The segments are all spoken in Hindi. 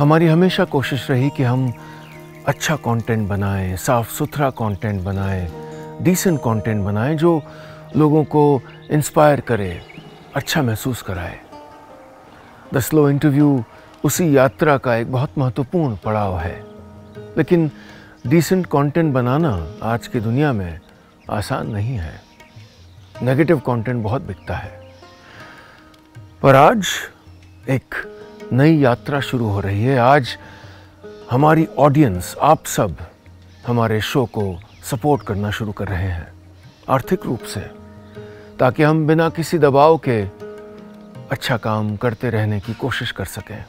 हमारी हमेशा कोशिश रही कि हम अच्छा कंटेंट बनाएं साफ़ सुथरा कंटेंट बनाएं डिसेंट कंटेंट बनाएं जो लोगों को इंस्पायर करे अच्छा महसूस कराए द स्लो इंटरव्यू उसी यात्रा का एक बहुत महत्वपूर्ण पड़ाव है लेकिन डिसेंट कंटेंट बनाना आज की दुनिया में आसान नहीं है नेगेटिव कंटेंट बहुत बिकता है पर आज एक नई यात्रा शुरू हो रही है आज हमारी ऑडियंस आप सब हमारे शो को सपोर्ट करना शुरू कर रहे हैं आर्थिक रूप से ताकि हम बिना किसी दबाव के अच्छा काम करते रहने की कोशिश कर सकें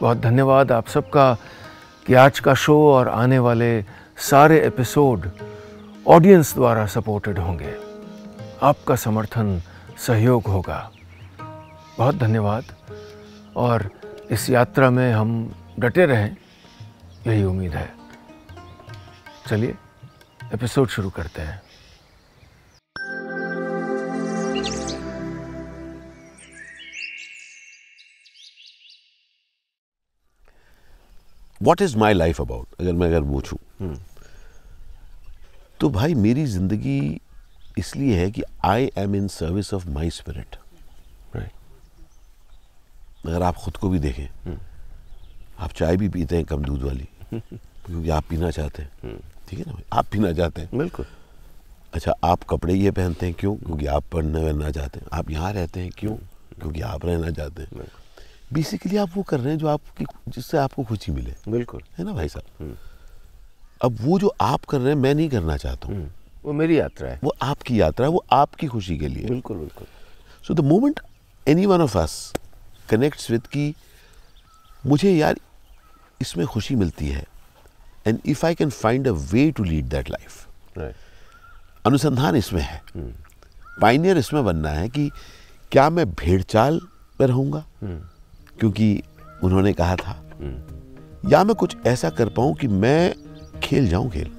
बहुत धन्यवाद आप सबका कि आज का शो और आने वाले सारे एपिसोड ऑडियंस द्वारा सपोर्टेड होंगे आपका समर्थन सहयोग होगा बहुत धन्यवाद और इस यात्रा में हम डटे रहें यही उम्मीद है चलिए एपिसोड शुरू करते हैं what is my life about अगर मैं अगर पूछू hmm. हम्म। तो भाई मेरी ज़िंदगी इसलिए है कि I am in service of my spirit अगर आप ख़ुद को भी देखें हम्म। आप चाय भी पीते हैं कम दूध वाली क्योंकि आप पीना चाहते हैं हम्म। ठीक है ना आप पीना चाहते हैं बिल्कुल अच्छा आप कपड़े ये पहनते हैं क्यों क्योंकि आप पढ़ना रहना चाहते हैं आप यहाँ रहते हैं क्यों हम्म। क्योंकि आप रहना चाहते हैं बेसिकली आप वो कर रहे हैं जो आपकी जिससे आपको खुशी मिले बिल्कुल है ना भाई साहब अब वो जो आप कर रहे हैं मैं नहीं करना चाहता हूँ वो मेरी यात्रा है वो आपकी यात्रा है वो आपकी खुशी के लिए बिल्कुल बिल्कुल so the moment any one of us connects with कि मुझे यार इसमें खुशी मिलती है and if I can find a way to lead that life अनुसंधान इसमें है पाइनियर hmm. इसमें बनना है कि क्या मैं भेड़ चाल रहूंगा रहूँगा hmm. क्योंकि उन्होंने कहा था hmm. या मैं कुछ ऐसा कर पाऊँ कि मैं खेल जाऊं खेल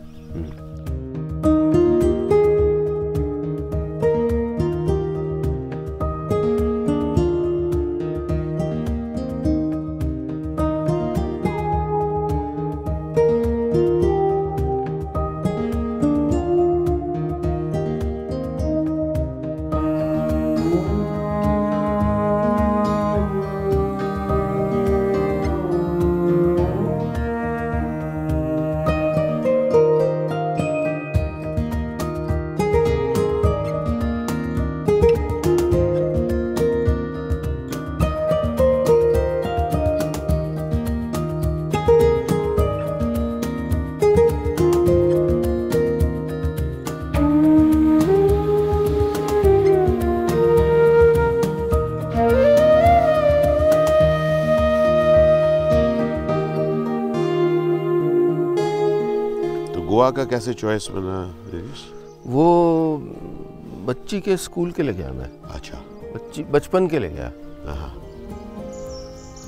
कैसे चॉइस बना वो बच्ची के स्कूल के ले गया मैं अच्छा बच्ची बचपन के ले गया हाँ।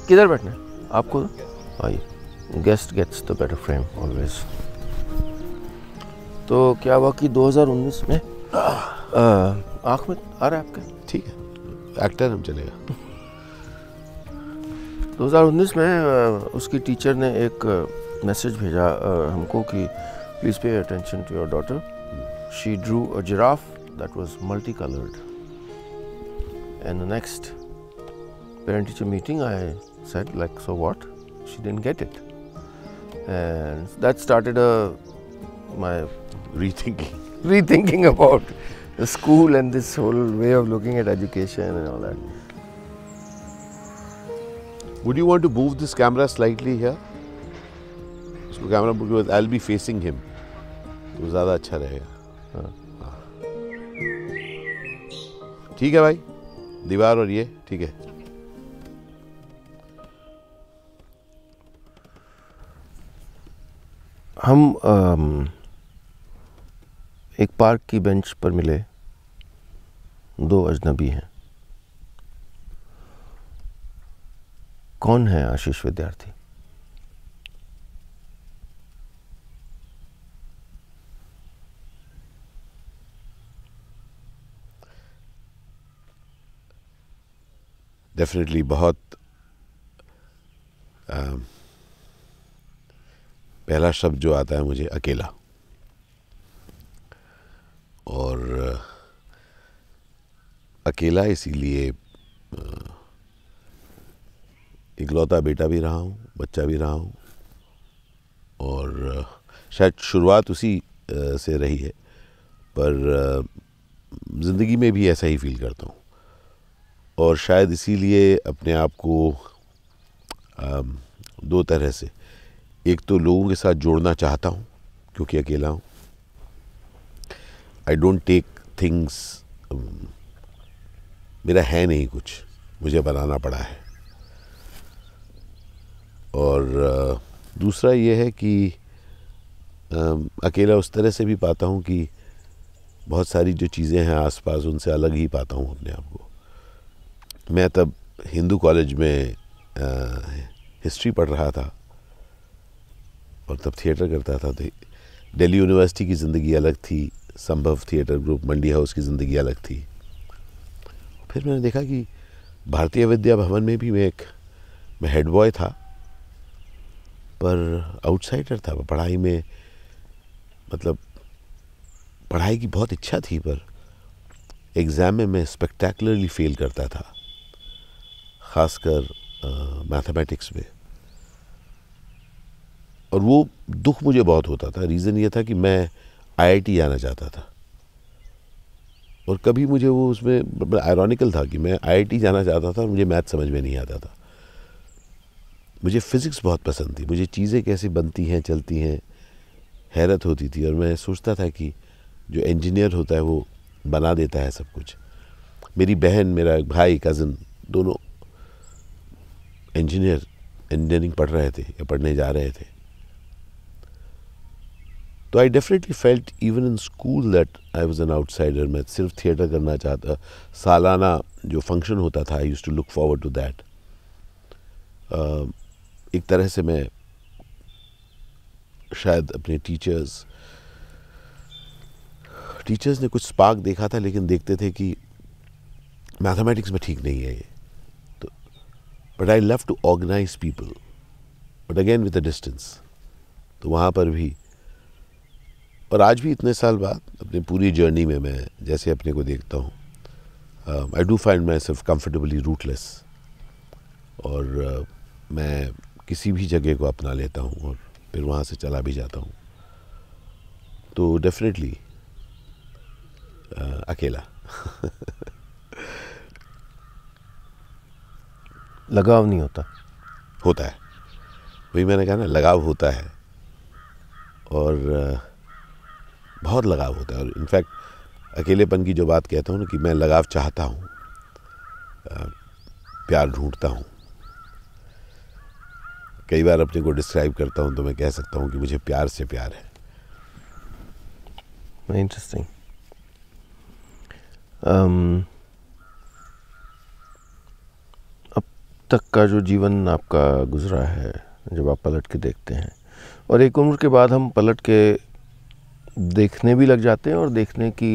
किधर बैठना है आपको तो? आइए guest gets the better frame always तो क्या हुआ कि 2019 में हाँ। आँख में आ रहा है आपके ठीक है एक्टर हम चलेगा 2019 में उसकी टीचर ने एक मैसेज भेजा हमको कि Please pay attention to your daughter. She drew a giraffe that was multicolored. And the next parent teacher meeting, I said, like, so what? She didn't get it. And that started a, my rethinking. rethinking about the school and this whole way of looking at education and all that. Would you want to move this camera slightly here? So camera because I'll be facing him. तो ज़्यादा अच्छा रहेगा हाँ ठीक है भाई दीवार और ये ठीक है हम आम, एक पार्क की बेंच पर मिले दो अजनबी हैं कौन है आशीष विद्यार्थी डेफिनेटली बहुत आ, um, पहला शब्द जो आता है मुझे अकेला और uh, अकेला इसीलिए uh, इकलौता बेटा भी रहा हूँ बच्चा भी रहा हूँ और uh, शायद शुरुआत उसी से रही है पर ज़िंदगी में भी ऐसा ही फील करता हूँ और शायद इसीलिए अपने आप को दो तरह से एक तो लोगों के साथ जोड़ना चाहता हूँ क्योंकि अकेला हूँ आई डोंट टेक थिंग्स मेरा है नहीं कुछ मुझे बनाना पड़ा है और दूसरा ये है कि अकेला उस तरह से भी पाता हूँ कि बहुत सारी जो चीज़ें हैं आसपास उनसे अलग ही पाता हूँ अपने आप को मैं तब हिंदू कॉलेज में आ, हिस्ट्री पढ़ रहा था और तब थिएटर करता था दिल्ली यूनिवर्सिटी की ज़िंदगी अलग थी संभव थिएटर ग्रुप मंडी हाउस की ज़िंदगी अलग थी फिर मैंने देखा कि भारतीय विद्या भवन में भी मैं एक मैं हेड बॉय था पर आउटसाइडर था पढ़ाई में मतलब पढ़ाई की बहुत इच्छा थी पर एग्ज़ाम में मैं स्पेक्टैकुलरली फेल करता था खासकर मैथमेटिक्स में और वो दुख मुझे बहुत होता था रीज़न ये था कि मैं आईआईटी आना चाहता था और कभी मुझे वो उसमें बड़ा आयरॉनिकल था कि मैं आईआईटी जाना चाहता था और मुझे मैथ समझ में नहीं आता था मुझे फ़िज़िक्स बहुत पसंद थी मुझे चीज़ें कैसे बनती हैं चलती हैं हैरत होती थी और मैं सोचता था कि जो इंजीनियर होता है वो बना देता है सब कुछ मेरी बहन मेरा भाई कज़न दोनों इंजीनियर इंजीनियरिंग पढ़ रहे थे या पढ़ने जा रहे थे तो I definitely felt even in school that I was an outsider मैं सिर्फ थिएटर करना चाहता सालाना जो फंक्शन होता था I use to look forward to that एक तरह से मैं शायद अपने टीचर्स टीचर्स ने कुछ स्पार्क देखा था लेकिन देखते थे कि मैथमेटिक्स में ठीक नहीं है ये but I love to organise people but again with a distance तो वहाँ पर भी और आज भी इतने साल बाद अपनी पूरी जर्नी में मैं जैसे अपने को देखता हूँ I do find myself comfortably rootless और uh, मैं किसी भी जगह को अपना लेता हूँ और फिर वहाँ से चला भी जाता हूँ तो डेफिनेटली uh, अकेला लगाव नहीं होता होता है वही मैंने कहा ना लगाव होता है और बहुत लगाव होता है और इनफैक्ट अकेलेपन की जो बात कहता हूँ ना कि मैं लगाव चाहता हूँ प्यार ढूंढता हूँ कई बार अपने को डिस्क्राइब करता हूँ तो मैं कह सकता हूँ कि मुझे प्यार से प्यार है इंटरेस्टिंग um, तक का जो जीवन आपका गुजरा है जब आप पलट के देखते हैं और एक उम्र के बाद हम पलट के देखने भी लग जाते हैं और देखने की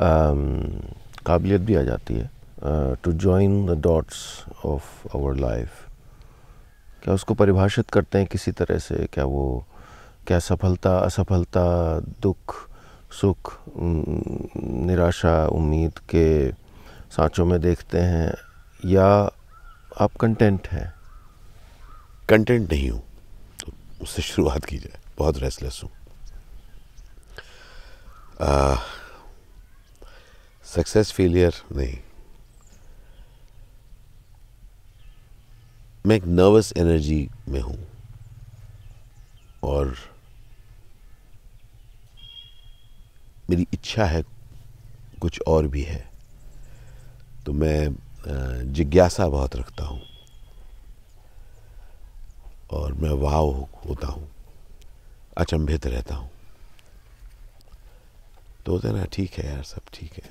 काबिलियत भी आ जाती है to join the dots of our life क्या उसको परिभाषित करते हैं किसी तरह से क्या वो क्या सफलता असफलता दुख सुख निराशा उम्मीद के सांचों में देखते हैं या आप कंटेंट हैं कंटेंट नहीं हूँ तो उससे शुरुआत की जाए बहुत रेस्टलेस हूँ सक्सेस फेलियर नहीं मैं एक नर्वस एनर्जी में हूँ और मेरी इच्छा है कुछ और भी है तो मैं जिज्ञासा बहुत रखता हूँ और मैं वाव होता हूँ अचंभित रहता हूँ तो होता ना ठीक है यार सब ठीक है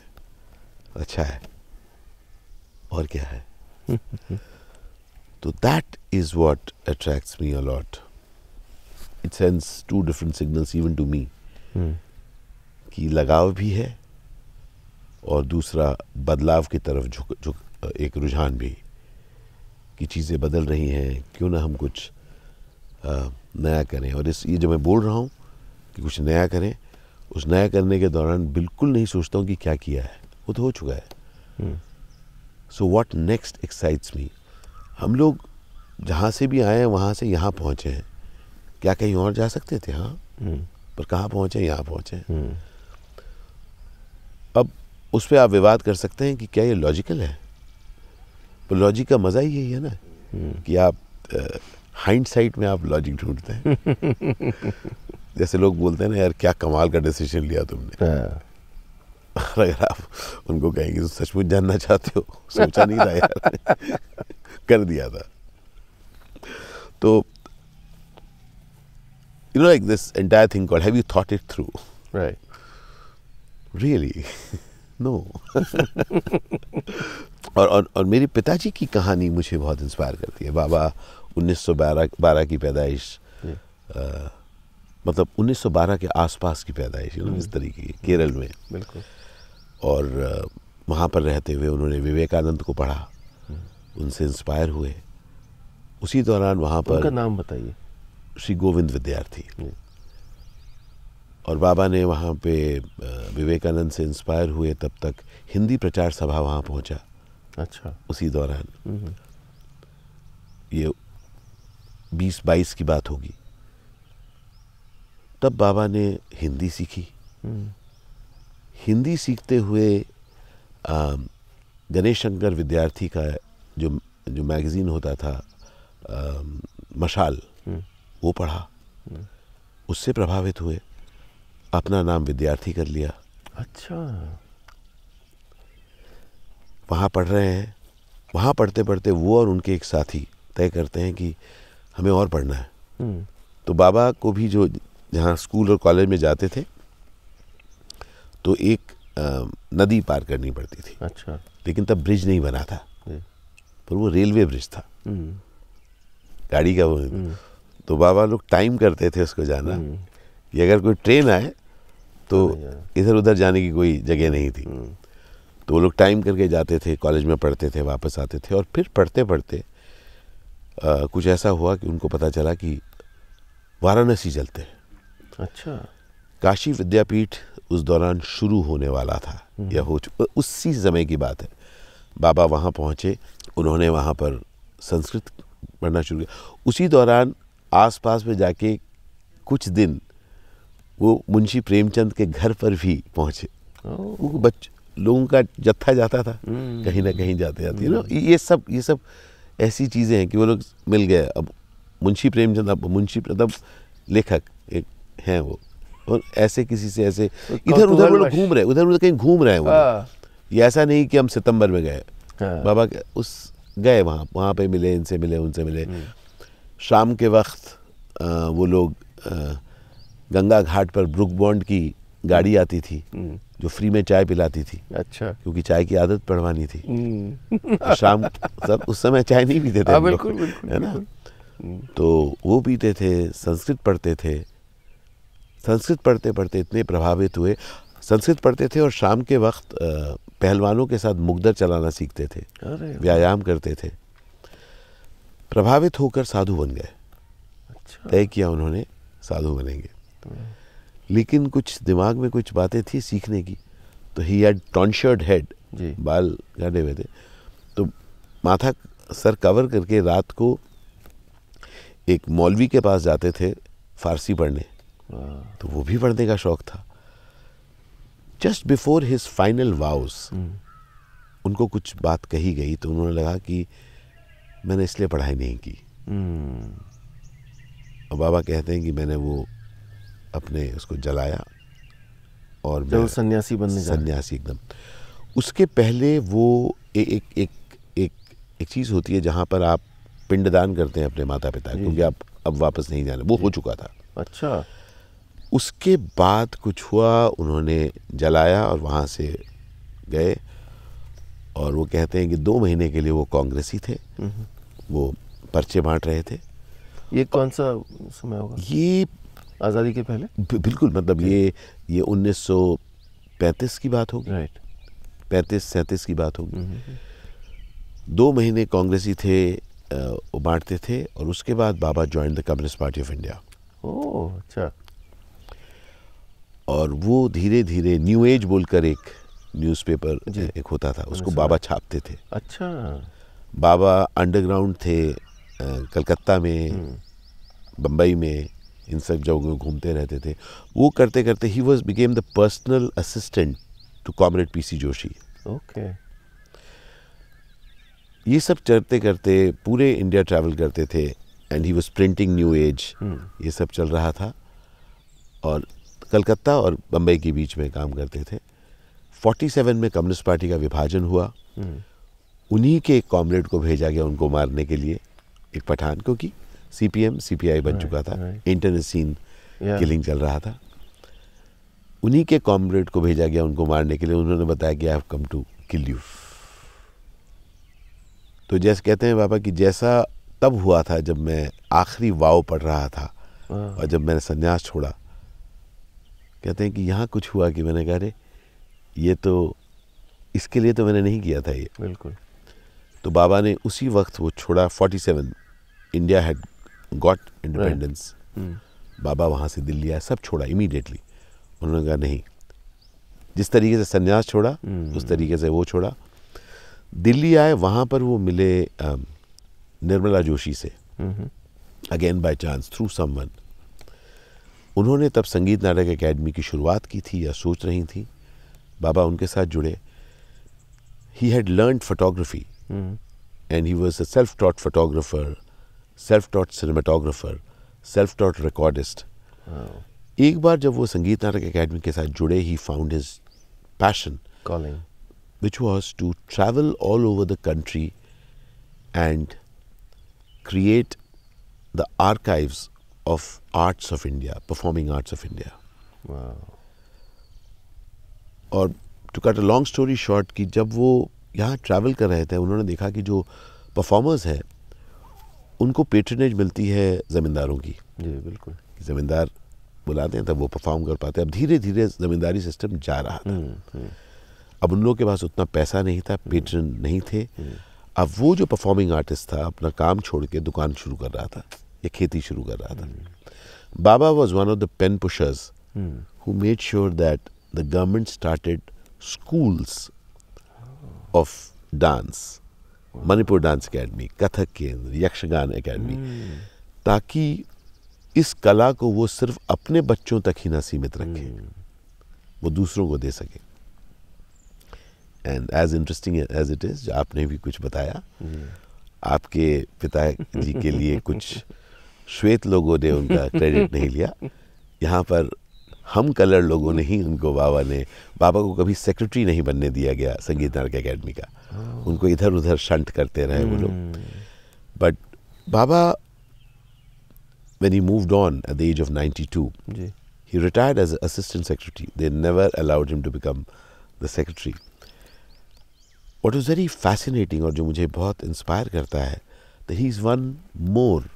अच्छा है और क्या है तो that is what attracts me a lot it sends to different signals even to me कि लगाव भी है और दूसरा बदलाव की तरफ झुक झुक एक रुझान भी कि चीज़ें बदल रही हैं क्यों ना हम कुछ नया करें और इस ये जो मैं बोल रहा हूँ कि कुछ नया करें उस नया करने के दौरान बिल्कुल नहीं सोचता हूँ कि क्या किया है वो तो हो चुका है so what next excites me हम लोग जहाँ से भी आए हैं वहाँ से यहाँ पहुँचे हैं क्या कहीं और जा सकते थे हाँ हम्म। पर कहाँ पहुँचे यहाँ पहुँचे हम्म। अब उस पर आप विवाद कर सकते हैं कि क्या ये लॉजिकल है लॉजिक तो का मज़ा ही यही है ना हम्म। कि आप हाइंड साइट में आप लॉजिक ढूंढते हैं जैसे लोग बोलते हैं ना यार क्या कमाल का डिसीजन लिया तुमने हाँ। और अगर आप उनको कहेंगे तो सचमुच जानना चाहते हो सोचा नहीं था यार कर दिया था तो you know like this entire thing called have you thought it through right really no और और, और मेरे पिताजी की कहानी मुझे बहुत इंस्पायर करती है बाबा 1912 बारह की पैदाइश मतलब 1912 के आसपास की पैदाइश इस हम्म। तरीके की केरल में बिल्कुल और वहाँ पर रहते हुए उन्होंने विवेकानंद को पढ़ा हम्म। उनसे इंस्पायर हुए उसी दौरान वहाँ पर उनका नाम बताइए श्री गोविंद विद्यार्थी और बाबा ने वहाँ पे विवेकानंद से इंस्पायर हुए तब तक हिंदी प्रचार सभा वहाँ पहुँचा अच्छा उसी दौरान ये बीस बाईस की बात होगी तब बाबा ने हिंदी सीखी हम्म। हिंदी सीखते हुए गणेश शंकर विद्यार्थी का जो जो मैगज़ीन होता था आ, मशाल हम्म। वो पढ़ा हम्म। उससे प्रभावित हुए अपना नाम विद्यार्थी कर लिया अच्छा वहाँ पढ़ रहे हैं वहाँ पढ़ते पढ़ते वो और उनके एक साथी तय करते हैं कि हमें और पढ़ना है हम्म। तो बाबा को भी जो जहाँ स्कूल और कॉलेज में जाते थे तो एक नदी पार करनी पड़ती थी अच्छा लेकिन तब ब्रिज नहीं बना था पर वो रेलवे ब्रिज था हम्म। गाड़ी का वो हम्म। तो बाबा लोग टाइम करते थे उसको जाना कि अगर कोई ट्रेन आए तो इधर उधर जाने की कोई जगह नहीं थी तो वो लोग टाइम करके जाते थे कॉलेज में पढ़ते थे वापस आते थे और फिर पढ़ते पढ़ते आ, कुछ ऐसा हुआ कि उनको पता चला कि वाराणसी चलते हैं अच्छा काशी विद्यापीठ उस दौरान शुरू होने वाला था हम्म। या हो उसी समय की बात है बाबा वहाँ पहुँचे उन्होंने वहाँ पर संस्कृत पढ़ना शुरू किया उसी दौरान आसपास में जाके कुछ दिन वो मुंशी प्रेमचंद के घर पर भी पहुँचे बच्चे लोगों का जत्था जाता था हम्म। कहीं ना कहीं जाते जाते ना हम्म। तो ये सब ये सब ऐसी चीज़ें हैं कि वो लोग मिल गए अब मुंशी प्रेमचंद अब मुंशी प्रदम मतलब लेखक एक हैं वो और ऐसे किसी से ऐसे तो इधर उधर वो लोग घूम रहे उधर उधर कहीं घूम रहे हैं वो हाँ। ये ऐसा नहीं कि हम सितंबर में गए हाँ। बाबा उस गए वहाँ वहाँ पे मिले इनसे मिले उनसे मिले हम्म। शाम के वक्त वो लोग गंगा घाट पर ब्रुक बॉन्ड की गाड़ी आती थी जो फ्री में चाय पिलाती थी अच्छा क्योंकि चाय की आदत पड़वानी थी हम्म। शाम सब उस समय चाय नहीं पीते थे हाँ, बिल्कुल है ना हम्म। तो वो पीते थे संस्कृत पढ़ते थे संस्कृत पढ़ते पढ़ते इतने प्रभावित हुए संस्कृत पढ़ते थे और शाम के वक्त पहलवानों के साथ मुगदर चलाना सीखते थे व्यायाम करते थे प्रभावित होकर साधु बन गए अच्छा तय किया उन्होंने साधु बनेंगे तो लेकिन कुछ दिमाग में कुछ बातें थी सीखने की तो ही हैड टॉन्शर्ड हेड बाल गाड़े हुए थे तो माथा सर कवर करके रात को एक मौलवी के पास जाते थे फारसी पढ़ने हाँ। तो वो भी पढ़ने का शौक था just before his final vows उनको कुछ बात कही गई तो उन्होंने लगा कि मैंने इसलिए पढ़ाई नहीं की हम्म। और बाबा कहते हैं कि मैंने वो अपने उसको जलाया और तो सन्यासी बनने सन्यासी एकदम उसके पहले वो एक एक एक एक, एक चीज़ होती है जहाँ पर आप पिंडदान करते हैं अपने माता पिता क्योंकि आप अब वापस नहीं जाना वो हो चुका था अच्छा उसके बाद कुछ हुआ उन्होंने जलाया और वहाँ से गए और वो कहते हैं कि दो महीने के लिए वो कांग्रेसी थे हम्म। वो पर्चे बांट रहे थे ये कौन सा समय होगा ये आज़ादी के पहले बिल्कुल मतलब ये ये 1935 की बात होगी राइट पैंतीस सैंतीस की बात होगी mm-hmm. दो महीने कांग्रेसी थे वो बांटते थे और उसके बाद बाबा join the communist party of India ओ अच्छा और वो धीरे धीरे न्यू एज बोलकर एक न्यूज़पेपर एक होता था उसको बाबा छापते थे अच्छा बाबा अंडरग्राउंड थे कलकत्ता में hmm. बम्बई में इन सब जगहों में घूमते रहते थे वो करते करते ही was became the personal assistant to comrade P C Joshi okay ये सब चलते करते पूरे इंडिया ट्रैवल करते थे and he was printing new age ये सब चल रहा था और कलकत्ता और बम्बई के बीच में काम करते थे 47 में कम्युनिस्ट पार्टी का विभाजन हुआ hmm। उन्हीं के एक कॉमरेड को भेजा गया उनको मारने के लिए एक पठान क्योंकि सीपीएम सीपीआई बन right, चुका था इंटरनेसिन yeah. किलिंग चल रहा था उन्हीं के कॉमरेड को भेजा गया उनको मारने के लिए उन्होंने बताया कि I have come to kill you तो जैसे कहते हैं बाबा कि जैसा तब हुआ था जब मैं आखिरी वाव पढ़ रहा था हाँ। और जब मैंने संन्यास छोड़ा कहते हैं कि यहाँ कुछ हुआ कि मैंने कहा अरे ये तो इसके लिए तो मैंने नहीं किया था ये बिल्कुल तो बाबा ने उसी वक्त वो छोड़ा 47 India had got independence hmm. बाबा वहाँ से दिल्ली आया सब छोड़ा इमीडिएटली उन्होंने कहा नहीं जिस तरीके से संन्यास छोड़ा hmm. उस तरीके से वो छोड़ा दिल्ली आए वहाँ पर वो मिले निर्मला जोशी से again by chance through someone उन्होंने तब संगीत नाटक एकेडमी की शुरुआत की थी या सोच रही थी बाबा उनके साथ जुड़े ही had learn photography and he was a self taught photographer self taught cinematographer self taught recordist एक बार जब वो संगीत नाटक अकेडमी के साथ जुड़े ही found his passion calling which was to travel all over the country and create the archive of arts of India performing arts of India और to cut a long story short कि जब वो यहाँ ट्रैवल कर रहे थे उन्होंने देखा कि जो परफॉर्मर्स हैं उनको पेट्रनेज मिलती है ज़मींदारों की जी बिल्कुल ज़मींदार बुलाते हैं तब वो परफॉर्म कर पाते अब धीरे धीरे ज़मींदारी सिस्टम जा रहा था हम्म, हम्म। अब उन लोगों के पास उतना पैसा नहीं था पेट्रन हम्म। नहीं थे अब वो जो परफॉर्मिंग आर्टिस्ट था अपना काम छोड़ के दुकान शुरू कर रहा था या खेती शुरू कर रहा था बाबा was one of the pen pushers who made sure that the government started schools of dance Manipur dance academy Kathak Kendra Yakshagana academy हम्म। ताकि इस कला को वो सिर्फ अपने बच्चों तक ही ना सीमित रखें हम्म। वो दूसरों को दे सकें and as interesting as it is आपने भी कुछ बताया हम्म। आपके पिता जी के लिए कुछ श्वेत लोगों ने उनका क्रेडिट नहीं लिया यहाँ पर हम कलर लोगों ने ही उनको बाबा ने बाबा को कभी सेक्रेटरी नहीं बनने दिया गया संगीत नाटक अकेडमी का उनको इधर उधर शंट करते रहे वो लोग बट हम्म। बाबा when he moved on at the age of ninety two he retired as assistant secretary they never allowed him to become the secretary what is very fascinating और जो मुझे बहुत इंस्पायर करता है the he is one more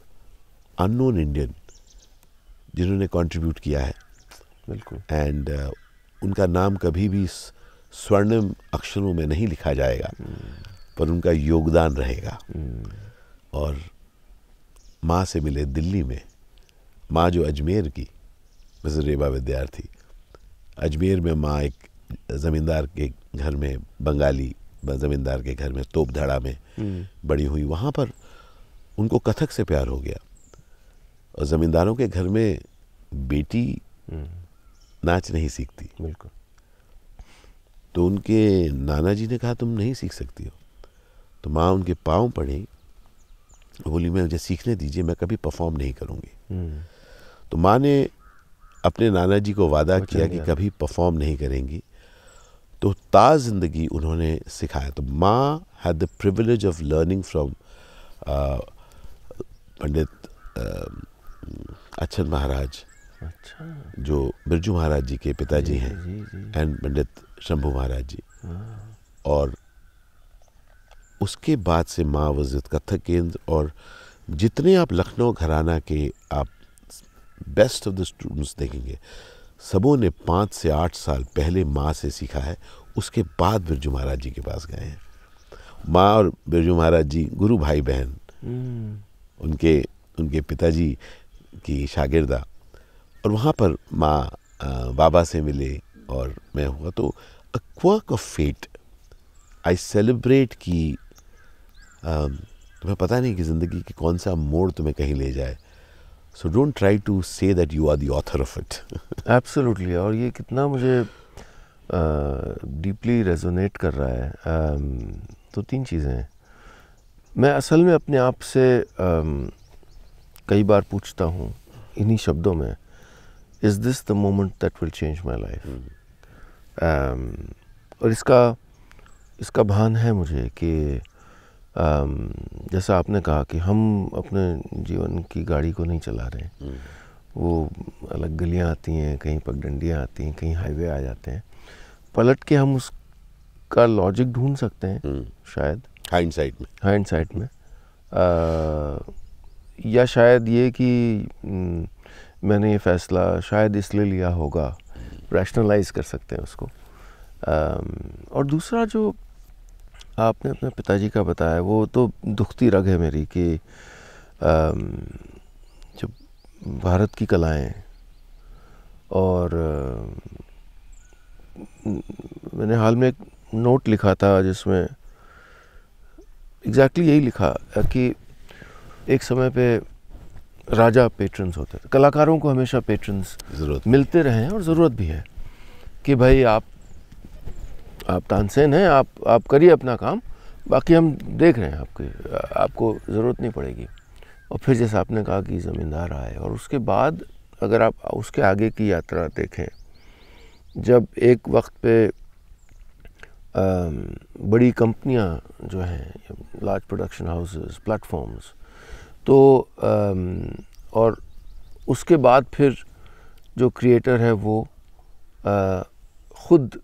unknown Indian जिन्होंने कॉन्ट्रीब्यूट किया है बिल्कुल एंड uh, उनका नाम कभी भी स्वर्णिम अक्षरों में नहीं लिखा जाएगा हम्म। पर उनका योगदान रहेगा हम्म। और माँ से मिले दिल्ली में माँ जो अजमेर की मिजर रेबा विद्यार्थी अजमेर में माँ एक ज़मींदार के घर में बंगाली ज़मींदार के घर में तोपधड़ा में हम्म। बड़ी हुई वहाँ पर उनको कथक से प्यार हो गया और ज़मींदारों के घर में बेटी नाच नहीं सीखती बिल्कुल तो उनके नाना जी ने कहा तुम नहीं सीख सकती हो तो माँ उनके पाँव पड़े बोली मैं मुझे सीखने दीजिए मैं कभी परफॉर्म नहीं करूँगी तो माँ ने अपने नाना जी को वादा किया कि कभी परफॉर्म नहीं करेंगी तो ता ज़िंदगी उन्होंने सिखाया तो माँ had the privilege of learning from Pandit Achhan Maharaj अच्छा जो बिरजू महाराज जी के पिताजी हैं एंड पंडित शंभु महाराज जी हाँ। और उसके बाद से माँ वजिद कथक केंद्र और जितने आप लखनऊ घराना के आप बेस्ट ऑफ द स्टूडेंट्स देखेंगे सबों ने पाँच से आठ साल पहले माँ से सीखा है उसके बाद बिरजू महाराज जी के पास गए हैं माँ और बिरजू महाराज जी गुरु भाई बहन हम्म। उनके उनके पिताजी की शागिर्दा और वहाँ पर माँ बाबा से मिले और मैं हुआ तो a quirk of fate I celebrate की तुम्हें पता नहीं कि ज़िंदगी की कौन सा मोड़ तुम्हें कहीं ले जाए so don't try to say that you are the author of it absolutely और ये कितना मुझे डीपली uh, रेजोनेट कर रहा है um, तो तीन चीज़ें हैं मैं असल में अपने आप से um, कई बार पूछता हूँ इन्हीं शब्दों में is this the moment that will change my life और इसका इसका भान है मुझे कि um, जैसा आपने कहा कि हम अपने जीवन की गाड़ी को नहीं चला रहे hmm. वो अलग गलियाँ आती हैं कहीं पगडंडियाँ आती हैं कहीं हाईवे आ जाते हैं पलट के हम उसका लॉजिक ढूंढ सकते हैं hmm. शायद हाइंड साइड में हाइंड साइड में आ, uh, या शायद ये कि hmm, मैंने ये फ़ैसला शायद इसलिए लिया होगा रैशनलाइज कर सकते हैं उसको और दूसरा जो आपने अपने पिताजी का बताया वो तो दुखती रग है मेरी कि जो भारत की कलाएं और मैंने हाल में एक नोट लिखा था जिसमें एग्जैक्टली exactly यही लिखा कि एक समय पे राजा पेट्रन्स होते थे कलाकारों को हमेशा पेट्रन्स ज़रूरत मिलते रहे हैं और ज़रूरत भी है कि भाई आप आप तानसेन हैं आप आप करिए अपना काम बाकी हम देख रहे हैं आपके आपको ज़रूरत नहीं पड़ेगी और फिर जैसे आपने कहा कि ज़मींदार आए और उसके बाद अगर आप उसके आगे की यात्रा देखें जब एक वक्त पे बड़ी कंपनियां जो हैं लार्ज प्रोडक्शन हाउसेस प्लेटफॉर्म्स तो और उसके बाद फिर जो क्रिएटर है वो ख़ुद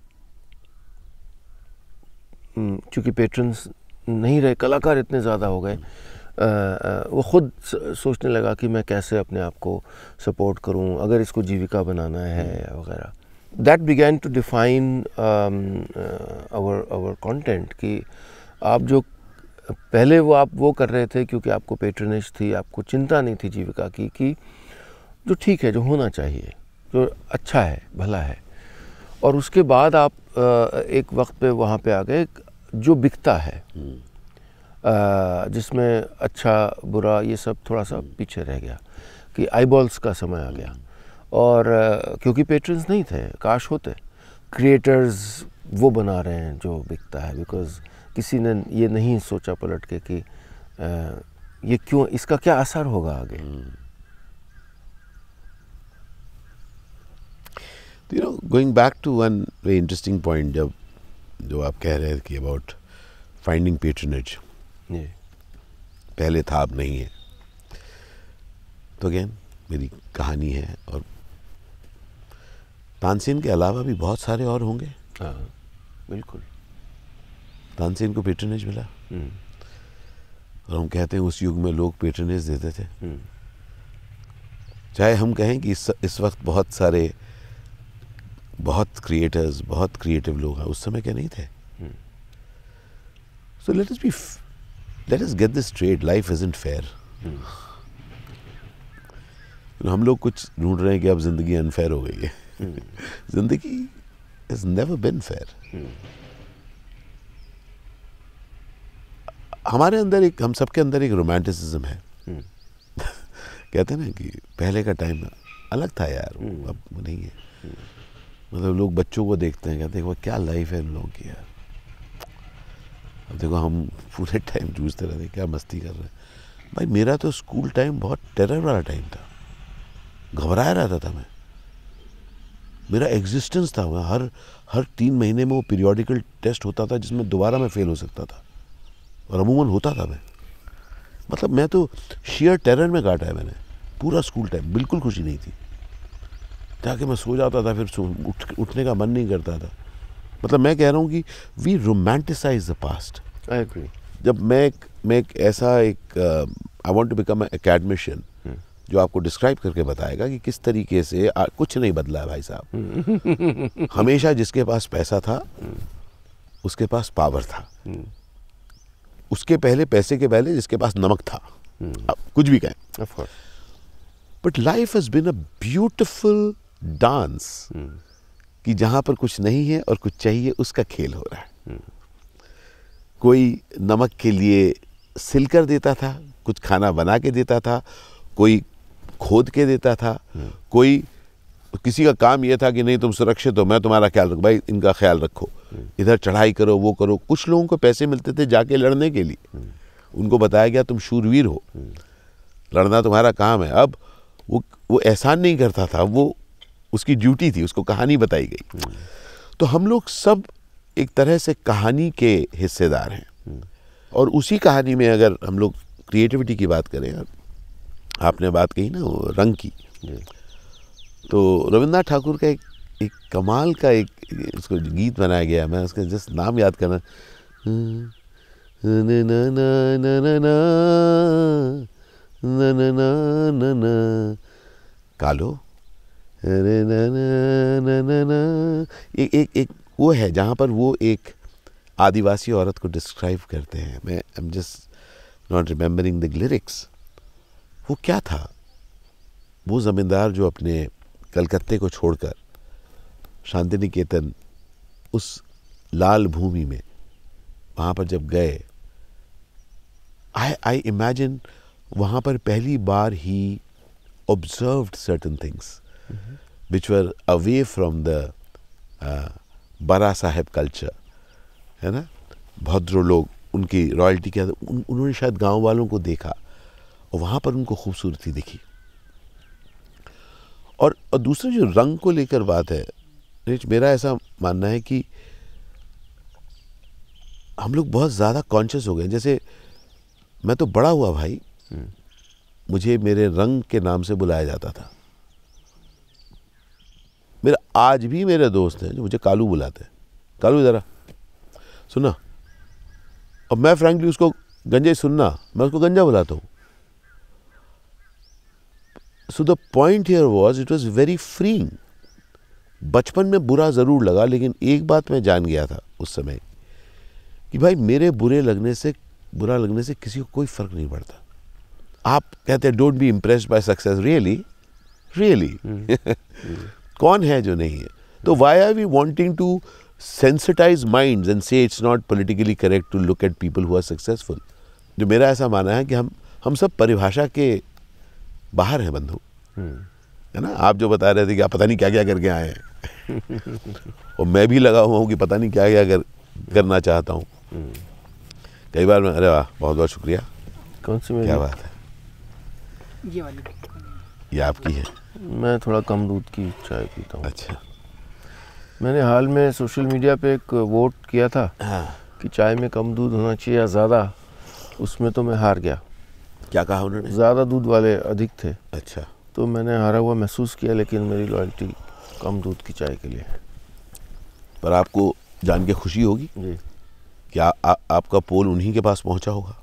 चूँकि पेट्रन्स नहीं रहे कलाकार इतने ज़्यादा हो गए वो ख़ुद सोचने लगा कि मैं कैसे अपने आप को सपोर्ट करूं अगर इसको जीविका बनाना है वगैरह that began to define our our content कि आप जो पहले वो आप वो कर रहे थे क्योंकि आपको पेट्रनेज थी आपको चिंता नहीं थी जीविका की कि जो ठीक है जो होना चाहिए जो अच्छा है भला है और उसके बाद आप एक वक्त पे वहाँ पे आ गए जो बिकता है हम्म। जिसमें अच्छा बुरा ये सब थोड़ा सा हम्म। पीछे रह गया कि आईबॉल्स का समय आ गया हम्म। और क्योंकि पेट्रन्स नहीं थे काश होते क्रिएटर्स वो बना रहे हैं जो बिकता है बिकॉज़ किसी ने ये नहीं सोचा पलट के कि ये क्यों इसका क्या असर होगा आगे you know going back to one very interesting point जब जो आप कह रहे थे कि अबाउट फाइंडिंग पेटर्नेज पहले था अब नहीं है तो अगेन मेरी कहानी है और तानसेन के अलावा भी बहुत सारे और होंगे हाँ बिल्कुल तानसेन को पेट्रनेज मिला हम्म। और हम कहते हैं उस युग में लोग पेट्रनेज देते थे हम्म। चाहे हम कहें कि इस, इस वक्त बहुत सारे बहुत क्रिएटर्स बहुत क्रिएटिव लोग हैं उस समय क्या नहीं थे so let's be let's get this straight life isn't fair हम लोग कुछ ढूंढ रहे हैं कि अब जिंदगी अनफेयर हो गई है हम्म। जिंदगी इज नेवर बिन फेयर हमारे अंदर एक हम सबके अंदर एक रोमांटिसिज्म है हम्म। कहते हैं ना कि पहले का टाइम अलग था यार हम्म। अब नहीं है हम्म। मतलब लोग बच्चों को देखते हैं कहते हैं क्या लाइफ है इन लोगों की यार अब देखो हम पूरे टाइम जूझते रहते हैं क्या मस्ती कर रहे हैं भाई मेरा तो स्कूल टाइम बहुत टेरर वाला टाइम था घबराया रहता था मैं मेरा एग्जिस्टेंस था मैं हर हर तीन महीने में वो पीरियोडिकल टेस्ट होता था जिसमें दोबारा मैं फेल हो सकता था और अमूमन होता था मैं मतलब मैं तो शेयर टेरर में काटा है मैंने पूरा स्कूल टाइम बिल्कुल खुशी नहीं थी जाके मैं सो जाता था फिर उठ, उठने का मन नहीं करता था मतलब मैं कह रहा हूँ कि we romanticise the past I agree जब मैं एक मैं एक ऐसा एक I want to become academician जो आपको डिस्क्राइब करके बताएगा कि किस तरीके से आ, कुछ नहीं बदला है भाई साहब hmm. हमेशा जिसके पास पैसा था hmm. उसके पास पावर था hmm. उसके पहले पैसे के पहले जिसके पास नमक था hmm. कुछ भी कहें but life has been a beautiful dance कि जहां पर कुछ नहीं है और कुछ चाहिए उसका खेल हो रहा है हम्म। कोई नमक के लिए सिल कर देता था कुछ खाना बना के देता था कोई खोद के देता था हम्म। कोई तो किसी का काम यह था कि नहीं तुम सुरक्षित हो मैं तुम्हारा ख्याल रखू भाई इनका ख्याल रखो हम्म। इधर चढ़ाई करो वो करो कुछ लोगों को पैसे मिलते थे जाके लड़ने के लिए हम्म। उनको बताया गया तुम शूरवीर हो हम्म। लड़ना तुम्हारा काम है अब वो वो एहसान नहीं करता था वो उसकी ड्यूटी थी उसको कहानी बताई गई तो हम लोग सब एक तरह से कहानी के हिस्सेदार हैं और उसी कहानी में अगर हम लोग क्रिएटिविटी की बात करें आपने बात कही ना रंग की तो रविन्द्रनाथ ठाकुर का एक एक कमाल का एक उसको गीत बनाया गया मैं उसका जस्ट नाम याद करना कालो अरे एक एक एक वो है जहाँ पर वो एक आदिवासी औरत को डिस्क्राइब करते हैं मैं I am just not remembering the lyrics वो क्या था वो ज़मींदार जो अपने कलकत्ते को छोड़कर शांति निकेतन उस लाल भूमि में वहाँ पर जब गए आई आई इमेजिन वहाँ पर पहली बार ही observe certain things which were away from the burra sahib culture है ना भद्र लोग उनकी रॉयल्टी के उन, उन्होंने शायद गांव वालों को देखा और वहाँ पर उनको खूबसूरती दिखी और, और दूसरा जो रंग को लेकर बात है रिच मेरा ऐसा मानना है कि हम लोग बहुत ज़्यादा कॉन्शियस हो गए जैसे मैं तो बड़ा हुआ भाई हम्म। मुझे मेरे रंग के नाम से बुलाया जाता था मेरा आज भी मेरे दोस्त हैं जो मुझे कालू बुलाते हैं कालू ज़रा सुना और मैं फ्रैंकली उसको गंजे सुनना मैं उसको गंजा बुलाता हूँ so the point here was it was very freeing बचपन में बुरा ज़रूर लगा लेकिन एक बात मैं जान गया था उस समय कि भाई मेरे बुरे लगने से बुरा लगने से किसी को कोई फ़र्क नहीं पड़ता आप कहते हैं don't be impress by success really really कौन है जो नहीं है तो why are we wanting to sensitise mind and say it's not politically correct to look at people who are successful जो मेरा ऐसा मानना है कि हम हम सब परिभाषा के बाहर है बंधु है ना आप जो बता रहे थे कि आप पता नहीं क्या क्या करके आए हैं और मैं भी लगा हुआ हूँ कि पता नहीं क्या क्या कर करना चाहता हूँ कई बार मैं अरे वाह बहुत बहुत शुक्रिया कौन सी क्या बात है ये वाली ये आपकी है मैं थोड़ा कम दूध की चाय पीता हूँ अच्छा मैंने हाल में सोशल मीडिया पे एक वोट किया था हाँ। कि चाय में कम दूध होना चाहिए या ज़्यादा उसमें तो मैं हार गया क्या कहा उन्होंने ज़्यादा दूध वाले अधिक थे अच्छा तो मैंने हारा हुआ महसूस किया लेकिन मेरी लॉयल्टी कम दूध की चाय के लिए है पर आपको जान के खुशी होगी जी क्या आ, आपका पोल उन्हीं के पास पहुंचा होगा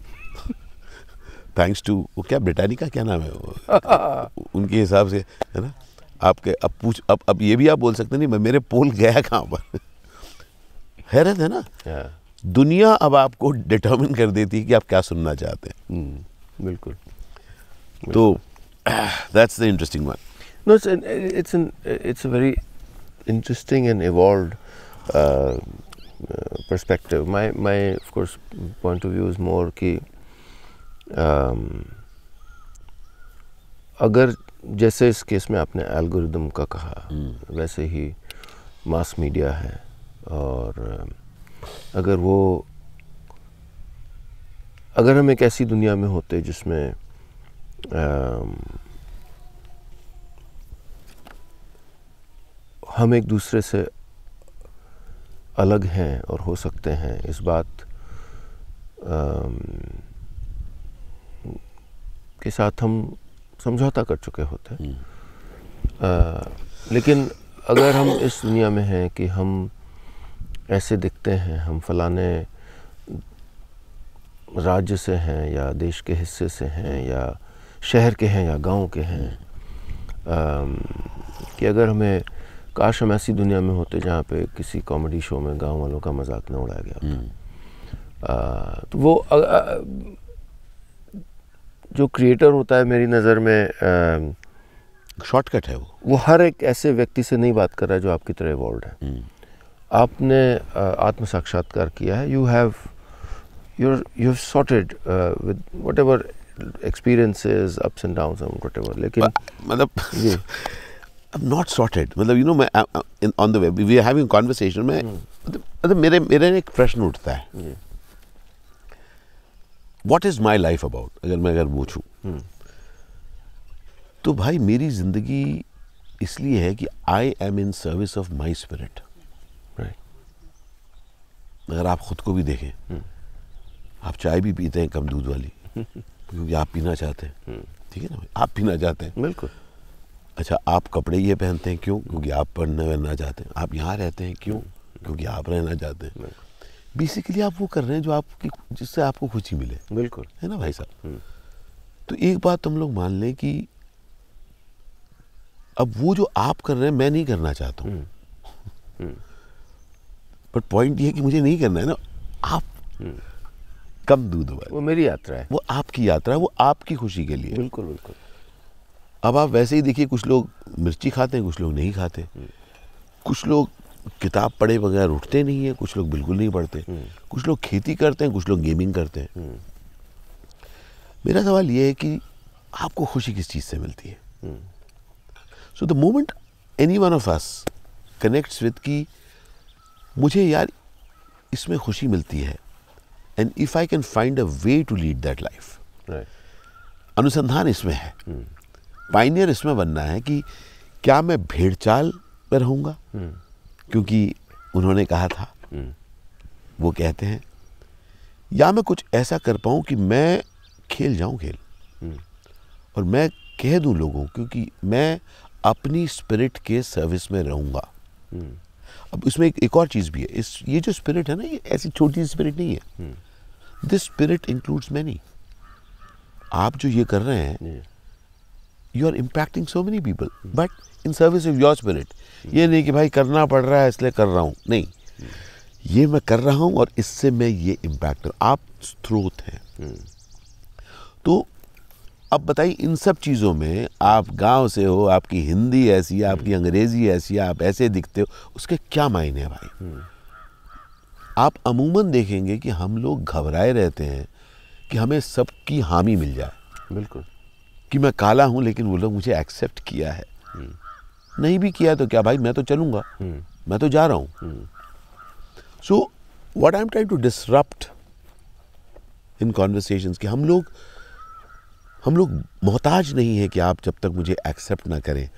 थैंक्स टू वो क्या ब्रिटानिका क्या नाम है वो उनके हिसाब से है ना आपके अब पूछ अब अब ये भी आप बोल सकते नहीं मेरे पोल गया कहाँ पर हैरत है ना yeah. हाँ। दुनिया अब आपको डिटर्मिन कर देती है कि आप क्या सुनना चाहते हैं hmm. बिल्कुल तो that's the interesting one no it's it's an it's a very interesting and evolve perspective my my of course point of view is more कि अगर जैसे इस केस में आपने एल्गोरिदम का कहा hmm. वैसे ही मास मीडिया है और अगर वो अगर हम एक ऐसी दुनिया में होते जिसमें हम एक दूसरे से अलग हैं और हो सकते हैं इस बात के साथ हम समझौता कर चुके होते हैं हम्म। लेकिन अगर हम इस दुनिया में हैं कि हम ऐसे दिखते हैं हम फलाने राज्य से हैं या देश के हिस्से से हैं या शहर के हैं या गांव के हैं कि अगर हमें काश हम ऐसी दुनिया में होते जहाँ पे किसी कॉमेडी शो में गांव वालों का मजाक ना उड़ाया गया हम्म। तो वो जो क्रिएटर होता है मेरी नज़र में शॉर्टकट है वो वो हर एक ऐसे व्यक्ति से नहीं बात कर रहा है जो आपकी तरह इवॉल्व है हम्म। आपने आत्म साक्षात्कार किया है you have you're you've sorted uh, with whatever experiences ups and downs and whatever like मतलब I'm not sorted matlab, you know मैं in, on the web we are having conversation में matlab, मेरे mere, एक प्रश्न उठता hai. what is my life about agar main agar puchu तो भाई मेरी ज़िंदगी इसलिए है कि I am in service of my spirit right अगर आप ख़ुद को भी देखें hmm. आप चाय भी पीते हैं कम दूध वाली क्योंकि आप पीना चाहते हैं हम्म। ठीक है ना आप पीना चाहते हैं बिल्कुल अच्छा आप कपड़े ये पहनते हैं क्यों क्योंकि आप पढ़ना रहना चाहते हैं आप यहाँ रहते हैं क्यों क्योंकि आप रहना चाहते हैं बेसिकली आप वो कर रहे हैं जो आपकी जिससे आपको खुशी मिले बिल्कुल है ना भाई साहब हम्म। तो एक बात हम लोग मान लें कि अब वो जो आप कर रहे हैं मैं नहीं करना चाहता हूँ बट हम्म। पॉइंट ये है कि मुझे नहीं करना है ना आप कम दूध हुआ वो मेरी यात्रा है वो आपकी यात्रा है वो आपकी खुशी के लिए बिल्कुल बिल्कुल अब आप वैसे ही देखिए कुछ लोग मिर्ची खाते हैं कुछ लोग नहीं खाते हम्म। कुछ लोग किताब पढ़े बगैर उठते नहीं है कुछ लोग बिल्कुल नहीं पढ़ते हम्म। कुछ लोग खेती करते हैं कुछ लोग गेमिंग करते हैं हम्म। मेरा सवाल ये है कि आपको खुशी किस चीज़ से मिलती है so the moment any one of us connects with की मुझे यार इसमें खुशी मिलती है and if I can find a way to lead that life अनुसंधान इसमें है पाइनियर हम्म। इसमें बनना है कि क्या मैं भेड़ चाल में hmm. क्योंकि उन्होंने कहा था हम्म। वो कहते हैं या मैं कुछ ऐसा कर पाऊं कि मैं खेल जाऊं खेल और मैं कह दूं लोगों क्योंकि मैं अपनी स्पिरिट के सर्विस में hmm. अब इसमें एक, एक और चीज़ भी है इस ये जो स्पिरिट है ना ये ऐसी छोटी स्पिरिट नहीं है दिस स्पिरिट इंक्लूड्स मैनी आप जो ये कर रहे हैं you are impacting so many people but in service of your spirit ये नहीं कि भाई करना पड़ रहा है इसलिए कर रहा हूँ नहीं हम्म। ये मैं कर रहा हूँ और इससे मैं ये इम्पैक्ट आप स्रोत हैं हम्म। तो अब बताइए इन सब चीज़ों में आप गांव से हो आपकी हिंदी ऐसी हम्म। आपकी अंग्रेज़ी ऐसी आप ऐसे दिखते हो उसके क्या मायने हैं भाई हम्म। आप अमूमन देखेंगे कि हम लोग घबराए रहते हैं कि हमें सबकी हामी मिल जाए बिल्कुल कि मैं काला हूँ लेकिन वो लोग मुझे एक्सेप्ट किया है हम्म। नहीं भी किया तो क्या भाई मैं तो चलूँगा मैं तो जा रहा हूँ so what I am try to disrupt in conversation कि हम लोग हम लोग मोहताज नहीं है कि आप जब तक मुझे एक्सेप्ट ना करें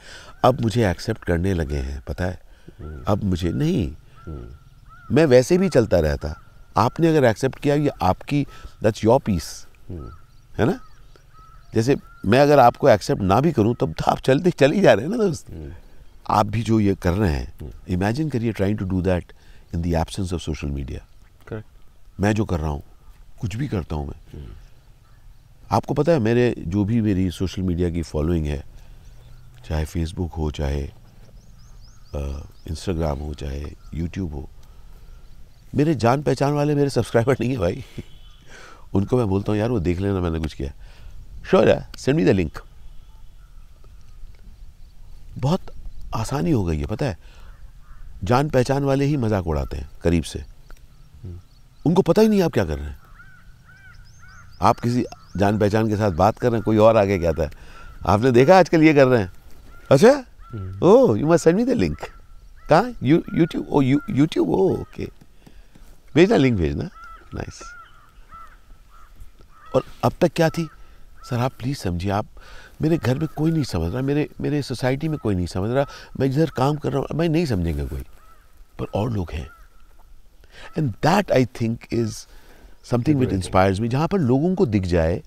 अब मुझे एक्सेप्ट करने लगे हैं पता है हम्म। अब मुझे नहीं हम्म। मैं वैसे भी चलता रहता आपने अगर एक्सेप्ट किया ये आपकी दैट्स योर पीस है ना जैसे मैं अगर आपको एक्सेप्ट ना भी करूं तब तो आप चलते चले जा रहे हैं ना दोस्त हम्म। आप भी जो ये कर रहे हैं इमेजिन करिए trying to do that in the absence of social media correct मैं जो कर रहा हूँ कुछ भी करता हूँ मैं आपको पता है मेरे जो भी मेरी सोशल मीडिया की फॉलोइंग है चाहे फेसबुक हो चाहे इंस्टाग्राम हो चाहे यूट्यूब हो मेरे जान पहचान वाले मेरे सब्सक्राइबर नहीं है भाई उनको मैं बोलता हूँ यार वो देख लेना मैंने कुछ किया श्योर है सेंड मी द लिंक बहुत आसानी हो गई है पता है जान पहचान वाले ही मजाक उड़ाते हैं करीब से हम्म। उनको पता ही नहीं आप क्या कर रहे हैं आप किसी जान पहचान के साथ बात कर रहे हैं कोई और आगे कहता है आपने देखा आजकल ये कर रहे हैं अच्छा हम्म। Oh you must send me the link कहाँ you YouTube oh you YouTube oh okay भेजना लिंक भेजना नाइस और अब तक क्या थी सर आप प्लीज़ समझिए आप मेरे घर में कोई नहीं समझ रहा मेरे मेरे सोसाइटी में कोई नहीं समझ रहा मैं इधर काम कर रहा हूँ मैं नहीं समझेंगे कोई पर और लोग हैं and that I think is something which inspires me जहाँ पर लोगों को दिख जाए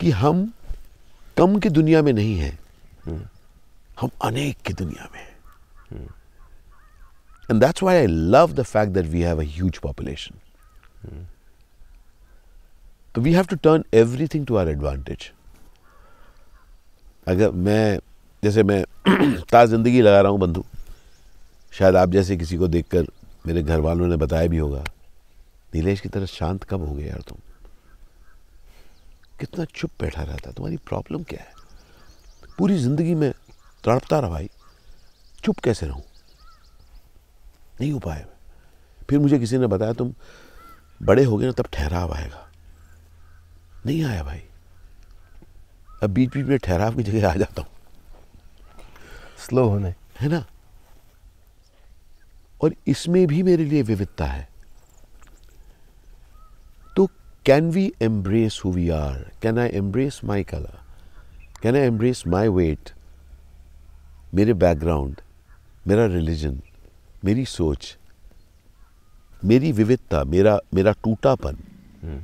कि हम कम की दुनिया में नहीं हैं हम्म। हम अनेक की दुनिया में हैं and that's why I love the fact that we have huge population तो we have to turn everything to our advantage अगर मैं जैसे मैं ताज ज़िंदगी लगा रहा हूँ बंधु शायद आप जैसे किसी को देखकर मेरे घर वालों ने बताया भी होगा नीलेश की तरह शांत कब हो गए यार तुम कितना चुप बैठा रहता तुम्हारी प्रॉब्लम क्या है पूरी जिंदगी में तड़पता रहा भाई चुप कैसे रहूं नहीं हो पाया फिर मुझे किसी ने बताया तुम बड़े हो गए ना तब ठहराव आएगा नहीं आया भाई अब बीच बीच में ठहराव की जगह आ जाता हूं स्लो होने है ना और इसमें भी मेरे लिए विविधता है can we embrace who we are can I embrace my कला can I embrace my weight मेरे बैकग्राउंड मेरा रिलीजन मेरी सोच मेरी विविधता मेरा मेरा टूटापन हम्म।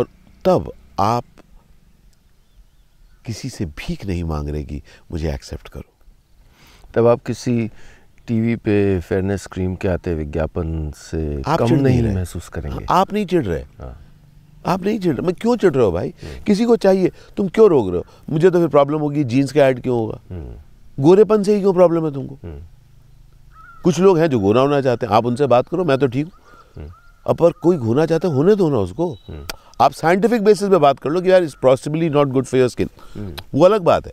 और तब आप किसी से भीख नहीं मांग रहे कि मुझे एक्सेप्ट करो तब आप किसी टीवी पे फेयरनेस क्रीम के आते विज्ञापन से आप कम नहीं महसूस करेंगे हाँ, आप नहीं चिढ़ रहे हाँ। आप नहीं चिढ़ रहे मैं क्यों चिढ़ रहे हो भाई हम्म। किसी को चाहिए तुम क्यों रोक रहे हो मुझे तो फिर प्रॉब्लम होगी जीन्स का ऐड क्यों होगा हम्म। गोरेपन से ही क्यों प्रॉब्लम है तुमको हम्म। कुछ लोग हैं जो गोरा होना चाहते हैं आप उनसे बात करो मैं तो ठीक हूँ अब पर कोई घोना चाहता होने दो ना उसको आप साइंटिफिक बेसिस पे बात कर लो कि यार is possibly not good for your skin वो अलग बात है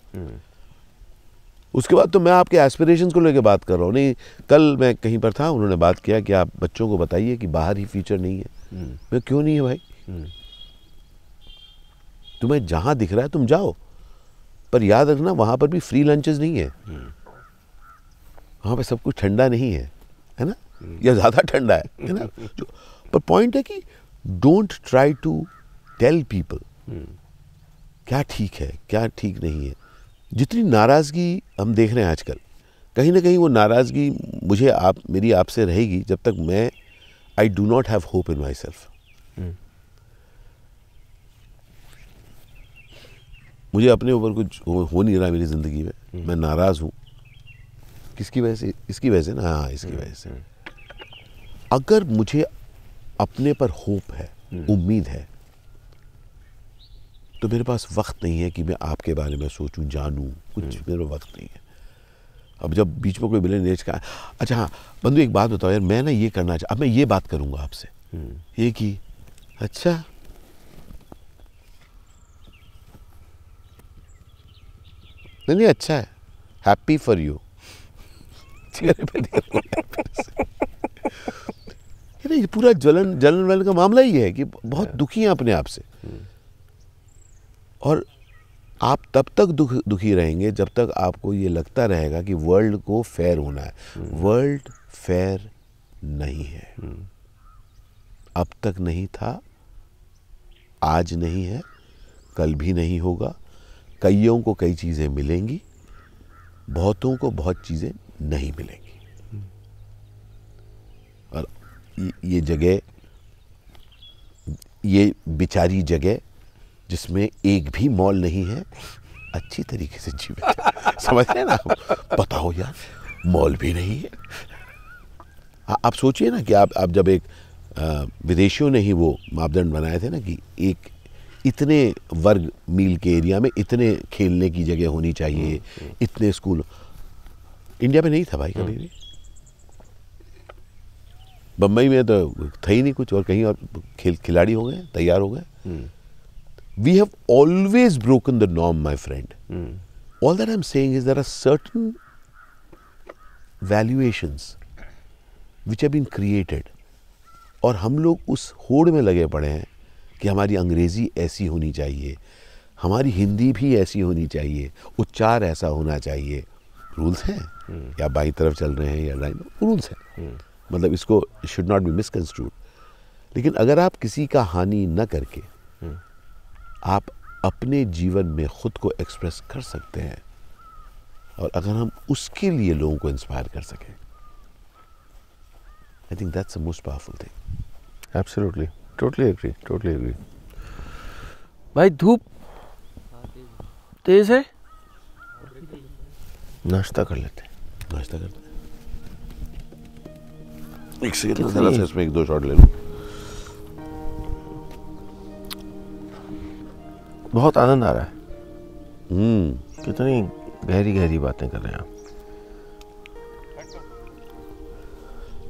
उसके बाद तो मैं आपके एस्पिरेशंस को लेकर बात कर रहा हूँ नहीं कल मैं कहीं पर था उन्होंने बात किया कि आप बच्चों को बताइए कि बाहर ही फ्यूचर नहीं है हम्म। मैं क्यों नहीं है भाई हम्म। तुम्हें जहाँ दिख रहा है तुम जाओ पर याद रखना वहाँ पर भी फ्री लंचेज नहीं है हम्म। वहाँ पर सब कुछ ठंडा नहीं है है ना या ज़्यादा ठंडा है है ना जो पर पॉइंट है कि don't try to tell people क्या ठीक है क्या ठीक नहीं है जितनी नाराज़गी हम देख रहे हैं आजकल कहीं ना कहीं वो नाराज़गी मुझे आप मेरी आपसे रहेगी जब तक मैं I do not have hope in myself मुझे अपने ऊपर कुछ हो, हो नहीं रहा मेरी ज़िंदगी में hmm. मैं नाराज़ हूँ किसकी वजह से इसकी वजह से ना हाँ इसकी hmm. वजह से अगर मुझे अपने पर होप है hmm. उम्मीद है तो मेरे पास वक्त नहीं है कि मैं आपके बारे में सोचूं जानूं कुछ हम्म। मेरे वक्त नहीं है अब जब बीच में कोई मिले नेच का अच्छा हाँ बंधु एक बात बताओ यार मैं ना ये करना चाह अब मैं ये बात करूँगा आपसे हम्म। ये कि अच्छा नहीं नहीं अच्छा है हैप्पी फॉर यू ये पूरा जलन जलन वलन का मामला ही है कि बहुत हाँ। दुखी हैं अपने आप से हम्म। और आप तब तक दुख दुखी रहेंगे जब तक आपको ये लगता रहेगा कि वर्ल्ड को फेयर होना है वर्ल्ड हम्म। फेयर नहीं है हम्म। अब तक नहीं था आज नहीं है कल भी नहीं होगा कईयों को कई चीज़ें मिलेंगी बहुतों को बहुत चीज़ें नहीं मिलेंगी और ये जगह ये बिचारी जगह जिसमें एक भी मॉल नहीं है अच्छी तरीके से जीवित समझ रहे ना बताओ यार मॉल भी नहीं है आ, आप सोचिए ना कि आप आप जब एक आ, विदेशियों ने ही वो मापदंड बनाए थे ना कि एक इतने वर्ग मील के एरिया में इतने खेलने की जगह होनी चाहिए इतने स्कूल इंडिया में नहीं था भाई कभी भी बम्बई में तो था ही नहीं कुछ और कहीं और खेल खिलाड़ी हो गए तैयार हो गए हम्म। we have always broken the norm, my friend. Mm. All that I'm saying is there are certain valuations which have been created और हम लोग उस होड़ में लगे पड़े हैं कि हमारी अंग्रेज़ी ऐसी होनी चाहिए हमारी हिंदी भी ऐसी होनी चाहिए उच्चार ऐसा होना चाहिए रूल्स हैं hmm. या बाई तरफ चल रहे हैं या लाइन रूल्स हैं hmm. मतलब इसको शुड नॉट बी मिसकंस्ट्रूड लेकिन अगर आप किसी का हानि न करके आप अपने जीवन में खुद को एक्सप्रेस कर सकते हैं और अगर हम उसके लिए लोगों को इंस्पायर कर सकें I think that's a most powerful thing absolutely totally agree totally agree भाई धूप तेज है नाश्ता कर लेते नाश्ता कर लेते एक सेकंड इसमें एक दो शॉट ले लूँ बहुत आनंद आ रहा है हम्म कितनी गहरी गहरी बातें कर रहे हैं आप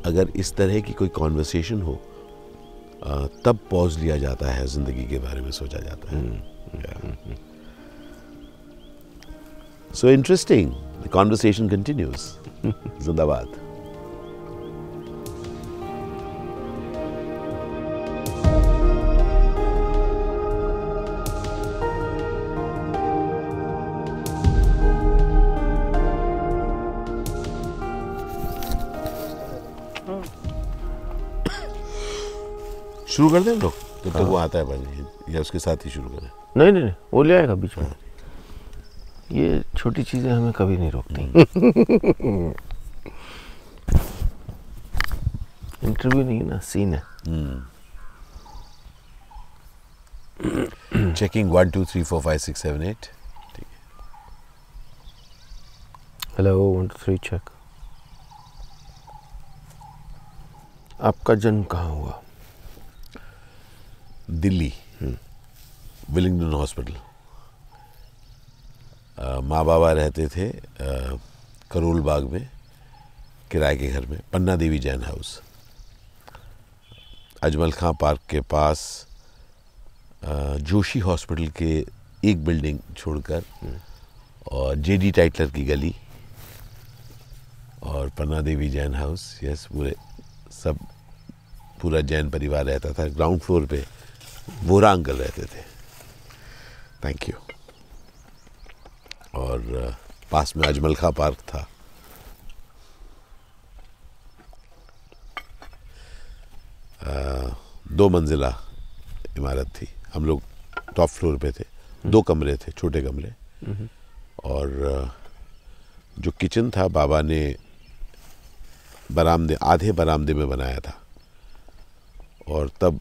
अगर इस तरह की कोई कॉन्वर्सेशन हो तब पॉज लिया जाता है जिंदगी के बारे में सोचा जाता है so interesting the conversation continues जिंदाबाद शुरू कर दें हम लोग जब तो वो आता है पानी या उसके साथ ही शुरू करें नहीं नहीं नहीं वो ले आएगा बीच में हाँ। ये छोटी चीज़ें हमें कभी नहीं रोकती इंटरव्यू हम्म। नहीं ना सीन है checking one two three four five six seven eight hello one two three check आपका जन्म कहाँ हुआ दिल्ली विलिंगडन हॉस्पिटल माँ बाबा रहते थे आ, करोल बाग में किराए के घर में पन्ना देवी जैन हाउस अजमल खां पार्क के पास आ, जोशी हॉस्पिटल के एक बिल्डिंग छोड़कर और जेडी टाइटलर की गली और पन्ना देवी जैन हाउस यस पूरे सब पूरा जैन परिवार रहता था ग्राउंड फ्लोर पे वोरांगल रहते थे थैंक यू और पास में अजमल खां पार्क था आ, दो मंजिला इमारत थी हम लोग टॉप फ्लोर पे थे हम्म। दो कमरे थे छोटे कमरे हम्म। और जो किचन था बाबा ने बरामदे आधे बरामदे में बनाया था और तब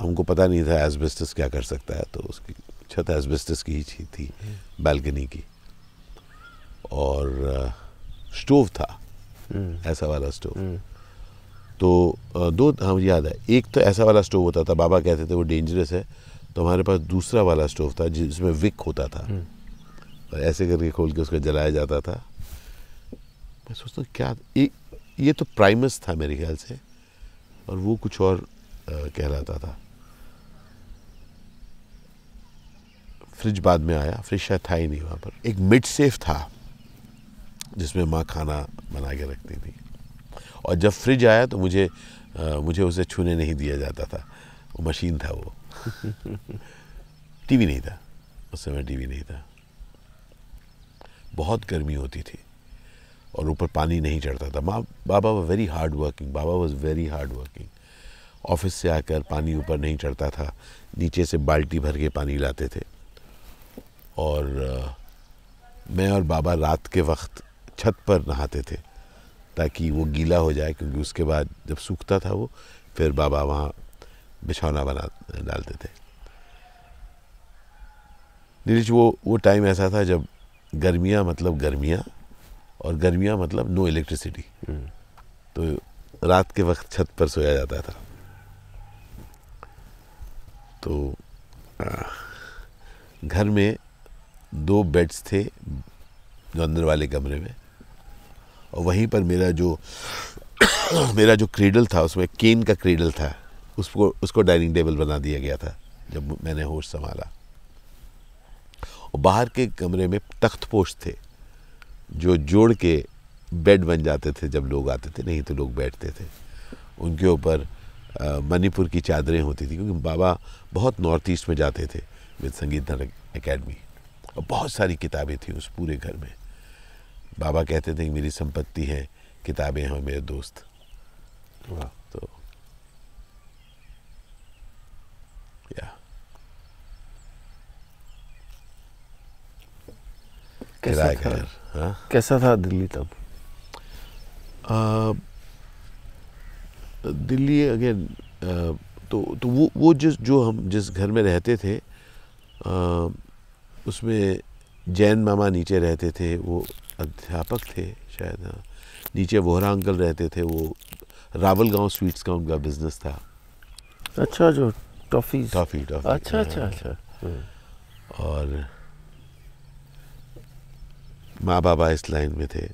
हमको पता नहीं था एसबेस्टस क्या कर सकता है तो उसकी छत एसबेस्टस की ही थी बालकनी हम्म। की और स्टोव था हम्म। ऐसा वाला स्टोव हम्म। तो दो हम हाँ, याद है एक तो ऐसा वाला स्टोव होता था बाबा कहते थे वो डेंजरस है तो हमारे पास दूसरा वाला स्टोव था जिसमें विक होता था और ऐसे करके खोल के उसको जलाया जाता था मैं सोचता हूँ क्या ए, ये तो प्राइमस था मेरे ख्याल से और वो कुछ और कहलाता था फ्रिज बाद में आया फ्रिज शायद था ही नहीं वहाँ पर एक मिड सेफ था जिसमें माँ खाना बना के रखती थी और जब फ्रिज आया तो मुझे आ, मुझे उसे छूने नहीं दिया जाता था वो मशीन था वो टीवी नहीं था उस समय टीवी नहीं था बहुत गर्मी होती थी और ऊपर पानी नहीं चढ़ता था माँ बाबा व वेरी हार्ड वर्किंग बाबा was very hard working office से आकर पानी ऊपर नहीं चढ़ता था नीचे से बाल्टी भर के पानी लाते थे और मैं और बाबा रात के वक्त छत पर नहाते थे ताकि वो गीला हो जाए क्योंकि उसके बाद जब सूखता था वो फिर बाबा वहाँ बिछौना बना डालते थे नीरज वो वो टाइम ऐसा था जब गर्मियाँ मतलब गर्मियाँ और गर्मियाँ मतलब नो इलेक्ट्रिसिटी हम्म। तो रात के वक्त छत पर सोया जाता था तो घर में दो बेड्स थे जो अंदर वाले कमरे में और वहीं पर मेरा जो मेरा जो क्रीडल था उसमें केन का क्रीडल था उसको उसको डाइनिंग टेबल बना दिया गया था जब मैंने होश संभाला और बाहर के कमरे में तख्तपोश थे जो जोड़ के बेड बन जाते थे जब लोग आते थे नहीं तो लोग बैठते थे उनके ऊपर मणिपुर की चादरें होती थी क्योंकि बाबा बहुत नॉर्थ ईस्ट में जाते थे विद संगीत अकेडमी और बहुत सारी किताबें थी उस पूरे घर में बाबा कहते थे कि मेरी संपत्ति है किताबें हैं मेरे दोस्त तो या कैसा था हाँ कैसा था दिल्ली तब आ, दिल्ली अगेन तो तो वो वो जिस जो हम जिस घर में रहते थे आ, उसमें जैन मामा नीचे रहते थे वो अध्यापक थे शायद हाँ नीचे वोहरा अंकल रहते थे वो रावल गांव स्वीट्स का उनका बिजनेस था अच्छा जो टॉफी टॉफी टॉफी अच्छा हाँ। अच्छा अच्छा हाँ। और माँ बाबा इस लाइन में थे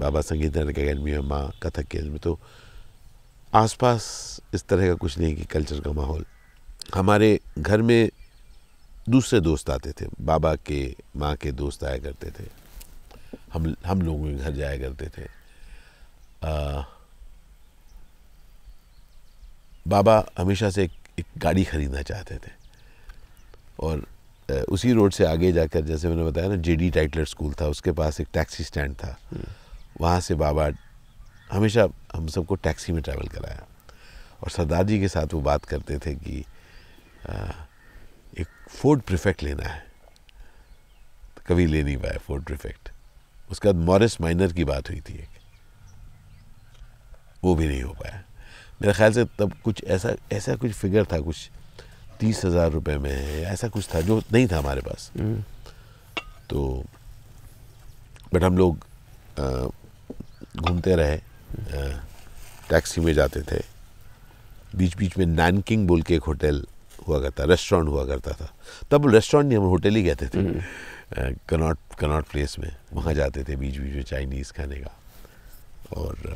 बाबा संगीत नाटक अकेडमी में माँ कथक केंद्र में तो आसपास इस तरह का कुछ नहीं कि कल्चर का माहौल हमारे घर में दूसरे दोस्त आते थे बाबा के माँ के दोस्त आया करते थे हम हम लोगों के घर जाया करते थे आ, बाबा हमेशा से एक, एक गाड़ी खरीदना चाहते थे और उसी रोड से आगे जाकर जैसे मैंने बताया ना जेडी टाइटलर स्कूल था उसके पास एक टैक्सी स्टैंड था वहाँ से बाबा हमेशा हम सबको टैक्सी में ट्रैवल कराया और सरदार जी के साथ वो बात करते थे कि आ, एक फोर्ड प्रिफेक्ट लेना है तो कभी ले नहीं पाया फोर्ड प्रिफेक्ट उसके बाद मॉरिस माइनर की बात हुई थी एक वो भी नहीं हो पाया मेरे ख्याल से तब कुछ ऐसा ऐसा कुछ फिगर था कुछ तीस हज़ार रुपये में ऐसा कुछ था जो नहीं था हमारे पास हम्म। तो बट हम लोग घूमते रहे टैक्सी में जाते थे बीच बीच में नैनकिंग बोल के एक होटल हुआ करता रेस्टोरेंट हुआ करता था तब रेस्टोरेंट नहीं हम होटल ही कहते थे कनॉट कनॉट प्लेस में वहाँ जाते थे बीच बीच में चाइनीज़ खाने का और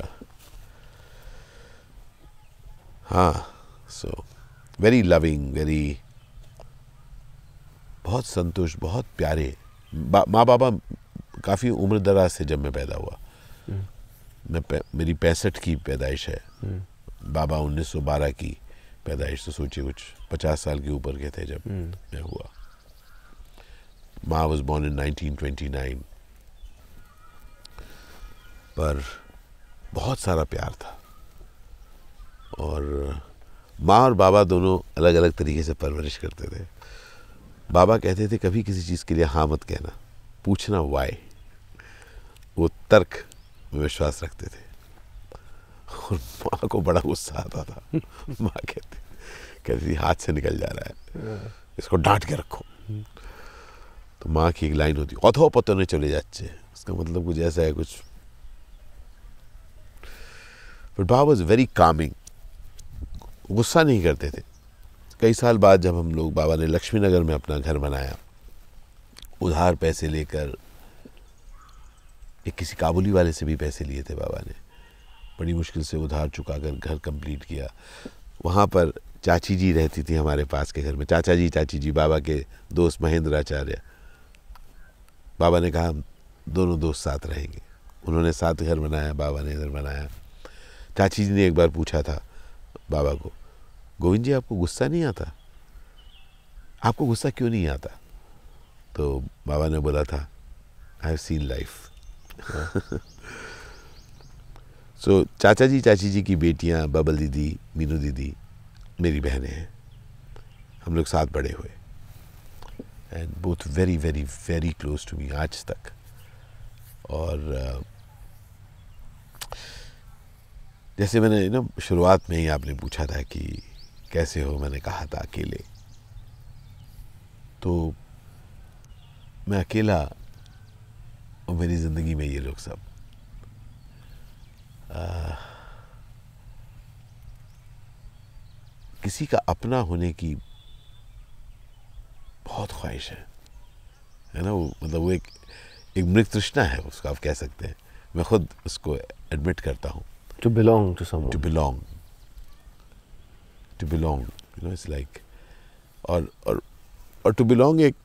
हाँ सो वेरी लविंग वेरी बहुत संतुष्ट बहुत प्यारे बा, माँ बाबा काफ़ी उम्र दराज से जब मैं पैदा हुआ हम्म। मैं पे, मेरी पैंसठ की पैदाइश है हम्म। बाबा 1912 की पैदाइश तो सोचिए कुछ पचास साल के ऊपर के थे जब मैं हम्म। हुआ माँ वॉज बॉर्न इन 1929 पर बहुत सारा प्यार था और माँ और बाबा दोनों अलग अलग तरीके से परवरिश करते थे बाबा कहते थे कभी किसी चीज़ के लिए हाँ मत कहना पूछना वाई वो तर्क में विश्वास रखते थे और माँ को बड़ा गुस्सा आता था माँ कहती कहती हाथ से निकल जा रहा है इसको डांट के रखो तो माँ की एक लाइन होती अथो पतने चले जाते उसका मतलब कुछ ऐसा है कुछ बट बाबा वॉज वेरी कामिंग गुस्सा नहीं करते थे कई साल बाद जब हम लोग बाबा ने लक्ष्मी नगर में अपना घर बनाया उधार पैसे लेकर एक किसी काबुली वाले से भी पैसे लिए थे बाबा ने बड़ी मुश्किल से उधार चुका कर घर कंप्लीट किया वहाँ पर चाची जी रहती थी हमारे पास के घर में चाचा जी चाची जी बाबा के दोस्त महेंद्राचार्य बाबा ने कहा हम दोनों दोस्त साथ रहेंगे उन्होंने साथ घर बनाया बाबा ने इधर बनाया चाची जी ने एक बार पूछा था बाबा को गोविंद जी आपको गुस्सा नहीं आता आपको गुस्सा क्यों नहीं आता तो बाबा ने बोला था I have seen life so so, चाचा जी चाची जी की बेटियां बबल दीदी मीनू दीदी मेरी बहनें हैं हम लोग साथ बड़े हुए and both very very very close to me आज तक और जैसे मैंने यू नो शुरुआत में ही आपने पूछा था कि कैसे हो मैंने कहा था अकेले तो मैं अकेला और मेरी ज़िंदगी में ये लोग सब आ, किसी का अपना होने की बहुत ख्वाहिश है है ना वो मतलब वो एक एक मृत तृष्णा है उसका आप कह सकते हैं मैं खुद उसको एडमिट करता हूँ to belong to some to belong to belong you know it's like और और और टू बिलोंग एक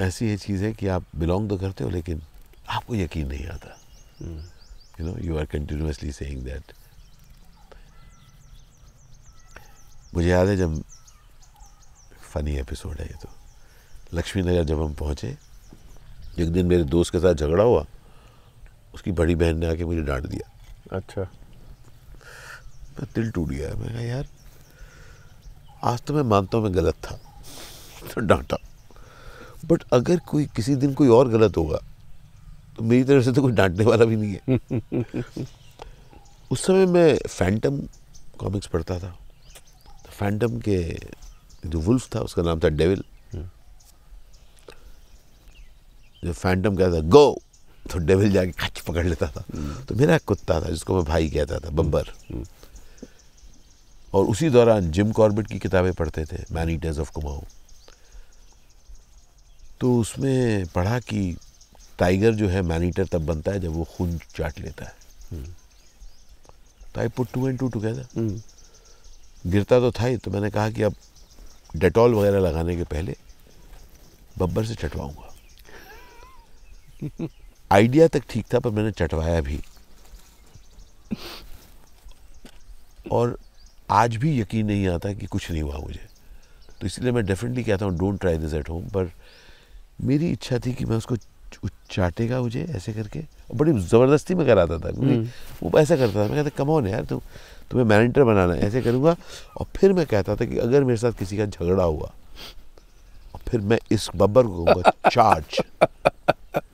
ऐसी है चीज़ है कि आप बिलोंग तो करते हो लेकिन आपको यकीन नहीं आता hmm. You know, you are continuously saying that. मुझे याद है जब फ़नी एपिसोड है ये तो लक्ष्मी नगर जब हम पहुँचे एक दिन मेरे दोस्त के साथ झगड़ा हुआ उसकी बड़ी बहन ने आके मुझे डांट दिया अच्छा मैं दिल टूट गया मैं कहा यार आज तो मैं मानता हूँ मैं गलत था तो डांटा बट अगर कोई किसी दिन कोई और गलत होगा तो मेरी तरफ से तो कोई डांटने वाला भी नहीं है उस समय मैं फैंटम कॉमिक्स पढ़ता था फैंटम के जो वुल्फ था उसका नाम था डेविल जो फैंटम कहता था गो तो डेविल जाके खच पकड़ लेता था तो मेरा कुत्ता था जिसको मैं भाई कहता था बम्बर और उसी दौरान जिम कॉर्बेट की किताबें पढ़ते थे मैनी डेज ऑफ कुमाऊ तो उसमें पढ़ा कि टाइगर जो है मैनीटर तब बनता है जब वो खून चाट लेता है हम्म। तो I put two and two together गिरता तो था ही तो मैंने कहा कि अब डेटॉल वगैरह लगाने के पहले बब्बर से चटवाऊंगा आइडिया तक ठीक था पर मैंने चटवाया भी और आज भी यकीन नहीं आता कि कुछ नहीं हुआ मुझे तो इसलिए मैं डेफिनेटली कहता हूँ don't try this at home पर मेरी इच्छा थी कि मैं उसको चाटेगा मुझे ऐसे करके बड़ी ज़बरदस्ती में कराता था क्योंकि हम्म। वो ऐसा करता था मैं कहता कमौन यार तुम तुम्हें मैनेटर बनाना है ऐसे करूँगा और फिर मैं कहता था कि अगर मेरे साथ किसी का झगड़ा हुआ और फिर मैं इस बब्बर को कहूँगा चार्ज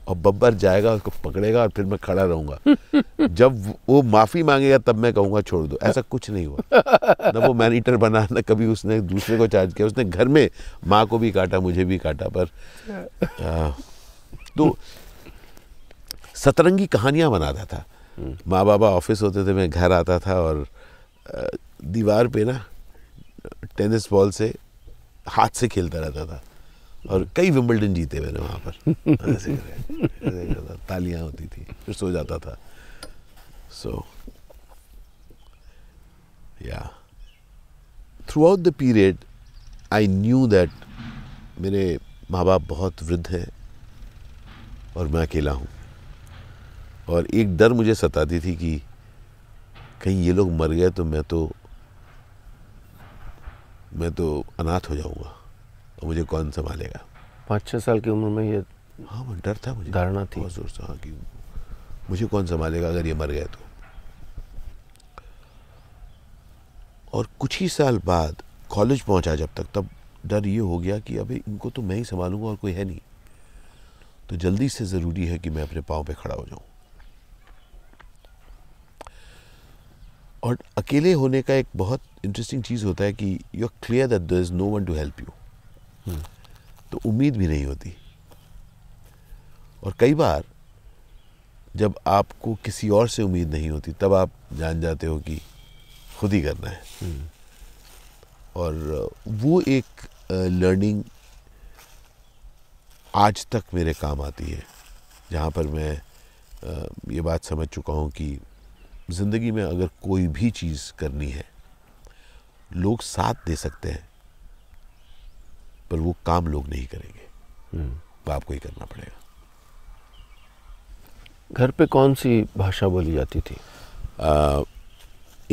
और बब्बर जाएगा उसको पकड़ेगा और फिर मैं खड़ा रहूँगा जब वो माफ़ी मांगेगा तब मैं कहूँगा छोड़ दो ऐसा कुछ नहीं हुआ ना वो मैनीटर बना ना कभी उसने दूसरे को चार्ज किया उसने घर में माँ को भी काटा मुझे भी काटा पर आ, हाँ। हाँ। तो सतरंगी कहानियाँ बनाता था हम्म। माँ बाबा ऑफिस होते थे मैं घर आता था और दीवार पे ना टेनिस बॉल से हाथ से खेलता रहता था और कई विम्बलडन जीते मैंने वहाँ पर तालियाँ होती थी फिर सो जाता था सो या throughout the period I knew that मेरे माँ बाप बहुत वृद्ध हैं और मैं अकेला हूँ और एक डर मुझे सताती थी कि कहीं ये लोग मर गए तो मैं तो मैं तो अनाथ हो जाऊँगा और मुझे कौन संभालेगा पाँच छः साल की उम्र में ये हाँ डर था मुझे धारणा थी बहुत जोर से हाँ कि मुझे कौन संभालेगा अगर ये मर गए तो और कुछ ही साल बाद कॉलेज पहुंचा जब तक तब डर ये हो गया कि अभी इनको तो मैं ही संभालूंगा और कोई है नहीं तो जल्दी से ज़रूरी है कि मैं अपने पाँव पे खड़ा हो जाऊँ और अकेले होने का एक बहुत इंटरेस्टिंग चीज़ होता है कि you are clear that there is no one to help you तो उम्मीद भी नहीं होती और कई बार जब आपको किसी और से उम्मीद नहीं होती तब आप जान जाते हो कि खुद ही करना है हम्म। और वो एक लर्निंग आज तक मेरे काम आती है जहाँ पर मैं ये बात समझ चुका हूँ कि ज़िंदगी में अगर कोई भी चीज़ करनी है लोग साथ दे सकते हैं पर वो काम लोग नहीं करेंगे तो आपको ही करना पड़ेगा घर पे कौन सी भाषा बोली जाती थी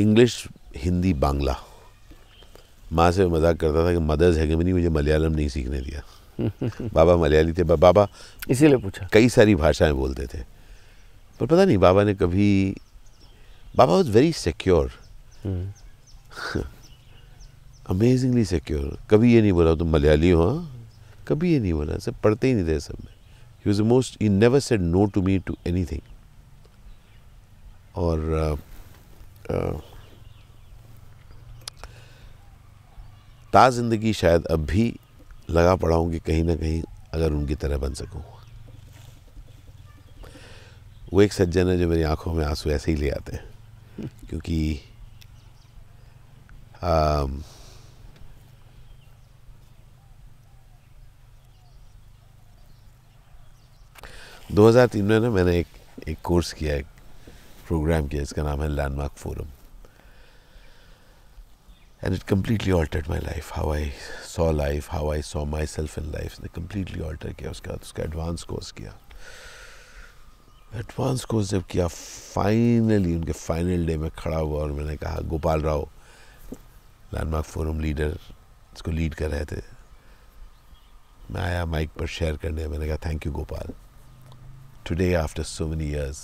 इंग्लिश हिंदी बांग्ला माँ से मजाक करता था कि मदर्स है कि मैंने मुझे मलयालम नहीं सीखने दिया बाबा मलयाली थे बाबा इसीलिए पूछा कई सारी भाषाएं बोलते थे पर पता नहीं बाबा ने कभी बाबा was very secure amazingly secure कभी ये नहीं बोला तुम मलयाली हो हाँ? कभी ये नहीं बोला सब पढ़ते ही नहीं थे सब में ही was most he never said no to me to anything और uh, uh ता ज़िंदगी शायद अब भी लगा पड़ा हूँ कि कहीं ना कहीं अगर उनकी तरह बन सकूँ वो एक सज्जन है जो मेरी आंखों में आंसू ऐसे ही ले आते हैं क्योंकि आ, दो हज़ार तीन में ना मैंने एक एक कोर्स किया एक प्रोग्राम किया इसका नाम है Landmark Forum and it completely altered my life how i saw life how i saw myself in life ने completely alter किया उसके बाद उसका एडवांस कोर्स किया एडवांस कोर्स जब किया फाइनली उनके फाइनल डे में खड़ा हुआ और मैंने कहा Gopal Rao Landmark Forum leader इसको लीड कर रहे थे मैं आया माइक पर शेयर करने मैंने कहा thank you Gopal today after so many years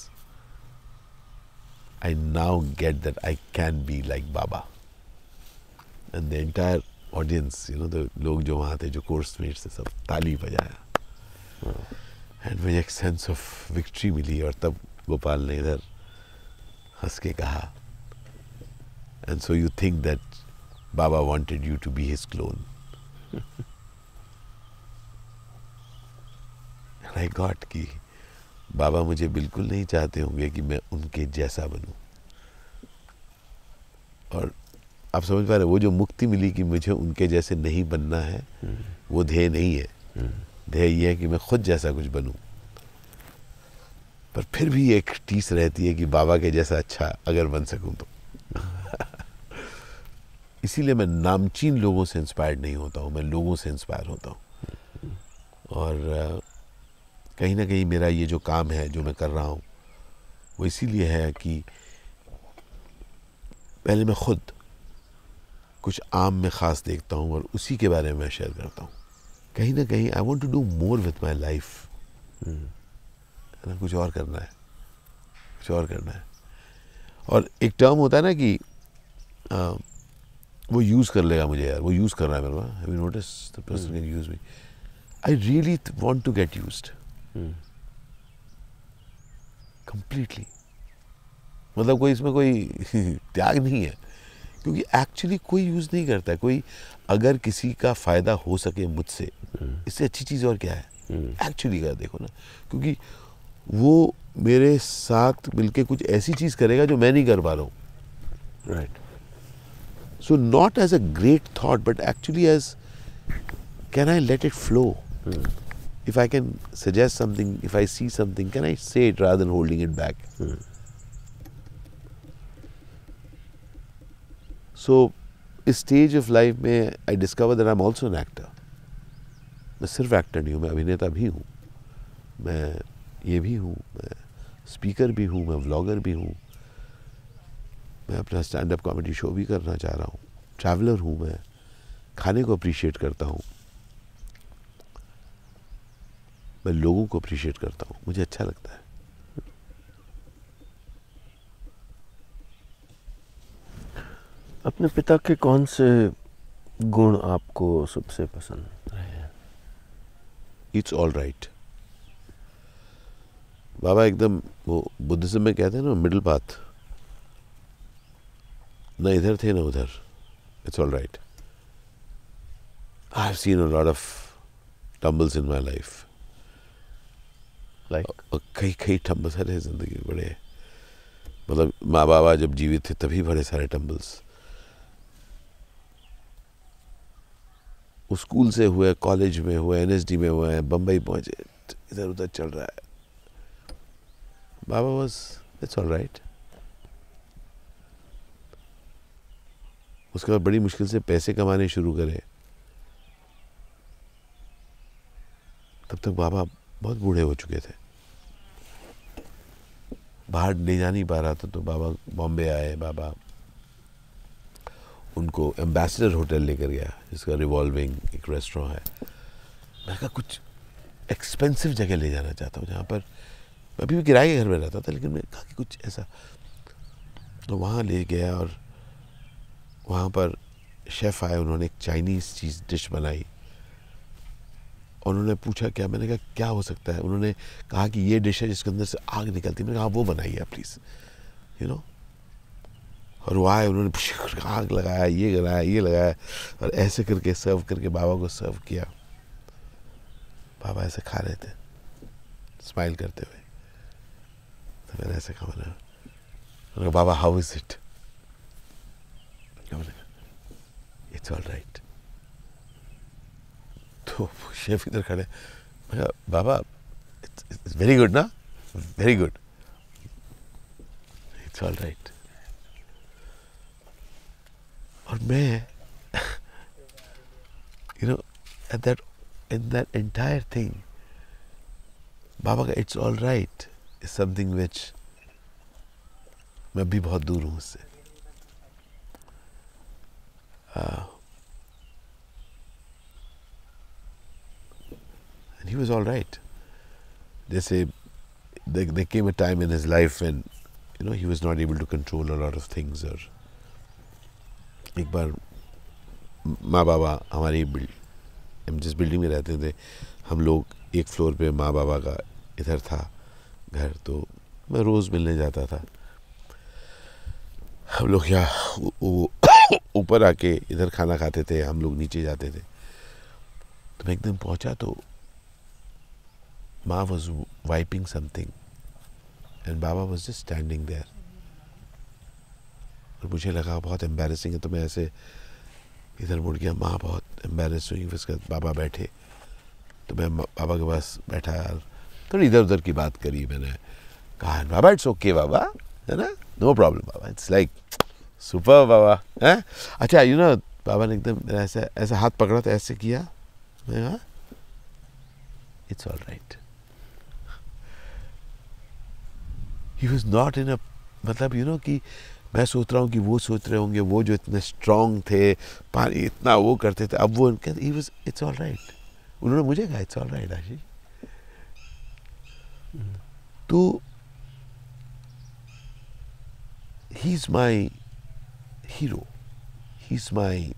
I now get that I can be like बाबा and the entire audience you know the लोग जो वहाँ थे जो कोर्स मेट थे सब ताली बजाया एंड हाँ। मुझे एक सेंस ऑफ विक्ट्री मिली और तब गोपाल ने इधर हंस के कहा and so you think that बाबा wanted you to be his clone I got कि बाबा मुझे बिल्कुल नहीं चाहते होंगे कि मैं उनके जैसा बनूं और आप समझ पा रहे वो जो मुक्ति मिली कि मुझे उनके जैसे नहीं बनना है हम्म। वो ध्येय नहीं है हम्म। ध्येय ये है कि मैं खुद जैसा कुछ बनूं पर फिर भी एक टीस रहती है कि बाबा के जैसा अच्छा अगर बन सकूँ तो इसीलिए मैं नामचीन लोगों से इंस्पायर्ड नहीं होता हूँ मैं लोगों से इंस्पायर होता हूँ और कहीं ना कहीं मेरा ये जो काम है जो मैं कर रहा हूँ वो इसीलिए है कि पहले मैं खुद कुछ आम में ख़ास देखता हूँ और उसी के बारे में मैं शेयर करता हूँ कहीं ना कहीं I want to do more with my life है ना कुछ और करना है कुछ और करना है और एक टर्म होता है ना कि आ, वो यूज़ कर लेगा मुझे यार वो यूज़ कर रहा है मेरे notice the person can use me I really want to get used completely मतलब कोई इसमें कोई त्याग नहीं है क्योंकि एक्चुअली कोई यूज़ नहीं करता है कोई अगर किसी का फ़ायदा हो सके मुझसे हम्म। इससे अच्छी चीज़ और क्या है एक्चुअली हम्म। का देखो ना क्योंकि वो मेरे साथ मिलके कुछ ऐसी चीज़ करेगा जो मैं नहीं कर पा रहा हूँ right so not as a great thought but actually as can I let it flow if I can suggest something if I see something can I say it rather than holding it back so इस स्टेज ऑफ लाइफ में I discover that I am also an actor मैं सिर्फ एक्टर नहीं हूँ मैं अभिनेता भी हूँ मैं ये भी हूँ मैं स्पीकर भी हूँ मैं व्लॉगर भी हूँ मैं अपना स्टैंड अप कॉमेडी शो भी करना चाह रहा हूँ ट्रैवलर हूँ मैं खाने को अप्रिशिएट करता हूँ मैं लोगों को अप्रिशिएट करता हूँ मुझे अच्छा लगता है अपने पिता के कौन से गुण आपको सबसे पसंद रहे इट्स ऑल राइट बाबा एकदम वो बुद्धिज्म में कहते हैं ना मिडिल पाथ ना इधर थे ना उधर it's all right I have seen a lot of tumbles in my life like कई कई टम्बल्स अरे जिंदगी बड़े मतलब माँ बाबा जब जीवित थे तभी बड़े सारे टम्बल्स स्कूल से हुए कॉलेज में हुए एनएसडी में हुए बम्बई पहुँचे तो इधर उधर चल रहा है बाबा बस इट्स ऑल राइट उसके बाद बड़ी मुश्किल से पैसे कमाने शुरू करे तब तक बाबा बहुत बूढ़े हो चुके थे बाहर ले जा नहीं पा रहा था तो बाबा बॉम्बे आए बाबा उनको एम्बेसडर होटल लेकर गया जिसका रिवॉल्विंग एक रेस्टोरेंट है मैं कहा कुछ एक्सपेंसिव जगह ले जाना चाहता हूँ जहाँ पर मैं अभी भी किराए के घर में रहता था लेकिन मैंने कहा कि कुछ ऐसा तो वहाँ ले गया और वहाँ पर शेफ़ आए उन्होंने एक चाइनीज़ चीज़ डिश बनाई और उन्होंने पूछा क्या मैंने कहा क्या हो सकता है उन्होंने कहा कि ये डिश है जिसके अंदर से आग निकलती है मैंने कहा हाँ, वो बनाइए प्लीज़ यू नो और वो आए उन्होंने आग लगाया ये लगाया ये लगाया और ऐसे करके सर्व करके बाबा को सर्व किया बाबा ऐसे खा रहे थे स्माइल करते हुए तो मैंने ऐसे कहा मैंने कहा बाबा how is it it's all right तो शेफ इधर खड़े मैं बाबा इट्स वेरी गुड ना very good it's all right But man, you know, at that in that entire thing, Baba it's all right is something which मैं अभी बहुत दूर हूँ उससे uh, and he was all right. They say there, there came a time in his life when you know he was not able to control a lot of things or एक बार माँ बाबा हमारे बिल्ड हम जिस बिल्डिंग में रहते थे हम लोग एक फ्लोर पे माँ बाबा का इधर था घर तो मैं रोज़ मिलने जाता था हम लोग क्या वो ऊपर आके इधर खाना खाते थे हम लोग नीचे जाते थे तो मैं एकदम पहुँचा तो माँ वॉज वाइपिंग समथिंग एंड बाबा वॉज जस्ट स्टैंडिंग देयर और मुझे लगा बहुत एम्बेरसिंग है तो मैं ऐसे इधर मुड़ गया माँ बहुत एम्बेरस हुई उसके बाद बाबा बैठे तो मैं बाबा के पास बैठा यार थोड़ी इधर उधर की बात करी मैंने कहा बाबा इट्स ओके बाबा है ना नो प्रॉब्लम बाबा इट्स लाइक सुपर बाबा है अच्छा यू नो बाबा ने एकदम मेरा ऐसा ऐसा हाथ पकड़ा तो ऐसे किया मैं कहा it's all right he was not in a मतलब यू नो कि मैं सोच रहा हूँ कि वो सोच रहे होंगे वो जो इतने स्ट्रांग थे पानी इतना वो करते थे अब वो उनके इट्स ऑल राइट उन्होंने मुझे कहा इट्स ऑल राइट आशी तो he is my hero he is my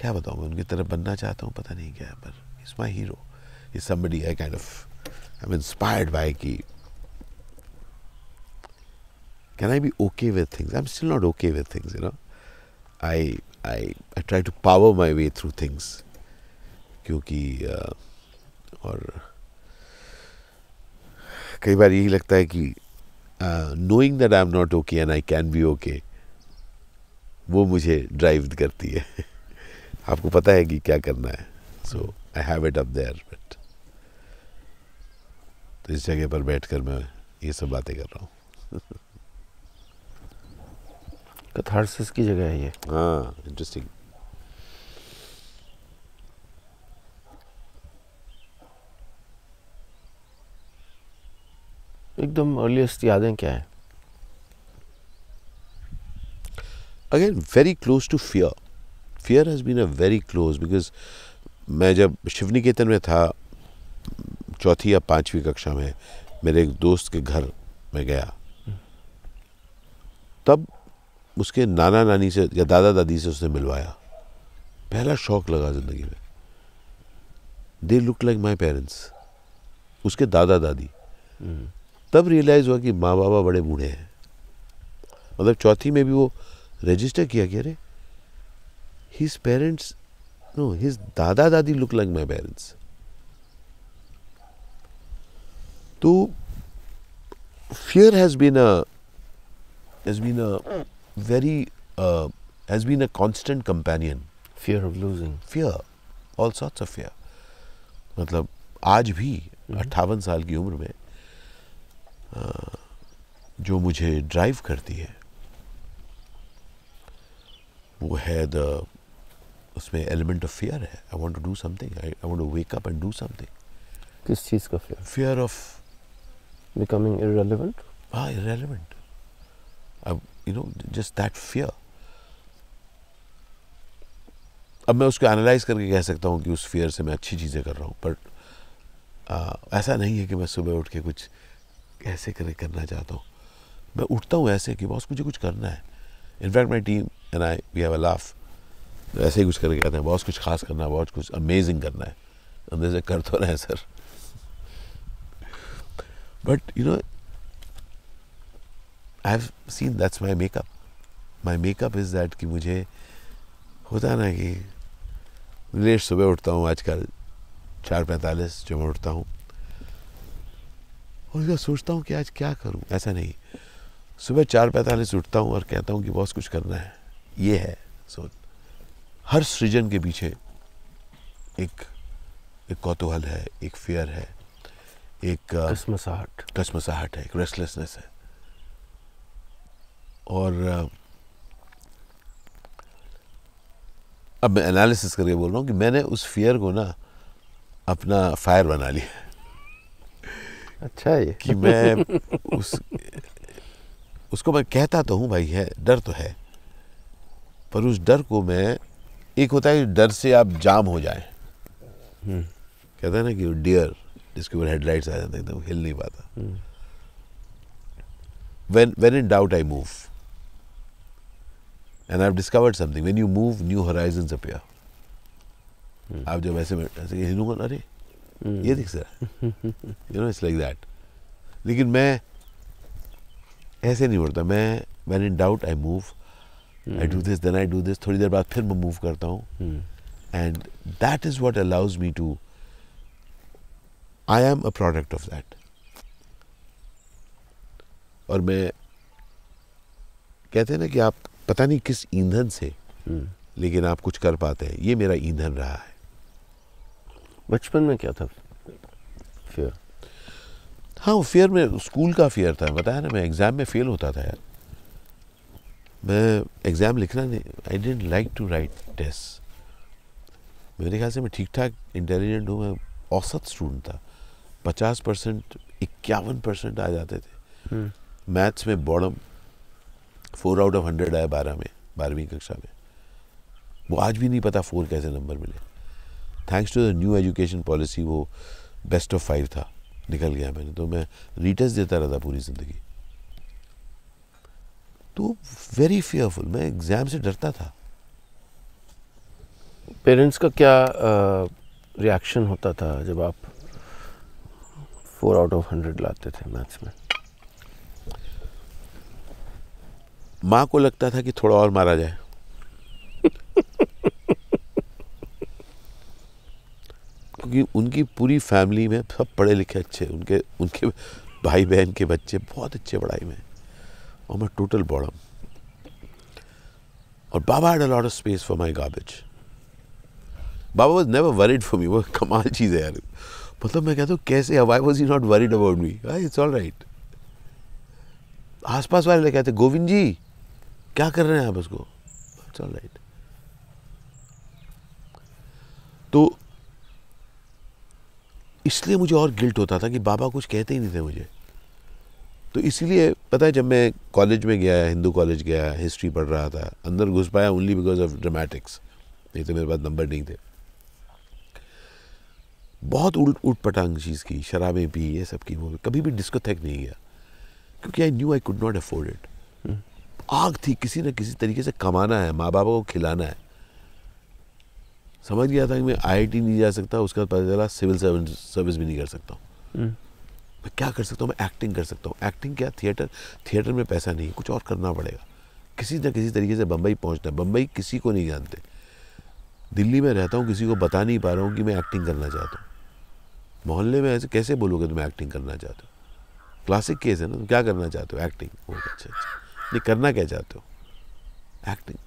क्या बताऊँ मैं उनकी तरफ बनना चाहता हूँ पता नहीं क्या पर is my hero is somebody I kind of I'm inspired by ki can I be okay with things? I'm still not okay with things, you know. I I I try to power my way through things. uh, और कई बार यही लगता है कि knowing that I am not okay and I can be okay वो मुझे ड्राइव करती है आपको पता है कि क्या करना है so I have it up there इस जगह पर बैठकर मैं ये सब बातें कर रहा हूँ कथारसिस की जगह है ये हाँ इंटरेस्टिंग एकदम अर्लीस्ट यादें क्या है again very close to fear fear has been a very close because मैं जब शिवनिकेतन में था चौथी या पांचवी कक्षा में मेरे एक दोस्त के घर में गया तब उसके नाना नानी से या दादा दादी से उसने मिलवाया पहला शौक लगा ज़िंदगी में they look like my parents उसके दादा दादी हम्म। तब रियलाइज़ हुआ कि माँ बाबा बड़े बूढ़े हैं मतलब चौथी में भी वो रजिस्टर किया कि अरे हिज पेरेंट्स नो हिज दादा दादी लुक लाइक माई पेरेंट्स तो fear has been a has been a very has been a constant companion fear of losing fear all sorts of fear मतलब आज भी हम्म। अट्ठावन साल की उम्र में आ, uh, जो मुझे ड्राइव करती है वो है द उसमें एलिमेंट ऑफ फियर है I want to do something I want to wake up and do something किस चीज़ का fear fear of becoming irrelevant? Ah, irrelevant. I, you know, just that fear. अब मैं उसको एनालाइज करके कह सकता हूँ कि उस फियर से मैं अच्छी चीज़ें कर रहा हूँ बट ऐसा नहीं है कि मैं सुबह उठ के कुछ ऐसे करके करना चाहता हूँ मैं उठता हूँ ऐसे कि बॉस मुझे कुछ करना है in fact my team and I we have a laugh ऐसे ही कुछ करके कहते हैं बहुत कुछ खास करना है बहुत कुछ अमेजिंग करना है अंदर से कर तो रहे हैं sir But you know, I've seen that's my makeup. My makeup is that कि मुझे होता ना कि लेट सुबह उठता हूँ आजकल चार पैंतालीस जो मैं उठता हूँ उसका सोचता हूँ कि आज क्या करूँ ऐसा नहीं सुबह चार पैंतालीस उठता हूँ और कहता हूँ कि बॉस कुछ करना है ये है सोच हर सृजन के पीछे एक एक कौतूहल है एक फेयर है एक कसमसाहट कसमसाहट है एक रेस्टलेसनेस है और अब मैं एनालिसिस करके बोल रहा हूँ कि मैंने उस फियर को ना अपना फायर बना लिया अच्छा है कि मैं उस उसको मैं कहता तो हूँ भाई है डर तो है पर उस डर को मैं एक होता है डर से आप जाम हो जाए हम्म। कहते हैं ना कि डियर जिसके ऊपर हेडलाइट्स आ जाते हैं एकदम हिल नहीं पाता when when in doubt I move and i've discovered something when you move new horizons appear hmm. आप जब ऐसे ऐसे हिलूंगा ना अरे हम्म। ये दिख sir you know it's like that लेकिन मैं ऐसे नहीं उड़ता मैं when in doubt I move I do this then I do this थोड़ी देर बाद फिर मैं मूव करता हूँ and that is what allows me to I am a product of that और मैं कहते हैं ना कि आप पता नहीं किस ईंधन से हम्म। लेकिन आप कुछ कर पाते हैं ये मेरा ईंधन रहा है बचपन में क्या था फियर हाँ वो फेयर में स्कूल का फेयर था बताया ना मैं एग्ज़ाम में फेल होता था यार मैं एग्ज़ाम लिखना नहीं I didn't like to write test मेरे ख्याल से मैं ठीक ठाक इंटेलिजेंट हूँ मैं औसत स्टूडेंट था पचास परसेंट इक्यावन परसेंट आ जाते थे हम्म। मैथ्स में bottom four out of hundred आया बारह में बारहवीं कक्षा में वो आज भी नहीं पता फोर कैसे नंबर मिले thanks to the new education policy वो बेस्ट ऑफ फाइव था निकल गया मैंने तो मैं रिटर्स देता रहता पूरी ज़िंदगी तो वेरी फेयरफुल मैं एग्ज़ाम से डरता था पेरेंट्स का क्या रिएक्शन होता था जब आप फोर आउट ऑफ हंड्रेड लाते थे मैथ्स में माँ को लगता था कि थोड़ा और मारा जाए क्योंकि उनकी पूरी फैमिली में सब पढ़े लिखे अच्छे उनके उनके भाई बहन के बच्चे बहुत अच्छे पढ़ाई में और मैं टोटल बॉडम और बाबा had a lot of space for my garbage बाबा was never worried for me वो कमाल चीज़ है यार मतलब मैं कहता हूँ कैसे why was you not worried about me it's all right आसपास वाले कहते गोविंद जी क्या कर रहे हैं आप उसको इट्स ऑल राइट तो इसलिए मुझे और गिल्ट होता था कि बाबा कुछ कहते ही नहीं थे मुझे तो इसीलिए पता है जब मैं कॉलेज में गया हिंदू कॉलेज गया हिस्ट्री पढ़ रहा था अंदर घुस पाया ओनली बिकॉज ऑफ ड्रामेटिक्स नहीं तो मेरे पास नंबर नहीं थे बहुत उल्ट उल्ट पटांग चीज़ की शराबें पी ये सब की वो कभी भी डिस्कोथेक नहीं गया क्योंकि I knew I could not afford it आग थी किसी न किसी तरीके से कमाना है माँ बाबा को खिलाना है समझ गया था कि मैं आईआईटी नहीं जा सकता उसका पता चला सिविल सर्विस भी नहीं कर सकता हूँ हम्म। मैं क्या कर सकता हूँ मैं एक्टिंग कर सकता हूँ एक्टिंग क्या थिएटर थिएटर में पैसा नहीं कुछ और करना पड़ेगा किसी न किसी तरीके से बम्बई पहुँचना बम्बई किसी को नहीं जानते दिल्ली में रहता हूँ किसी को बता नहीं पा रहा हूँ कि मैं एक्टिंग करना चाहता हूँ मोहल्ले में ऐसे कैसे बोलोगे तुम एक्टिंग करना चाहते हो क्लासिक केस है ना तुम क्या करना चाहते हो एक्टिंग बहुत अच्छा अच्छा नहीं करना क्या चाहते हो एक्टिंग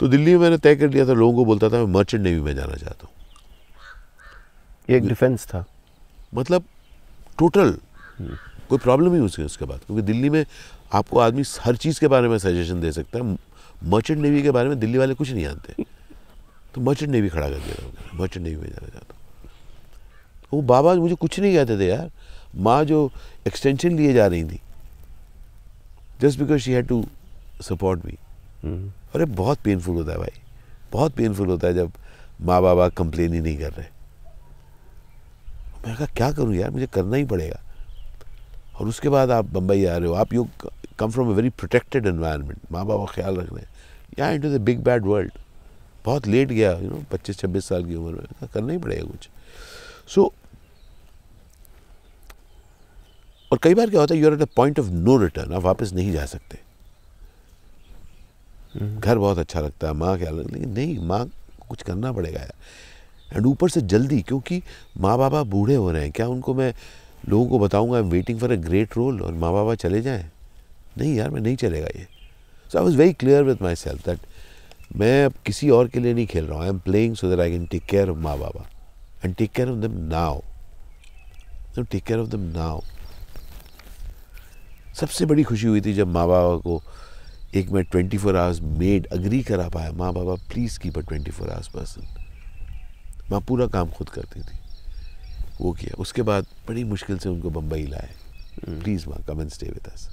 तो दिल्ली में मैंने तय कर लिया था लोगों को बोलता था मैं मर्चेंट नेवी में जाना चाहता हूँ ये एक डिफेंस था मतलब टोटल हम्म। कोई प्रॉब्लम ही उसके उसके बाद क्योंकि दिल्ली में आपको आदमी हर चीज़ के बारे में सजेशन दे सकता है मर्चेंट नेवी के बारे में दिल्ली वाले कुछ नहीं जानते तो मर्चेंट नेवी खड़ा कर दिया मर्चेंट नेवी में जाना चाहता हूँ वो बाबा मुझे कुछ नहीं कहते थे यार माँ जो एक्सटेंशन लिए जा रही थी just because she had to support me अरे बहुत पेनफुल होता है भाई बहुत पेनफुल होता है जब माँ बाबा कंप्लेन ही नहीं कर रहे मैं कहा क्या करूँ यार मुझे करना ही पड़ेगा और उसके बाद आप बम्बई आ रहे हो आप you come from a very protected environment माँ बाबा ख्याल रख रहे हैं in into the big bad world बहुत लेट गया यू नो पच्चीस छब्बीस साल की उम्र में करना ही पड़ेगा कुछ सो so, और कई बार क्या होता है you are at a point of no return आप वापस नहीं जा सकते घर बहुत अच्छा लगता है माँ क्या लगता लेकिन नहीं माँ कुछ करना पड़ेगा यार एंड ऊपर से जल्दी क्योंकि माँ बाबा बूढ़े हो रहे हैं क्या उनको मैं लोगों को बताऊंगा I am waiting for a great role और माँ बाबा चले जाएँ नहीं यार मैं नहीं चलेगा ये so I was very clear with myself that मैं अब किसी और के लिए नहीं खेल रहा हूँ I am playing so that I can take care of माँ बाबा and take care of them now take care of them नाव सबसे बड़ी खुशी हुई थी जब माँ बाबा को एक मैं twenty four hours maid agree करा पाया माँ बाबा please keep a twenty four hours person माँ पूरा काम खुद करती थी वो किया उसके बाद बड़ी मुश्किल से उनको बम्बई लाए प्लीज़ हम्म। माँ come and stay with us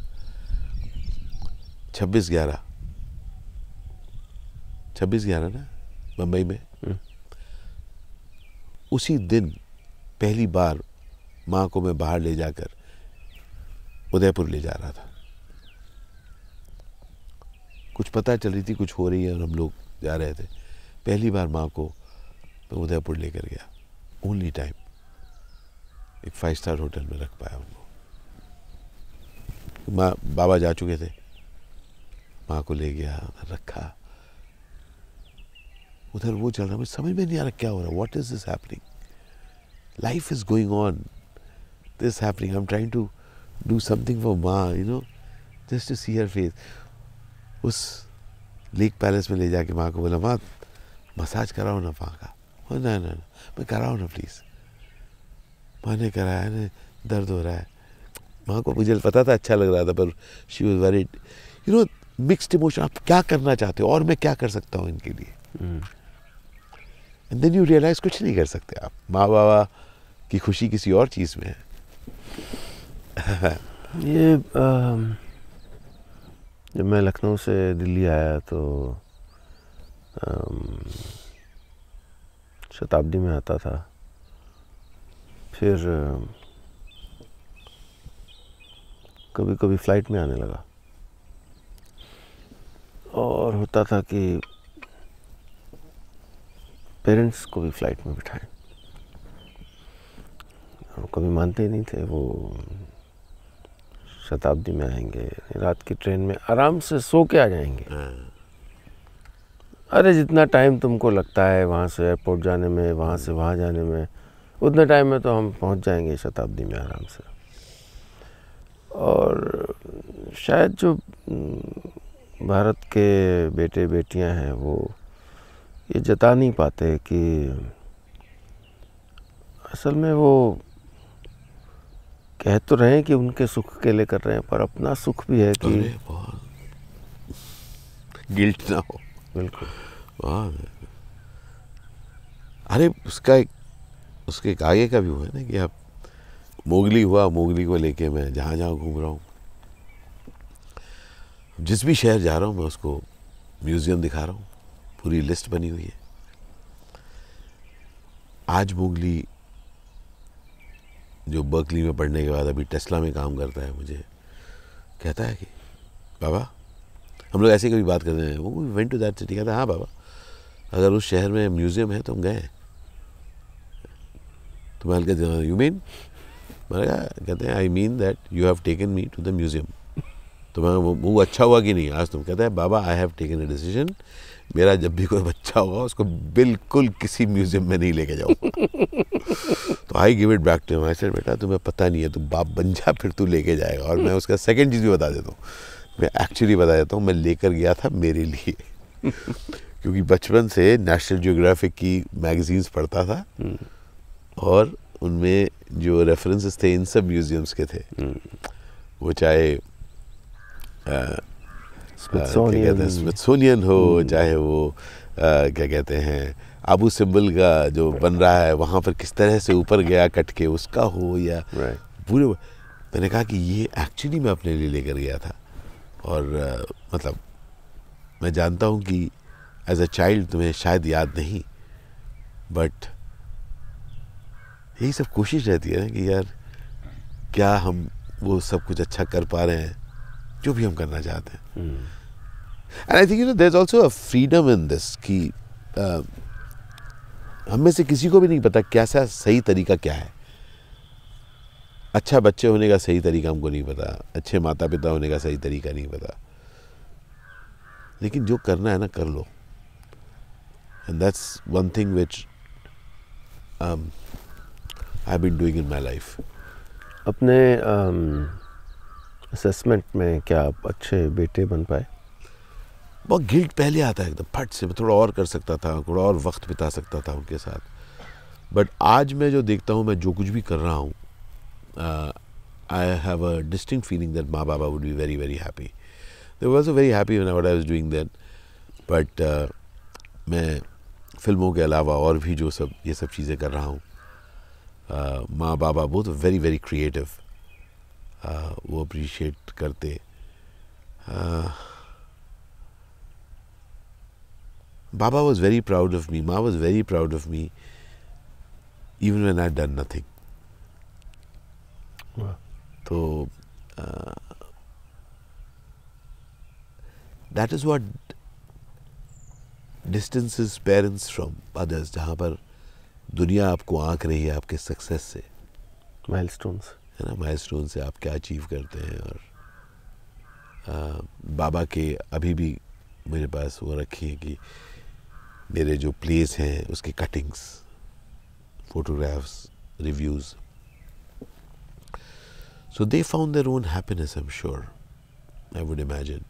छब्बीस ग्यारह छब्बीस ग्यारह ना बम्बई में हम्म। उसी दिन पहली बार माँ को मैं बाहर ले जाकर उदयपुर ले जा रहा था कुछ पता चल रही थी कुछ हो रही है और हम लोग जा रहे थे पहली बार माँ को मैं उदयपुर लेकर गया ओनली टाइम एक फाइव स्टार होटल में रख पाया उनको माँ बाबा जा चुके थे माँ को ले गया रखा उधर वो चल रहा मुझे समझ में नहीं आ रहा क्या हो रहा what is this happening life is going on this happening I am trying to do something for माँ you know just to see her face उस लेक पैलेस में ले जाके माँ को बोला माँ मसाज कराओ ना माँ का oh, ना ना ना मैं कराओ ना प्लीज़ माँ ने कराया ना दर्द हो रहा है माँ को मुझे पता था अच्छा लग रहा था पर she was very you know mixed emotion आप क्या करना चाहते हो और मैं क्या कर सकता हूँ इनके लिए एंड देन यू रियलाइज कुछ नहीं कर सकते आप माँ बाबा की खुशी किसी और चीज़ में है ये आ, जब मैं लखनऊ से दिल्ली आया तो शताब्दी में आता था फिर कभी कभी फ्लाइट में आने लगा और होता था कि पेरेंट्स को भी फ्लाइट में बिठाएं और कभी मानते ही नहीं थे वो शताब्दी में आएंगे रात की ट्रेन में आराम से सो के आ जाएंगे हाँ। अरे जितना टाइम तुमको लगता है वहाँ से एयरपोर्ट जाने में वहाँ से वहाँ जाने में उतने टाइम में तो हम पहुँच जाएंगे शताब्दी में आराम से और शायद जो भारत के बेटे बेटियाँ हैं वो ये जता नहीं पाते कि असल में वो कह तो रहे हैं कि उनके सुख के लिए कर रहे हैं पर अपना सुख भी है कि गिल्ट ना हो बिल्कुल अरे उसका एक उसके एक आगे का व्यू है ना कि आप मोगली हुआ मोगली को लेके मैं जहाँ जहाँ घूम रहा हूँ जिस भी शहर जा रहा हूँ मैं उसको म्यूज़ियम दिखा रहा हूँ पूरी लिस्ट बनी हुई है आज मोगली जो बर्कली में पढ़ने के बाद अभी टेस्ला में काम करता है मुझे कहता है कि बाबा हम लोग ऐसे कभी बात कर रहे हैं वो वेंट टू दैट सिटी कहता है हाँ बाबा अगर उस शहर में म्यूज़ियम है तो हम गए तो मैं हल्का यू मीन मैंने कहा कहते हैं I mean that you have taken me to the museum तो मैं वो, वो अच्छा हुआ कि नहीं आज तुम तो कहते हैं बाबा I have taken a decision मेरा जब भी कोई बच्चा होगा उसको बिल्कुल किसी म्यूजियम में नहीं लेके जाऊंगा तो I give it back to him sir बेटा तुम्हें पता नहीं है तुम बाप बन जा फिर तू लेके जाएगा और मैं उसका सेकेंड चीज़ भी बता देता हूँ मैं एक्चुअली बता देता हूँ मैं लेकर गया था मेरे लिए क्योंकि बचपन से नेशनल जियोग्राफिक की मैगजीन्स पढ़ता था और उनमें जो रेफरेंसेस थे इन सब म्यूजियम्स के थे हम्म। वो चाहे स्मिथसोनियन तो स्मिथसोनियन हो हम्म। चाहे वो क्या कहते हैं आबू सिंबल का जो बन रहा है वहाँ पर किस तरह से ऊपर गया कट के उसका हो या पूरे मैंने कहा कि ये एक्चुअली मैं अपने लिए लेकर गया था और मतलब मैं जानता हूँ कि एज अ चाइल्ड तुम्हें शायद याद नहीं बट यही सब कोशिश रहती है ना कि यार क्या हम वो सब कुछ अच्छा कर पा रहे हैं जो भी हम करना चाहते हैं हम्म। And I think you know there is also a freedom in this कि um, हमें हम में से किसी को भी नहीं पता कैसा सही तरीका क्या है अच्छा बच्चे होने का सही तरीका हमको नहीं पता अच्छे माता पिता होने का सही तरीका नहीं पता लेकिन जो करना है ना कर लो and that's one thing which I been doing in my life अपने असेसमेंट um, में क्या आप अच्छे बेटे बन पाए बहुत गिल्ट पहले आता है एकदम फट से मैं थोड़ा और कर सकता था थोड़ा और वक्त बिता सकता था उनके साथ बट आज मैं जो देखता हूँ मैं जो कुछ भी कर रहा हूँ I have a distinct feeling that माँ बाबा would be very very happy they was a very happy one I was doing then but मैं फिल्मों के अलावा और भी जो सब ये सब चीज़ें कर रहा हूँ uh, माँ बाबा बहुत वेरी वेरी क्रिएटिव वो अप्रिशिएट करते uh, बाबा was very proud of me माँ was very proud of me even when I done nothing तो that is what distance is parents from others जहाँ पर दुनिया आपको आंक रही है आपके सक्सेस से माइलस्टोन्स है ना स्टोन से आप क्या अचीव करते हैं और आ, uh, बाबा के अभी भी मेरे पास वो रखी है कि मेरे जो प्लेस हैं उसके cuttings photographs reviews so they found their own happiness I am sure I would imagine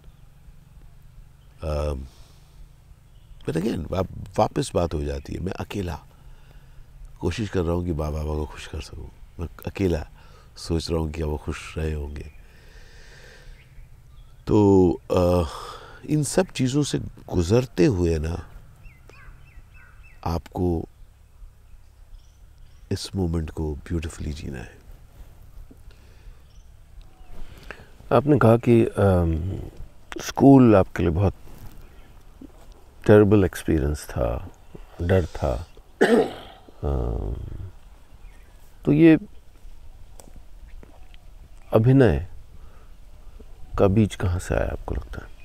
but again वापस बात हो जाती है मैं अकेला कोशिश कर रहा हूँ कि माँ बाबा को खुश कर सकूँ मैं अकेला सोच रहा हूँ कि वो खुश रहे होंगे तो आ, uh, इन सब चीज़ों से गुज़रते हुए ना आपको इस मोमेंट को ब्यूटीफुली जीना है आपने कहा कि आ, स्कूल आपके लिए बहुत टेरेबल एक्सपीरियंस था डर था आ, तो ये अभिनय का बीज कहाँ से आया आपको लगता है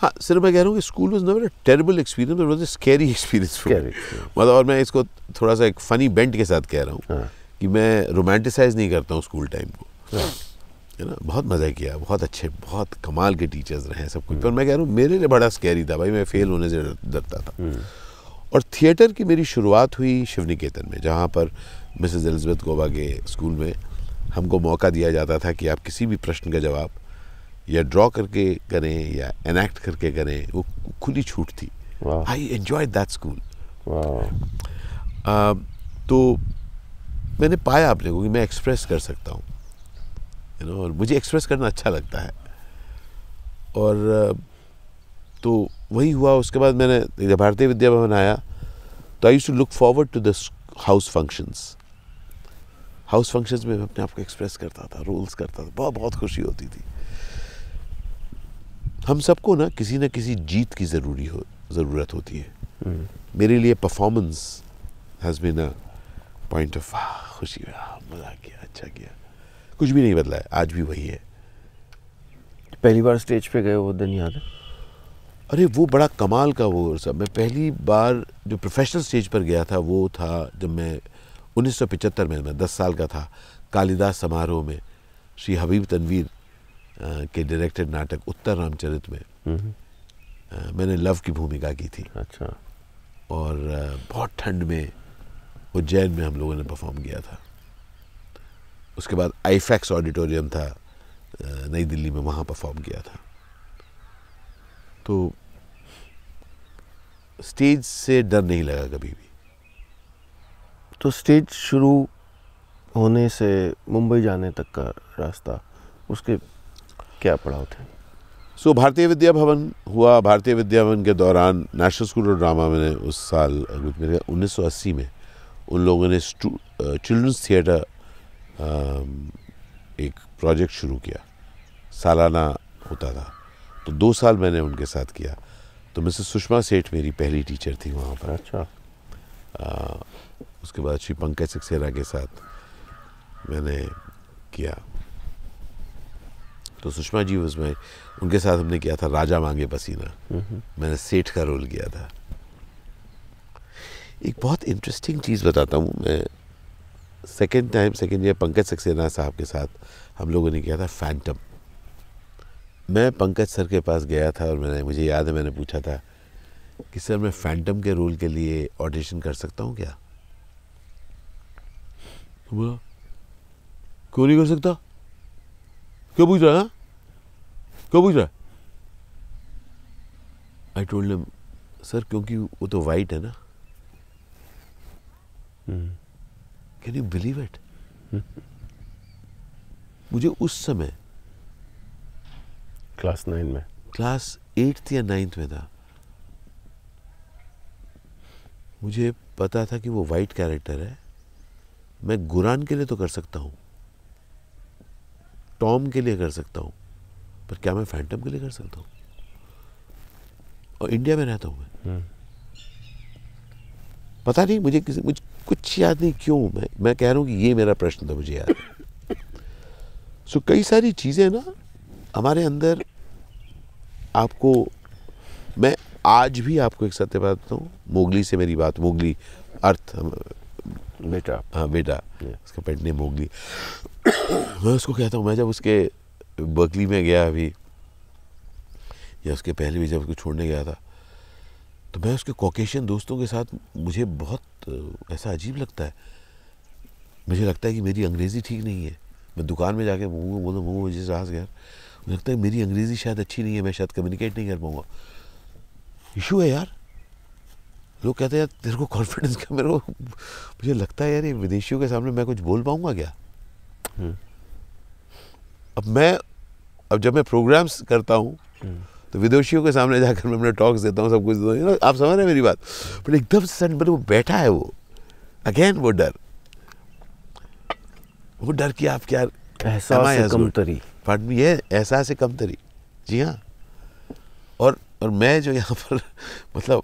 हाँ सिर्फ मैं कह रहा हूँ कि school was not terrible experience was a scary experience मतलब और मैं इसको थोड़ा सा एक फ़नी बेंट के साथ कह रहा हूँ हाँ. कि मैं रोमांटिसाइज नहीं करता हूँ स्कूल टाइम को हाँ। है ना बहुत मज़ा किया बहुत अच्छे बहुत कमाल के टीचर्स रहे हैं सब कुछ हम्म। पर मैं कह रहा हूँ मेरे लिए बड़ा स्कैरी था भाई मैं फेल होने से डरता था हम्म। और थिएटर की मेरी शुरुआत हुई शिव निकेतन में जहाँ पर मिसेज एलिजबेथ गोबा के स्कूल में हमको मौका दिया जाता था कि आप किसी भी प्रश्न का जवाब या ड्रॉ करके करें या एनेक्ट करके करें वो खुली छूट थी आई एन्जॉय दैट स्कूल तो मैंने पाया आपने को कि मैं एक्सप्रेस कर सकता हूँ यू नो और मुझे एक्सप्रेस करना अच्छा लगता है और तो वही हुआ उसके बाद मैंने भारतीय विद्या भवन आया तो I used to look forward to this house functions house functions में मैं अपने आप को एक्सप्रेस करता था रोल्स करता था बहुत बहुत खुशी होती थी हम सबको ना किसी ना किसी जीत की ज़रूरी हो ज़रूरत होती है हम्म। मेरे लिए performance has been a point of खुशी मज़ा किया अच्छा किया कुछ भी नहीं बदला है आज भी वही है पहली बार स्टेज पे गए वो दिन याद है अरे वो बड़ा कमाल का वो सब मैं पहली बार जो प्रोफेशनल स्टेज पर गया था वो था जब मैं 1975 में मैं 10 साल का था कालिदास समारोह में श्री हबीब तनवीर के डायरेक्टेड नाटक उत्तर रामचरित में हम्म। मैंने लव की भूमिका की थी अच्छा और बहुत ठंड में उज्जैन में हम लोगों ने परफॉर्म किया था उसके बाद आईफैक्स ऑडिटोरियम था नई दिल्ली में वहाँ परफॉर्म किया था तो स्टेज से डर नहीं लगा कभी भी तो स्टेज शुरू होने से मुंबई जाने तक का रास्ता उसके क्या पढ़ाओ थे सो so, भारतीय विद्या भवन हुआ भारतीय विद्या भवन के दौरान नेशनल स्कूल ऑफ ड्रामा मैंने उस साल उन्नीस सौ अस्सी में उन लोगों ने चिल्ड्रंस थिएटर एक प्रोजेक्ट शुरू किया सालाना होता था तो दो साल मैंने उनके साथ किया तो मिसेस सुषमा सेठ मेरी पहली टीचर थी वहाँ पर अच्छा आ, उसके बाद श्री पंकज सक्सेना के साथ मैंने किया तो सुषमा जी उसमें उनके साथ हमने किया था राजा मांगे पसीना मैंने सेठ का रोल किया था एक बहुत इंटरेस्टिंग चीज़ बताता हूँ मैं second time second year Pankaj Saxena साहब के साथ हम लोगों ने किया था फैंटम मैं पंकज सर के पास गया था और मैंने मुझे याद है मैंने पूछा था कि सर मैं फैंटम के रोल के लिए ऑडिशन कर सकता हूँ क्या तो बोला क्यों नहीं कर सकता क्यों पूछ रहा है क्यों पूछ रहा है आई टोल्ड हिम सर क्योंकि वो तो वाइट है ना कैन यू बिलीव इट मुझे उस समय क्लास नाइन में क्लास एट्थ या नाइन्थ में था मुझे पता था कि वो वाइट कैरेक्टर है मैं गुरान के लिए तो कर सकता हूँ टॉम के लिए कर सकता हूँ पर क्या मैं फैंटम के लिए कर सकता हूँ और इंडिया में रहता हूँ मैं हम्म। पता नहीं मुझे किसी मुझे कुछ याद नहीं क्यों मैं मैं कह रहा हूँ कि ये मेरा प्रश्न था मुझे याद सो कई सारी चीज़ें ना हमारे अंदर आपको मैं आज भी आपको एक सत्य बताता हूँ मोगली से मेरी बात मोगली अर्थ बेटा हाँ बेटा उसका पेंट नेम होगी मैं उसको कहता हूँ मैं जब उसके बकली में गया अभी या उसके पहले भी जब उसको छोड़ने गया था तो मैं उसके कोकेशन दोस्तों के साथ मुझे बहुत ऐसा अजीब लगता है मुझे लगता है कि मेरी अंग्रेज़ी ठीक नहीं है मैं दुकान में जाके मूँगा बोलो मूँगा मुझे सास गया मुझे लगता है मेरी अंग्रेज़ी शायद अच्छी नहीं है मैं शायद कम्युनिकेट नहीं कर पाऊँगा इशू है यार लोग कहते हैं यार तेरे को कॉन्फिडेंस क्या मेरे को मुझे लगता है यार ये विदेशियों के सामने मैं कुछ बोल पाऊंगा क्या हम्म। अब मैं अब जब मैं प्रोग्राम्स करता हूँ हम्म। तो विदेशियों के सामने जाकर मैं अपने टॉक्स देता हूँ सब कुछ देता हूँ आप समझ रहे हैं मेरी बात बट एकदम सन मतलब वो बैठा है वो अगेन वो डर वो डर कि आप क्या एहसास कमतरी पार्ट ये एहसास कमतरी जी हाँ और और मैं जो यहाँ पर मतलब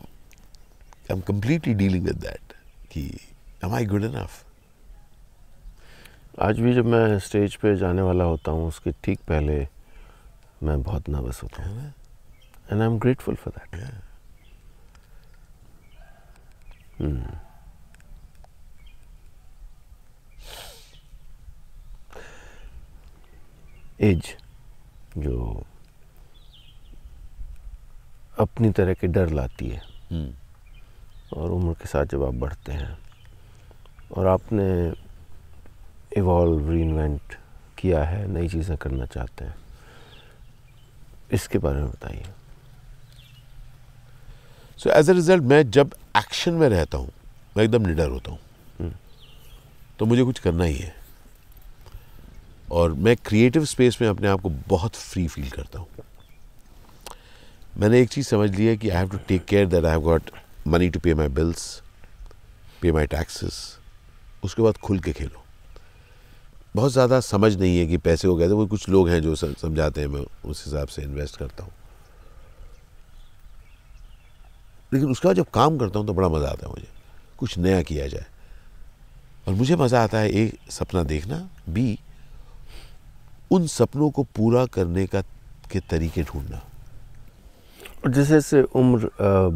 I'm completely dealing with that कि am I good enough आज भी जब मैं स्टेज पे जाने वाला होता हूँ उसके ठीक पहले मैं बहुत नर्वस होता हूँ and I am grateful for that age जो अपनी तरह के डर लाती है hmm. और उम्र के साथ जब आप बढ़ते हैं और आपने इवॉल्व रीइन्वेंट किया है नई चीज़ें करना चाहते हैं इसके बारे में बताइए सो एज ए रिज़ल्ट मैं जब एक्शन में रहता हूँ मैं एकदम निडर होता हूँ हम्म। तो मुझे कुछ करना ही है और मैं क्रिएटिव स्पेस में अपने आप को बहुत फ्री फील करता हूँ मैंने एक चीज़ समझ ली है कि I have to take care that I have got money to pay my bills पे माई टैक्सेस उसके बाद खुल के खेलो बहुत ज़्यादा समझ नहीं है कि पैसे हो गए थे तो वो कुछ लोग हैं जो समझाते हैं मैं उस हिसाब से इन्वेस्ट करता हूँ लेकिन उसके बाद जब काम करता हूँ तो बड़ा मज़ा आता है मुझे कुछ नया किया जाए और मुझे मज़ा आता है ए सपना देखना बी उन सपनों को पूरा करने का के तरीके ढूंढना और जैसे जैसे उम्र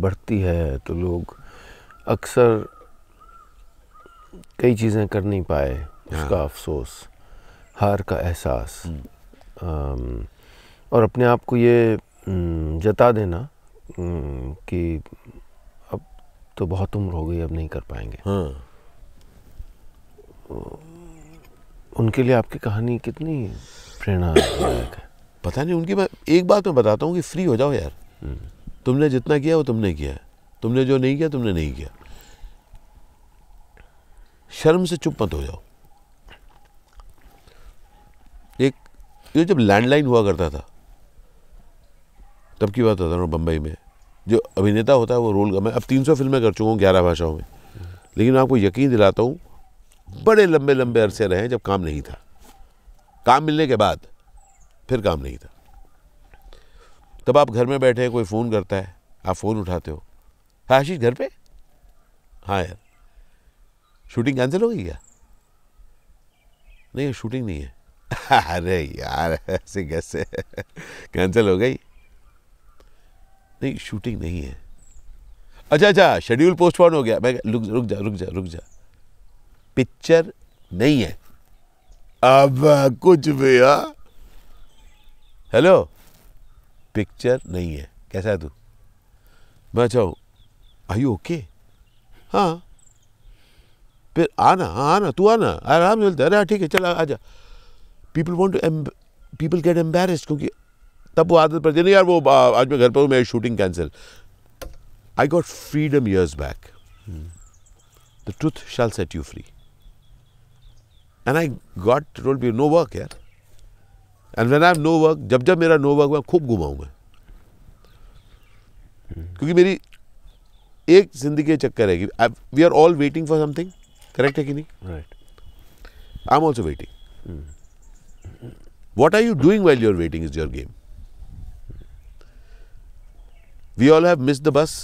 बढ़ती है तो लोग अक्सर कई चीज़ें कर नहीं पाए हाँ। उसका अफसोस हार का एहसास हम्म। और अपने आप को ये जता देना कि अब तो बहुत उम्र हो गई अब नहीं कर पाएंगे हाँ। उनके लिए आपकी कहानी कितनी प्रेरणादायक है पता नहीं उनकी मैं एक बात मैं बताता हूँ कि फ्री हो जाओ यार तुमने जितना किया वो तुमने किया है तुमने जो नहीं किया तुमने नहीं किया शर्म से चुप मत हो जाओ एक ये जब लैंडलाइन हुआ करता था तब की बात होता रहा बम्बई में जो अभिनेता होता है वो रोल का मैं अब 300 फिल्में कर चुका हूँ ग्यारह भाषाओं में लेकिन मैं आपको यकीन दिलाता हूँ बड़े लंबे लंबे अरसे रहे जब काम नहीं था काम मिलने के बाद फिर काम नहीं था तब आप घर में बैठे हैं कोई फ़ोन करता है आप फ़ोन उठाते हो हाँ आशीष घर पे हाँ यार शूटिंग कैंसिल हो गई क्या नहीं शूटिंग नहीं है अरे यार ऐसे कैसे कैंसिल हो गई नहीं शूटिंग नहीं है अच्छा अच्छा शेड्यूल पोस्टपोन हो गया मैं रुक जा रुक जा रुक जा रुक जा पिक्चर नहीं है अब कुछ भी हेलो हाँ? पिक्चर नहीं है कैसा है तू मैं चाहू आई यू ओके हाँ फिर आना हाँ आना तू आना आराम से मिलते अरे हाँ, ठीक है चल आ जा people want to people get embarrassed क्योंकि तब वो आदत पड़ती नहीं यार वो आज मैं घर पर हूँ मेरी shooting cancel I got freedom years back the truth shall set you free and I got role be no work यार and when I am no work जब जब मेरा नो वर्क मैं खूब घुमाऊँ मैं क्योंकि मेरी एक जिंदगी चक्कर है कि we are all waiting for something correct है कि नहीं right I am also waiting what are you doing well your waiting is your game we all have miss the bus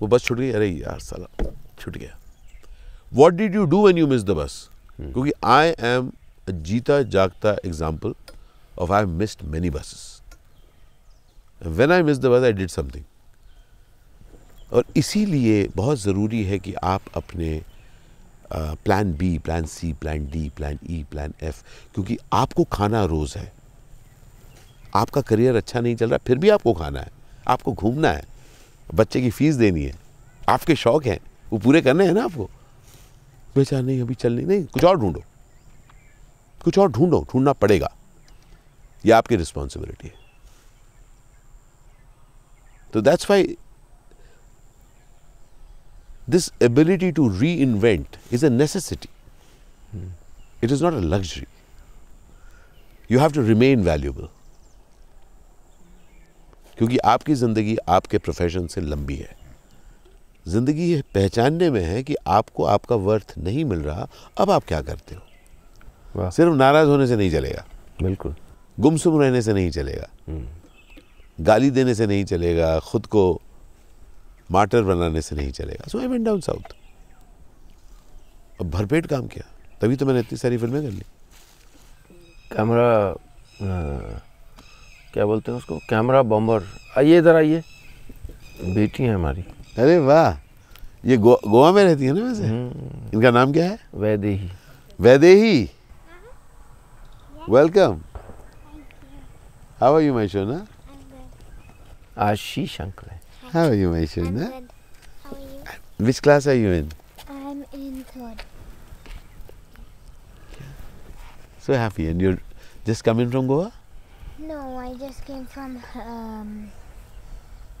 वो बस छुट गई अरे यार साला छुट गया what did you do when you miss the bus क्योंकि आई एम जीता जागता example of I missed many buses. And when I missed the bus, I did something. और इसीलिए बहुत ज़रूरी है कि आप अपने plan B plan C plan D plan E plan F क्योंकि आपको खाना रोज़ है आपका करियर अच्छा नहीं चल रहा फिर भी आपको खाना है आपको घूमना है बच्चे की फ़ीस देनी है आपके शौक़ हैं वो पूरे करने हैं ना आपको बेचार नहीं अभी चल नहीं कुछ और ढूंढो कुछ और ढूंढो ढूंढना पड़ेगा ये आपकी रिस्पॉन्सिबिलिटी है तो that's why this ability to reinvent is a necessity it is not a luxury you have to remain valuable क्योंकि आपकी ज़िंदगी आपके प्रोफेशन से लंबी है ज़िंदगी पहचानने में है कि आपको आपका वर्थ नहीं मिल रहा अब आप क्या करते हो सिर्फ नाराज़ होने से नहीं चलेगा बिल्कुल गुमसुम रहने से नहीं चलेगा हम्म। गाली देने से नहीं चलेगा खुद को मार्टर बनाने से नहीं चलेगा so I went down south अब भरपेट काम किया तभी तो मैंने इतनी सारी फिल्में कर ली कैमरा क्या बोलते हैं उसको कैमरा बॉम्बर आइए इधर आइए बेटी है हमारी अरे वाह ये गोवा में रहती है ना वैसे हम्म। इनका नाम क्या है Vaidehi Vaidehi welcome How are you, my Shona? Ashish, ah, uncle. How are you, my Shona? How are you? Which class are you in? I'm in third. So happy, and you're just coming from Goa? No, I just came from um,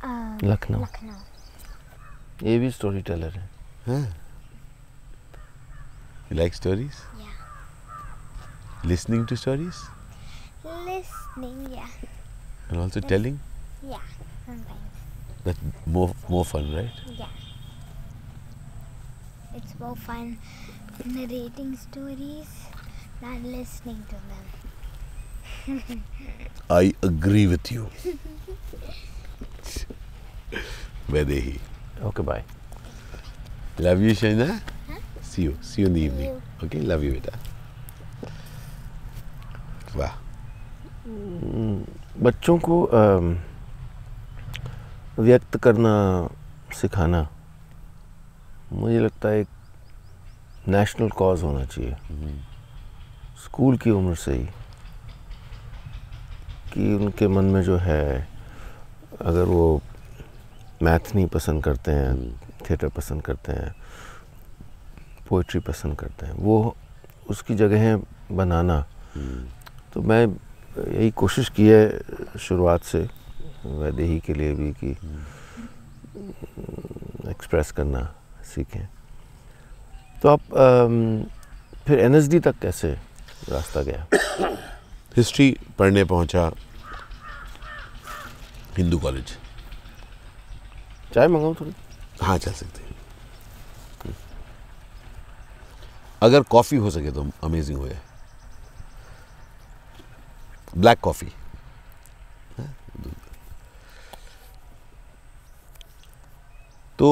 um, Lucknow. Lucknow. ये भी स्टोरी टेलर है हाँ यू लाइक स्टोरीज या Listening, yeah. And also telling? Yeah, sometimes. That's more, more fun, right? Yeah. It's more fun narrating stories than listening to them. I agree with you. Vadehi. okay, bye. Love you, Shaina. Huh? See you. See you in the evening. You. Okay, love you, Vita. Wow. बच्चों को व्यक्त करना सिखाना मुझे लगता है एक नेशनल कॉज होना चाहिए स्कूल की उम्र से ही कि उनके मन में जो है अगर वो मैथ नहीं पसंद करते हैं थिएटर पसंद करते हैं पोइट्री पसंद करते हैं वो उसकी जगहें बनाना तो मैं यही कोशिश की है शुरुआत से वैदेही के लिए भी कि एक्सप्रेस करना सीखें तो आप फिर एन तक कैसे रास्ता गया हिस्ट्री पढ़ने पहुंचा हिंदू कॉलेज चाय मंगाओ थोड़ी हाँ चल सकते हैं अगर कॉफ़ी हो सके तो अमेजिंग हो जाए ब्लैक कॉफ़ी तो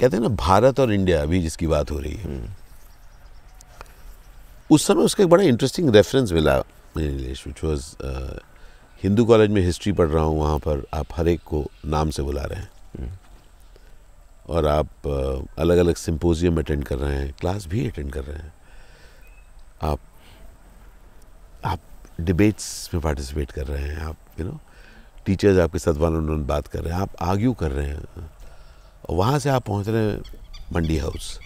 कहते हैं ना भारत और इंडिया अभी जिसकी बात हो रही है हम्म। उस समय उसका एक बड़ा इंटरेस्टिंग रेफरेंस मिला English which was Hindu College में हिस्ट्री पढ़ रहा हूँ वहाँ पर आप हर एक को नाम से बुला रहे हैं हम्म। और आप अलग अलग सिंपोजियम अटेंड कर रहे हैं क्लास भी अटेंड कर रहे हैं आप आप डिबेट्स में पार्टिसिपेट कर रहे हैं आप यू नो टीचर्स आपके साथ वन ऑन वन बात कर रहे हैं आप आर्ग्यू कर रहे हैं और वहाँ से आप पहुँच रहे हैं Mandi House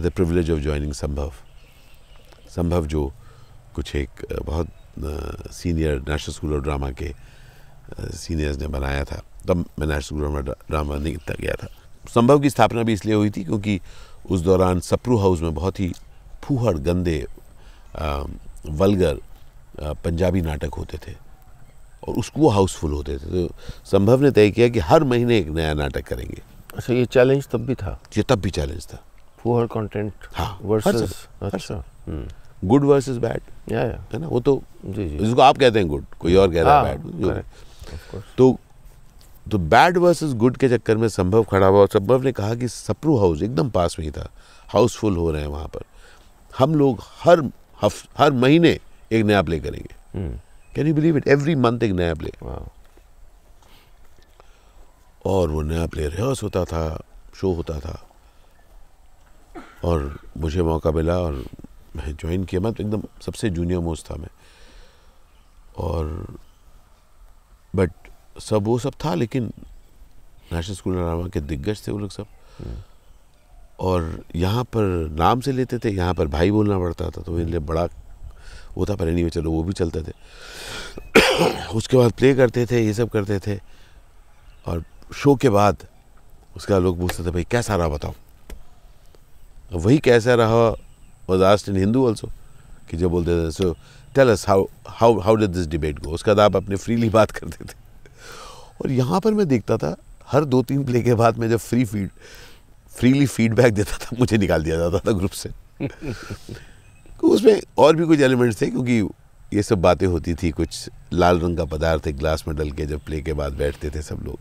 the privilege of joining Sambhav Sambhav जो कुछ एक uh, बहुत senior National School of Drama के सीनियर्स uh, ने बनाया था तब मैं नेशनल स्कूल ऑफ ड्रामा नहीं तक गया था संभव की स्थापना भी इसलिए हुई थी क्योंकि उस दौरान सप्रू हाउस में बहुत ही फूहड़ गंदे um, वलगर पंजाबी नाटक होते थे और उसको हाउसफुल होते थे तो संभव ने तय किया कि हर महीने एक नया नाटक करेंगे अच्छा ये चैलेंज तब भी था ये तब भी चैलेंज था पुअर कंटेंट हाँ वर्सेस अच्छा गुड वर्सेस बैड या है ना वो तो जी जी जिसको आप कहते हैं गुड कोई और कह रहा है बैड हाँ, तो तो बैड वर्सेस गुड के चक्कर में संभव खड़ा हुआ और संभव ने कहा कि सप्रू हाउस एकदम पास में ही था हाउसफुल हो रहे हैं वहाँ पर हम लोग हर हर महीने एक नया प्ले करेंगे can you believe it every month एक नया प्ले और वो नया प्ले रिहर्स होता था शो होता था और मुझे मौका मिला और मैं ज्वाइन किया मैं तो एकदम सबसे जूनियर मोस्ट था मैं और बट सब वो सब था लेकिन नेशनल स्कूल के दिग्गज थे वो लोग सब हम्म। और यहाँ पर नाम से लेते थे यहाँ पर भाई बोलना पड़ता था तो मेरे लिए बड़ा वो था पर नहीं चलो वो भी चलते थे उसके बाद प्ले करते थे ये सब करते थे और शो के बाद उसका लोग पूछते थे भाई कैसा रहा बताओ वही कैसा रहा was asked in Hindu also कि जो बोलते थे so tell us how how how did this debate go उसका आप अपने फ्रीली बात करते थे और यहाँ पर मैं देखता था हर दो तीन प्ले के बाद मैं जब फ्री फील्ड फ्रीली फीडबैक देता था मुझे निकाल दिया जाता था ग्रुप से तो उसमें और भी कुछ एलिमेंट्स थे क्योंकि ये सब बातें होती थी कुछ लाल रंग का पदार्थ एक ग्लास में डल के जब प्ले के बाद बैठते थे सब लोग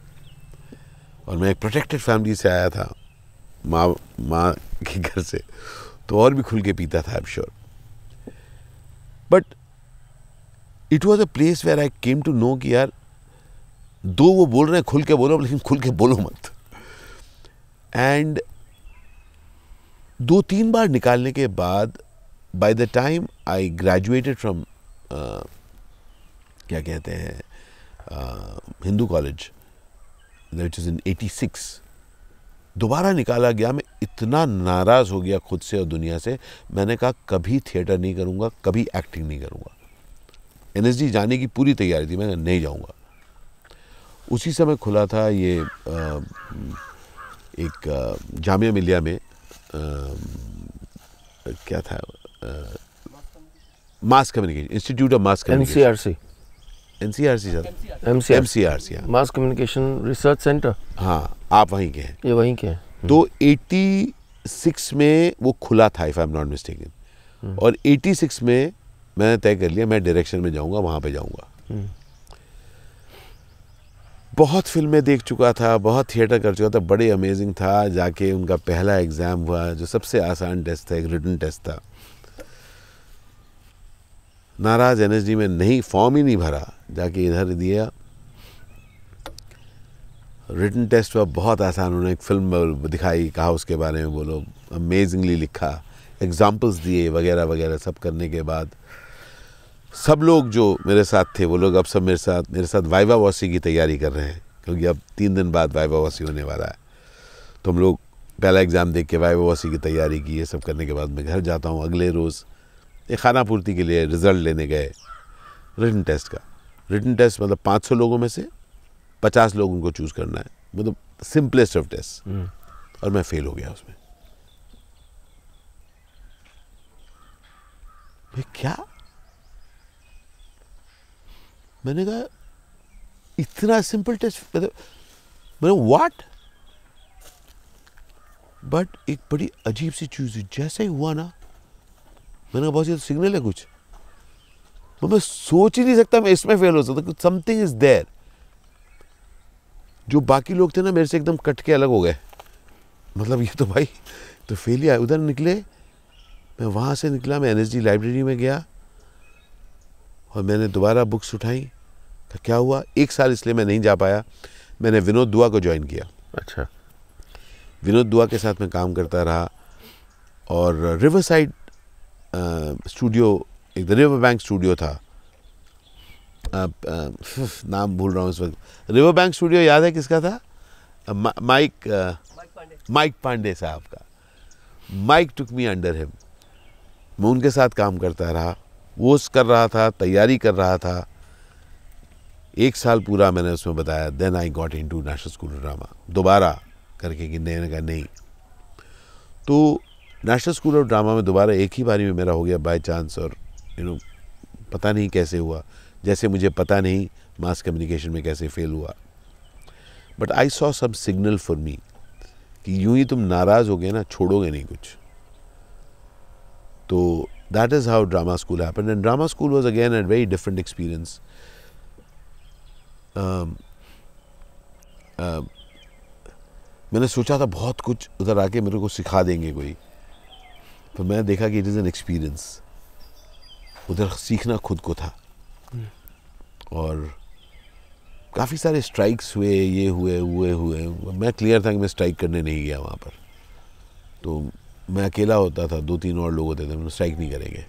और मैं एक प्रोटेक्टेड फैमिली से आया था माँ माँ के घर से तो और भी खुल के पीता था I am sure but it was a place where I came to know कि यार दो वो बोल रहे हैं खुल के बोलो लेकिन खुल के बोलो मत एंड दो तीन बार निकालने के बाद by the time I graduated from क्या कहते हैं Hindu College that is in eighty six दोबारा निकाला गया मैं इतना नाराज़ हो गया खुद से और दुनिया से मैंने कहा कभी थिएटर नहीं करूँगा कभी एक्टिंग नहीं करूँगा एन एस जाने की पूरी तैयारी थी मैंने नहीं जाऊँगा उसी समय खुला था ये आ, uh, एक uh, जामिया मिलिया में क्या था mass communication institute of mass NCRC NCRC sir MCRC mass communication research centre हाँ आप वहीं के हैं ये वहीं के हैं तो 86 में वो खुला था if I am not mistake और 86 में मैंने तय कर लिया मैं डायरेक्शन में जाऊंगा वहाँ पे जाऊंगा हम्म। बहुत फिल्में देख चुका था बहुत थिएटर कर चुका था बड़े अमेजिंग था जाके उनका पहला एग्ज़ाम हुआ जो सबसे आसान टेस्ट था एक रिटर्न टेस्ट था नाराज़ एन में नहीं फॉर्म ही नहीं भरा जाके इधर दिया रिटन टेस्ट हुआ बहुत आसान उन्होंने एक फिल्म दिखाई कहा उसके बारे में बोलो अमेजिंगली लिखा एग्जाम्पल्स दिए वगैरह वगैरह सब करने के बाद सब लोग जो मेरे साथ थे वो लोग अब सब मेरे साथ मेरे साथ वाइवा वासी की तैयारी कर रहे हैं क्योंकि अब तीन दिन बाद वाइवा वासी होने वाला है तो हम लोग पहला एग्ज़ाम देख के वाइवा वासी की तैयारी की ये सब करने के बाद मैं घर जाता हूँ अगले रोज़ ये खाना पूर्ति के लिए रिज़ल्ट लेने गए रिटन टेस्ट का रिटन टेस्ट मतलब पाँच लोगों में से पचास लोगों को चूज़ करना है मतलब सिंपलेस्ट ऑफ टेस्ट हम्म। और मैं फेल हो गया उसमें क्या मैंने कहा इतना सिंपल टेस्ट मतलब मैंने वाट बट एक बड़ी अजीब सी चीज़ हुई जैसे ही हुआ ना मैंने कहा बहुत ये तो सिग्नल है कुछ तो मैं सोच ही नहीं सकता मैं इसमें फेल हो सकता समथिंग इज देयर जो बाकी लोग थे ना मेरे से एकदम कट के अलग हो गए मतलब ये तो भाई तो फेल आया उधर निकले मैं वहाँ से निकला मैं एन लाइब्रेरी में गया और मैंने दोबारा बुक्स उठाई तो क्या हुआ एक साल इसलिए मैं नहीं जा पाया मैंने विनोद दुआ को ज्वाइन किया अच्छा विनोद दुआ के साथ मैं काम करता रहा और रिवर साइड स्टूडियो एक रिवर बैंक स्टूडियो था आ, आ, नाम भूल रहा हूँ इस वक्त रिवर बैंक स्टूडियो याद है किसका था माइक माइक पांडे साहब का Mike took me under him मैं उनके साथ काम करता रहा वो कर रहा था तैयारी कर रहा था एक साल पूरा मैंने उसमें बताया then I got in to National School of Drama दोबारा करके कि नहीं कहा नहीं तो नेशनल स्कूल ऑफ ड्रामा में दोबारा एक ही बारी में मेरा हो गया बाई चांस और यू नो पता नहीं कैसे हुआ जैसे मुझे पता नहीं मास कम्युनिकेशन में कैसे फेल हुआ but I saw some signal for me कि यूं ही तुम नाराज़ हो गए ना छोड़ोगे नहीं कुछ तो That is how drama school happened, and drama school was again a very different experience. Um, uh, मैंने सोचा था बहुत कुछ उधर आके मेरे को सिखा देंगे कोई पर मैंने देखा कि इट इज़ एन एक्सपीरियंस उधर सीखना खुद को था और काफ़ी सारे स्ट्राइक्स हुए ये हुए हुए हुए मैं क्लियर था कि मैं स्ट्राइक करने नहीं गया वहाँ पर तो मैं अकेला होता था दो तीन और लोग होते थे मैंने स्ट्राइक नहीं करेंगे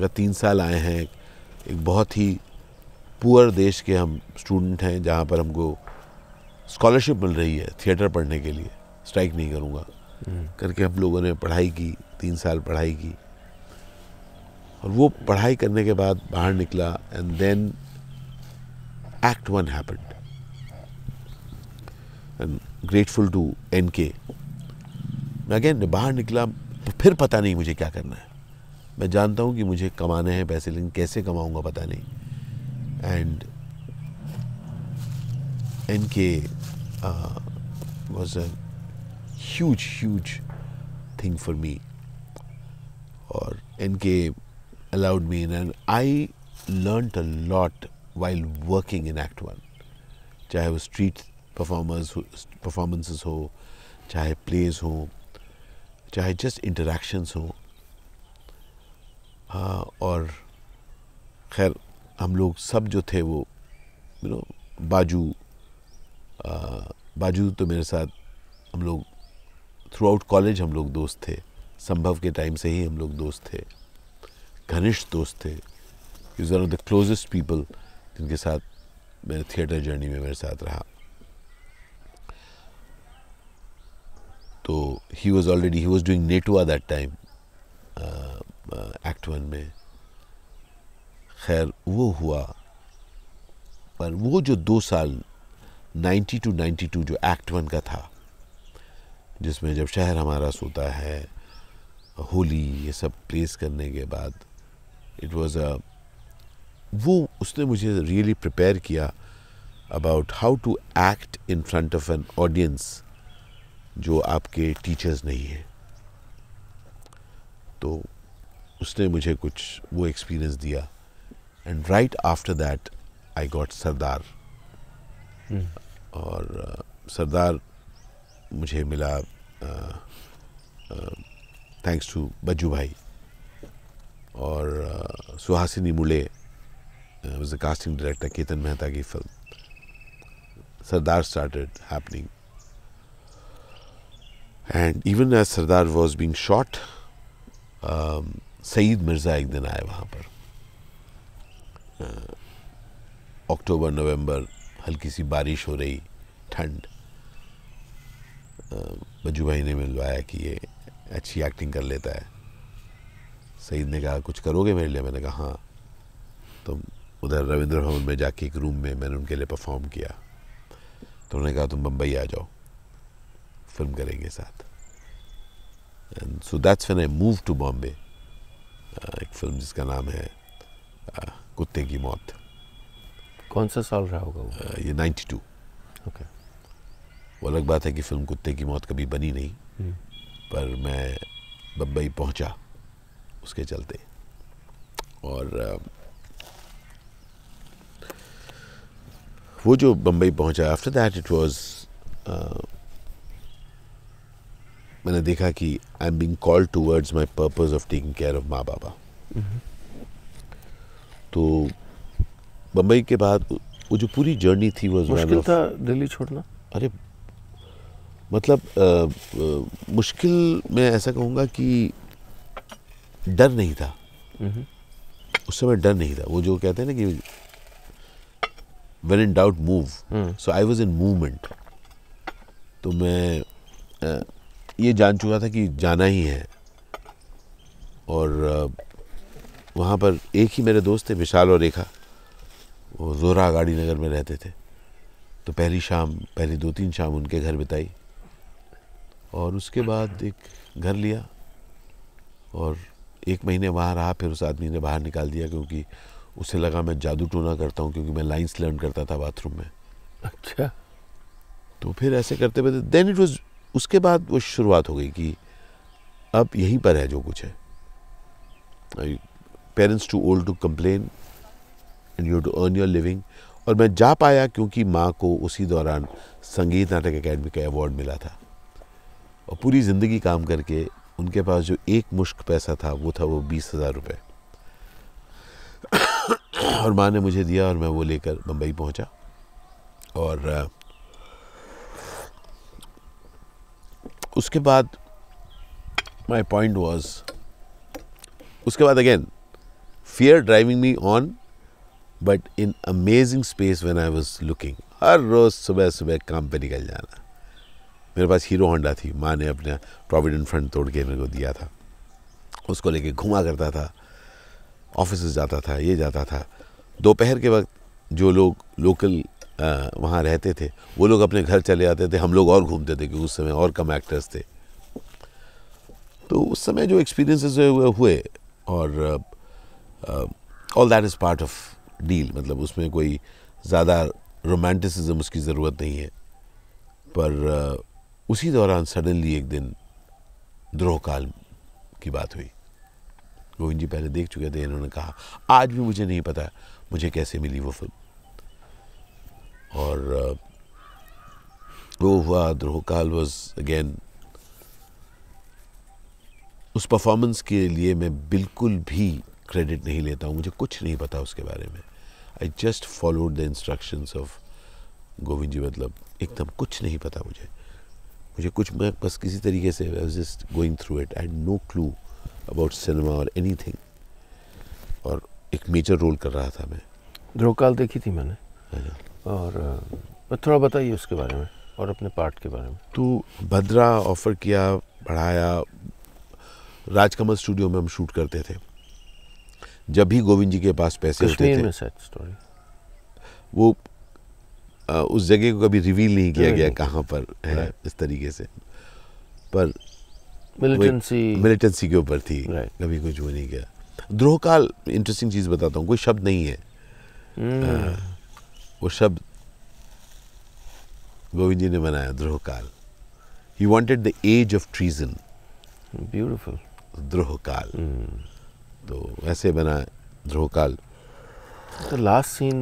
मैं तीन साल आए हैं एक बहुत ही पुअर देश के हम स्टूडेंट हैं जहाँ पर हमको स्कॉलरशिप मिल रही है थिएटर पढ़ने के लिए स्ट्राइक नहीं करूँगा हम्म। करके हम लोगों ने पढ़ाई की तीन साल पढ़ाई की और वो पढ़ाई करने के बाद बाहर निकला and then Act One happened and grateful to N K मैं अगेन बाहर निकला फिर पता नहीं मुझे क्या करना है मैं जानता हूँ कि मुझे कमाने हैं पैसे लेकिन कैसे कमाऊँगा पता नहीं एंड इनके was a huge huge thing for me और इनके allowed me in and I learn a lot while working in Act One चाहे वो स्ट्रीट परफॉर्मर्स परफॉर्मेंसेस हो चाहे प्लेज हों चाहे जस्ट इंटरेक्शंस हों हाँ और खैर हम लोग सब जो थे वो यू नो बाजू आ, बाजू तो मेरे साथ हम लोग थ्रू आउट कॉलेज हम लोग दोस्त थे संभव के टाइम से ही हम लोग दोस्त थे घनिष्ठ दोस्त थे is one of the closest people जिनके साथ मेरे थिएटर जर्नी में मेरे साथ रहा तो he was already he was doing नेटवा दैट टाइम एक्ट वन में खैर वो हुआ पर वो जो दो साल 90 टू 92 जो एक्ट वन का था जिसमें जब शहर हमारा सोता है होली ये सब प्लेस करने के बाद इट वॉज़ अ वो उसने मुझे रियली really प्रिपेयर किया about how to act in front of an audience जो आपके टीचर्स नहीं हैं तो उसने मुझे कुछ वो एक्सपीरियंस दिया and right after that I got Sardar और सरदार uh, मुझे मिला थैंक्स टू बज्जू भाई और Suhasini Mule was the casting director Ketan Mehta की film Sardar started happening and even as Sardar was being shot Saeed Mirza एक दिन आए वहाँ पर अक्टूबर uh, नवंबर हल्की सी बारिश हो रही ठंड uh, बजू भाई ने मिलवाया कि ये अच्छी एक्टिंग कर लेता है सईद ने कहा कुछ करोगे मेरे लिए मैंने कहा हाँ तो उधर रविंद्र भवन में जाके एक रूम में मैंने उनके लिए परफॉर्म किया तो उन्होंने कहा तुम बम्बई आ जाओ फिल्म करेंगे साथ and so that's when I move to Bombay एक फिल्म जिसका नाम है uh, कुत्ते की मौत कौन सा साल रहा होगा uh, ये नाइन्टी ये 92 ओके वो अलग बात है कि फिल्म कुत्ते की मौत कभी बनी नहीं हम्म। पर मैं बम्बई पहुंचा उसके चलते और uh, वो जो बम्बई पहुंचा आफ्टर दैट इट वाज मैंने देखा कि I am being call towards my purpose of taking care of माँ बाबा तो बम्बई के बाद वो जो पूरी जर्नी थी वो मुश्किल था दिल्ली छोड़ना अरे मतलब आ, आ, मुश्किल मैं ऐसा कहूँगा कि डर नहीं था mm-hmm. उस समय डर नहीं था वो जो कहते हैं ना कि when in doubt move so I was in movement तो मैं ये जान चुका था कि जाना ही है और वहाँ पर एक ही मेरे दोस्त थे विशाल और रेखा वो जोरा गाड़ी नगर में रहते थे तो पहली शाम पहली दो तीन शाम उनके घर बिताई और उसके बाद एक घर लिया और एक महीने वहाँ रहा फिर उस आदमी ने बाहर निकाल दिया क्योंकि उसे लगा मैं जादू टोना करता हूँ क्योंकि मैं लाइंस लर्न करता था बाथरूम में अच्छा तो फिर ऐसे करते हुए देन इट वॉज उसके बाद वो शुरुआत हो गई कि अब यहीं पर है जो कुछ है parents too old to complain and you to earn your living और मैं जा पाया क्योंकि माँ को उसी दौरान संगीत नाटक अकेडमी का अवार्ड मिला था और पूरी ज़िंदगी काम करके उनके पास जो एक मुश्क पैसा था वो था वो बीस हज़ार रुपये और माँ ने मुझे दिया और मैं वो लेकर मुंबई पहुँचा और उसके बाद माय पॉइंट वाज उसके बाद again fear driving me on but in amazing space when I was looking हर रोज़ सुबह सुबह काम पे निकल जाना मेरे पास हीरो होंडा थी माँ ने अपना प्रोविडेंट फंड तोड़ के मेरे को दिया था उसको लेके घुमा करता था ऑफिस जाता था ये जाता था दोपहर के वक्त जो लोग लोकल वहाँ रहते थे वो लोग अपने घर चले जाते थे हम लोग और घूमते थे क्योंकि उस समय और कम एक्टर्स थे तो उस समय जो एक्सपीरियंसेस हुए और all that is part of deal मतलब उसमें कोई ज़्यादा रोमांटिसिज्म उसकी ज़रूरत नहीं है पर uh, उसी दौरान सडनली एक दिन द्रोह काल की बात हुई गोविंद जी पहले देख चुके थे इन्होंने कहा आज भी मुझे नहीं पता मुझे कैसे मिली वो फिल्म और वो हुआ द्रोहकाल वॉज अगेन उस परफॉर्मेंस के लिए मैं बिल्कुल भी क्रेडिट नहीं लेता हूँ मुझे कुछ नहीं पता उसके बारे में I just followed the instructions of Govind ji मतलब एकदम कुछ नहीं पता मुझे मुझे कुछ मैं बस किसी तरीके से I just going through it and no clue about cinema और एनी और एक मेजर रोल कर रहा था मैं द्रोकाल देखी थी मैंने हाँ और थोड़ा बताइए उसके बारे में और अपने पार्ट के बारे में तो भद्रा ऑफ़र किया पढ़ाया राजकमल स्टूडियो में हम शूट करते थे जब भी गोविंद जी के पास पैसे होते थे में स्टोरी वो आ, उस जगह को कभी रिवील नहीं किया गया कहाँ पर है इस तरीके से पर मिलिटेंसी मिलिटेंसी के ऊपर थी कभी कुछ वो नहीं गया द्रोहकाल इंटरेस्टिंग चीज़ बताता हूँ कोई शब्द नहीं है hmm. वो शब्द गोविंद जी ने बनाया Dhruv Kaal he wanted the age of treason beautiful Dhruv Kaal तो ऐसे बना ध्रुव काल द लास्ट सीन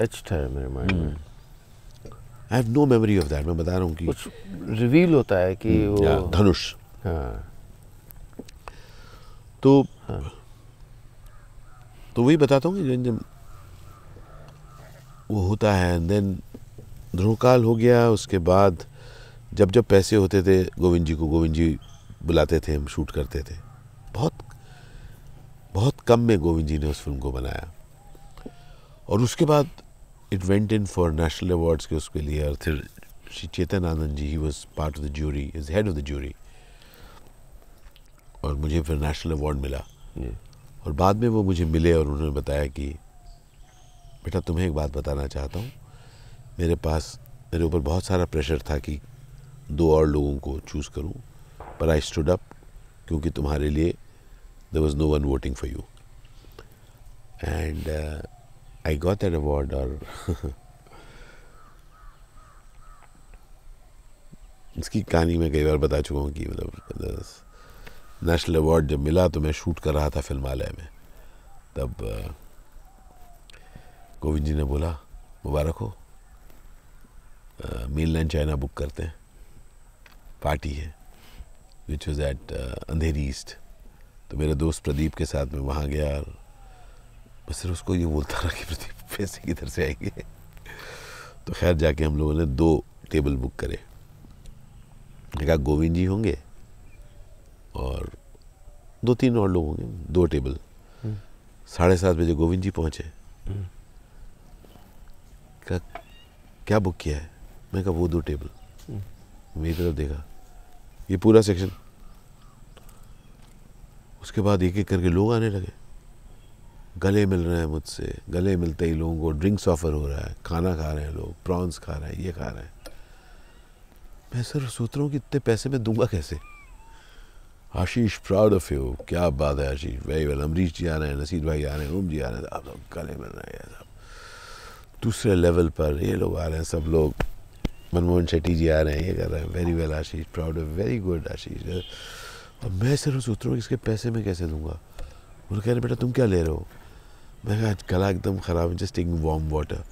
एच है मेरे माइंड में I have no memory of that मैं बता रहा हूँ कि कुछ रिवील होता है कि hmm, वो धनुष हाँ तो हाँ. तो वही बताता हूँ कि जब वो होता है एंड देन ध्रुवकाल हो गया उसके बाद जब जब पैसे होते थे गोविंद जी को गोविंद जी बुलाते थे हम शूट करते थे बहुत बहुत कम में गोविंद जी ने उस फिल्म को बनाया और उसके बाद it went in for national awards के उसके लिए और फिर Shri Chetan Anand ji he was part of the jury is head of the jury और मुझे फिर नेशनल अवार्ड मिला yeah. और बाद में वो मुझे मिले और उन्होंने बताया कि बेटा तुम्हें एक बात बताना चाहता हूँ मेरे पास मेरे ऊपर बहुत सारा प्रेशर था कि दो और लोगों को चूज़ करूँ पर आई स्टूड अप क्योंकि तुम्हारे लिए there was no one voting for you and I got that award और इसकी कहानी मैं कई बार बता चुका हूँ कि मतलब नेशनल अवार्ड जब मिला तो मैं शूट कर रहा था फिल्मालय में तब uh, गोविंद जी ने बोला मुबारक हो मेन लैंड चाइना बुक करते हैं पार्टी है which was at Andheri East तो मेरे दोस्त प्रदीप के साथ में वहाँ गया और बस सिर्फ उसको ये बोलता रहा कि प्रदीप पैसे किधर से आएंगे तो खैर जाके हम लोगों ने दो टेबल बुक करे मैंने कहा गोविंद जी होंगे और दो तीन और लोग होंगे दो टेबल हम्म। साढ़े सात बजे गोविंद जी पहुँचे हम्म। का क्या बुक किया है मैं कहा वो दो टेबल मेरी तरफ देखा ये पूरा सेक्शन उसके बाद एक एक करके लोग आने लगे गले मिल रहे हैं मुझसे गले मिलते ही लोगों को ड्रिंक्स ऑफर हो रहा है खाना खा रहे हैं लोग प्रॉन्स खा रहे हैं ये खा रहे हैं मैं सर सोच रहा हूँ कि इतने पैसे मैं दूंगा कैसे आशीष प्राउड ऑफ यू क्या बात है आशीष भाई वेल अमरीश जी आ रहे हैं नसीर भाई आ रहे हैं ओम जी आ रहे हैं आप लोग गले मिल रहे हैं दूसरे लेवल पर ये लोग आ रहे हैं सब लोग मनमोहन शेट्टी जी आ रहे हैं ये कर रहे हैं very well Ashish proud of very good Ashish और मैं सिर्फ सोच रहा हूँ इसके पैसे मैं कैसे दूंगा उन्होंने कह रहे बेटा तुम क्या ले रहे हो मैं कहा आज गला एकदम ख़राब है जस्ट इन वार्म वाटर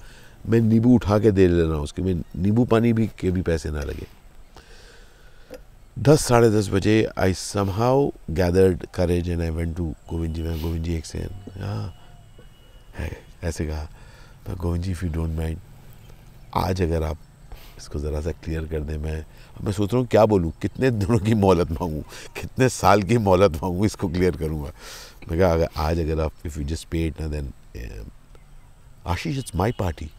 मैं नींबू उठा के दे ले रहा हूँ उसके मैं नींबू पानी भी के भी पैसे ना लगे दस साढ़े दस बजे I somehow gathered courage and I went to Govind ji मैं गोविंद जी एक से हाँ है ऐसे कहा Govind ji if you don't mind आज अगर आप इसको ज़रा सा क्लियर कर दें मैं मैं सोच रहा हूँ क्या बोलूँ कितने दिनों की मोहलत मांगूँ कितने साल की मोहलत मांगूँ इसको क्लियर करूँगा मैं कहा अगर आज अगर आप इफ़ यू जस्ट पेट ना then Ashish it's my party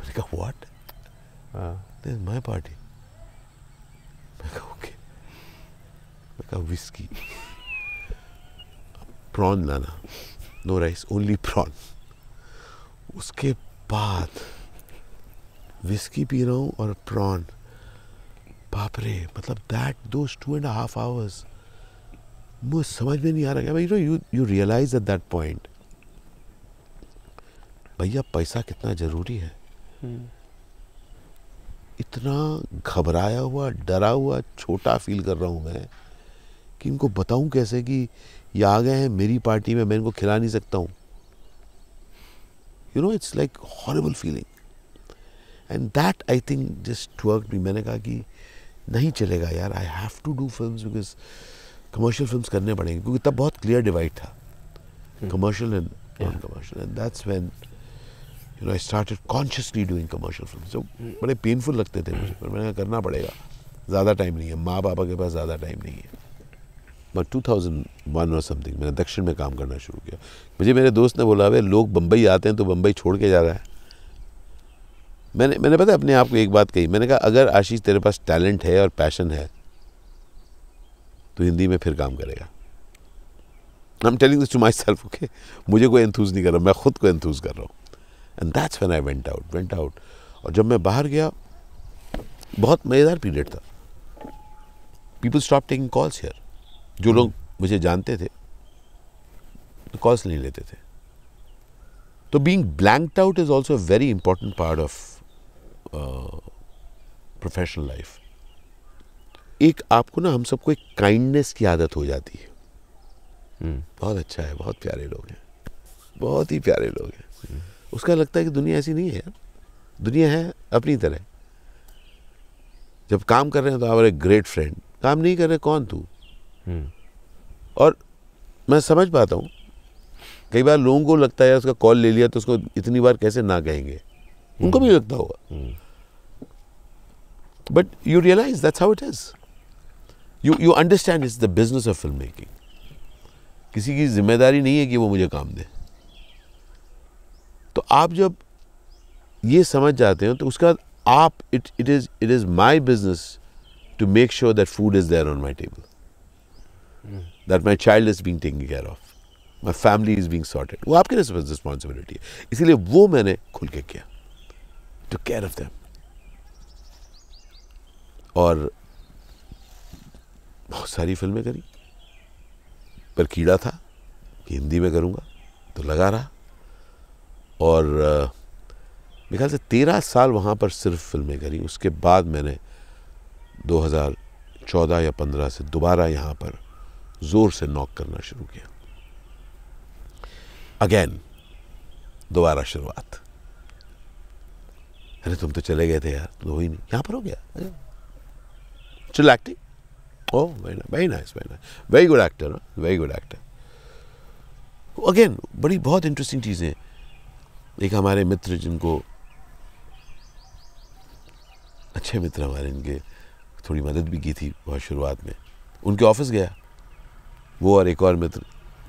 मैंने कहा वॉट माई पार्टी मैं कहा ओके मैं कहा विस्की प्रॉन लाना नो राइस ओनली प्रॉन उसके बाद विस्की पी रहा हूँ और प्रॉन बाप रे मतलब दैट दो टू एंड हाफ आवर्स मुझे समझ में नहीं आ रहा भाई you know you realise at that point भैया पैसा कितना ज़रूरी है hmm. इतना घबराया हुआ डरा हुआ छोटा फील कर रहा हूँ मैं कि इनको बताऊँ कैसे कि ये आ गए हैं मेरी पार्टी में मैं इनको खिला नहीं सकता हूँ you know it's like horrible feeling and that I think just work भी मैंने कहा कि नहीं चलेगा यार I have to do film because commercial film करने पड़ेंगे क्योंकि तब बहुत क्लियर डिवाइड था commercial and non commercial and that's when you know I start consciously doing commercial film जो बड़े पेनफुल लगते थे मुझे पर मैंने करना पड़ेगा ज़्यादा टाइम नहीं है माँ बापा के पास ज़्यादा टाइम नहीं है बट वन और समथिंग मैंने दक्षिण में काम करना शुरू किया मुझे मेरे दोस्त ने बोला भाई लोग बम्बई आते हैं तो बम्बई छोड़ के जा रहा है मैंने मैंने पता अपने आप को एक बात कही मैंने कहा अगर आशीष तेरे पास टैलेंट है और पैशन है तो हिंदी में फिर काम करेगा I am telling this to myself okay मुझे कोई एंथूज नहीं कर रहा मैं खुद को एंथूज कर रहा हूँ and that's when I went out went out और जब मैं बाहर गया बहुत मज़ेदार पीरियड था people stop taking calls here जो लोग मुझे जानते थे तो कॉल्स नहीं लेते थे तो being blanked out is also very important part of professional life एक आपको ना हम सबको एक काइंडनेस की आदत हो जाती है hmm. बहुत अच्छा है बहुत प्यारे लोग हैं बहुत ही प्यारे लोग हैं hmm. उसका लगता है कि दुनिया ऐसी नहीं है दुनिया है अपनी तरह जब काम कर रहे हैं तो आवर ए ग्रेट फ्रेंड काम नहीं कर रहे कौन तू हम्म। और मैं समझ पाता हूँ कई बार लोगों को लगता है उसका कॉल ले लिया तो उसको इतनी बार कैसे ना कहेंगे उनको भी लगता होगा but you realise that's how it is you you understand is the business of film making किसी की जिम्मेदारी नहीं है कि वो मुझे काम दे तो आप जब ये समझ जाते हो तो उसके बाद आप it it is it is my business to make sure that food is there on my table that my child is being taking care of my family is being sorted वो आपकी रिस्पॉन्सिबिलिटी है इसीलिए वो मैंने खुल के किया टू केयर ऑफ दैम और बहुत सारी फिल्में करी पर कीड़ा था कि हिंदी में करूँगा तो लगा रहा और मेरे ख्याल से तेरह साल वहाँ पर सिर्फ फिल्में करी उसके बाद मैंने 2014 या 15 से दोबारा यहाँ पर ज़ोर से नॉक करना शुरू किया अगेन दोबारा शुरुआत अरे तुम तो चले गए थे यार तो ही नहीं यहां पर हो गया अरे चलो acting oh very very nice very nice very good actor very good actor again बड़ी बहुत इंटरेस्टिंग चीज़ें एक हमारे मित्र जिनको अच्छे मित्र हमारे इनके थोड़ी मदद भी की थी बहुत शुरुआत में उनके ऑफिस गया वो और एक और मित्र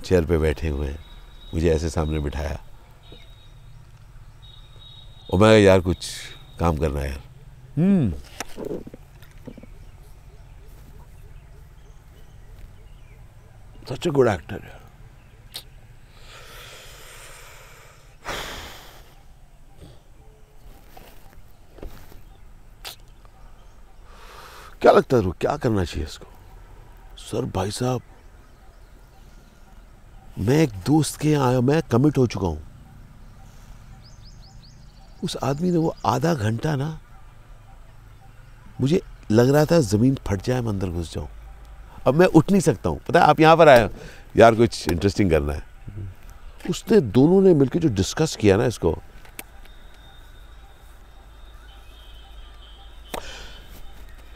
चेयर पे बैठे हुए हैं मुझे ऐसे सामने बिठाया और मैं यार कुछ काम करना है यार हम्म। सच ए गुड एक्टर यार क्या लगता है क्या करना चाहिए इसको सर भाई साहब मैं एक दोस्त के यहाँ आया मैं कमिट हो चुका हूँ उस आदमी ने वो आधा घंटा ना मुझे लग रहा था ज़मीन फट जाए मैं अंदर घुस जाऊँ अब मैं उठ नहीं सकता हूँ पता है आप यहाँ पर आए यार कुछ इंटरेस्टिंग करना है उसने दोनों ने मिलकर जो डिस्कस किया ना इसको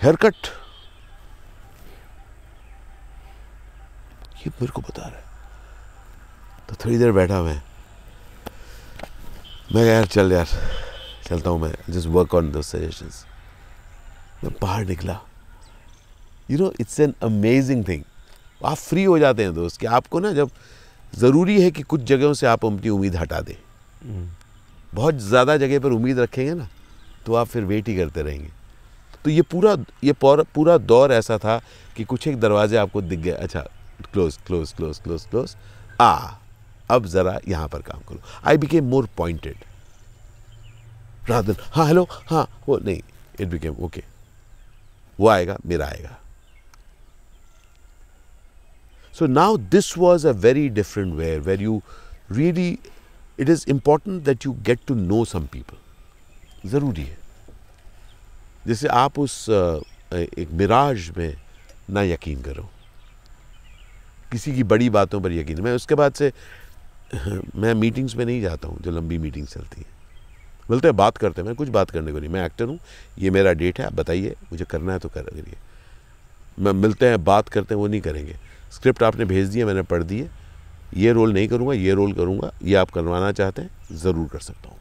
हेयर कट ये मेरे को बता रहा है तो थोड़ी देर बैठा मैं मैं यार चल यार चलता हूँ मैं जस्ट वर्क ऑन दो सजेशन मैं बाहर निकला you know it's an amazing thing आप फ्री हो जाते हैं दोस्त कि आपको ना जब ज़रूरी है कि कुछ जगहों से आप अपनी उम्मीद हटा दें mm. बहुत ज़्यादा जगह पर उम्मीद रखेंगे ना तो आप फिर वेट ही करते रहेंगे तो ये पूरा ये पूरा दौर ऐसा था कि कुछ एक दरवाजे आपको दिख गए अच्छा close close close close close आ अब ज़रा यहां पर काम करो आई बिकेम मोर पॉइंटेड राधन हाँ हेलो हाँ वो नहीं इट बिकेम ओके वो आएगा मेरा आएगा so now this was a very different way where you really it is important that you get to know some people ज़रूरी है जैसे आप उस एक मिराज में ना यकीन करो किसी की बड़ी बातों पर यकीन मैं उसके बाद से मैं मीटिंग्स में नहीं जाता हूँ जो लंबी मीटिंग्स चलती हैं बोलते हैं बात करते हैं मैं कुछ बात करने को नहीं मैं एक्टर हूँ ये मेरा डेट है आप बताइए मुझे करना है तो कर करिए मैं मिलते हैं बात करते हैं वो नहीं करेंगे स्क्रिप्ट आपने भेज दिया मैंने पढ़ दिए ये रोल नहीं करूँगा ये रोल करूँगा ये आप करवाना चाहते हैं ज़रूर कर सकता हूँ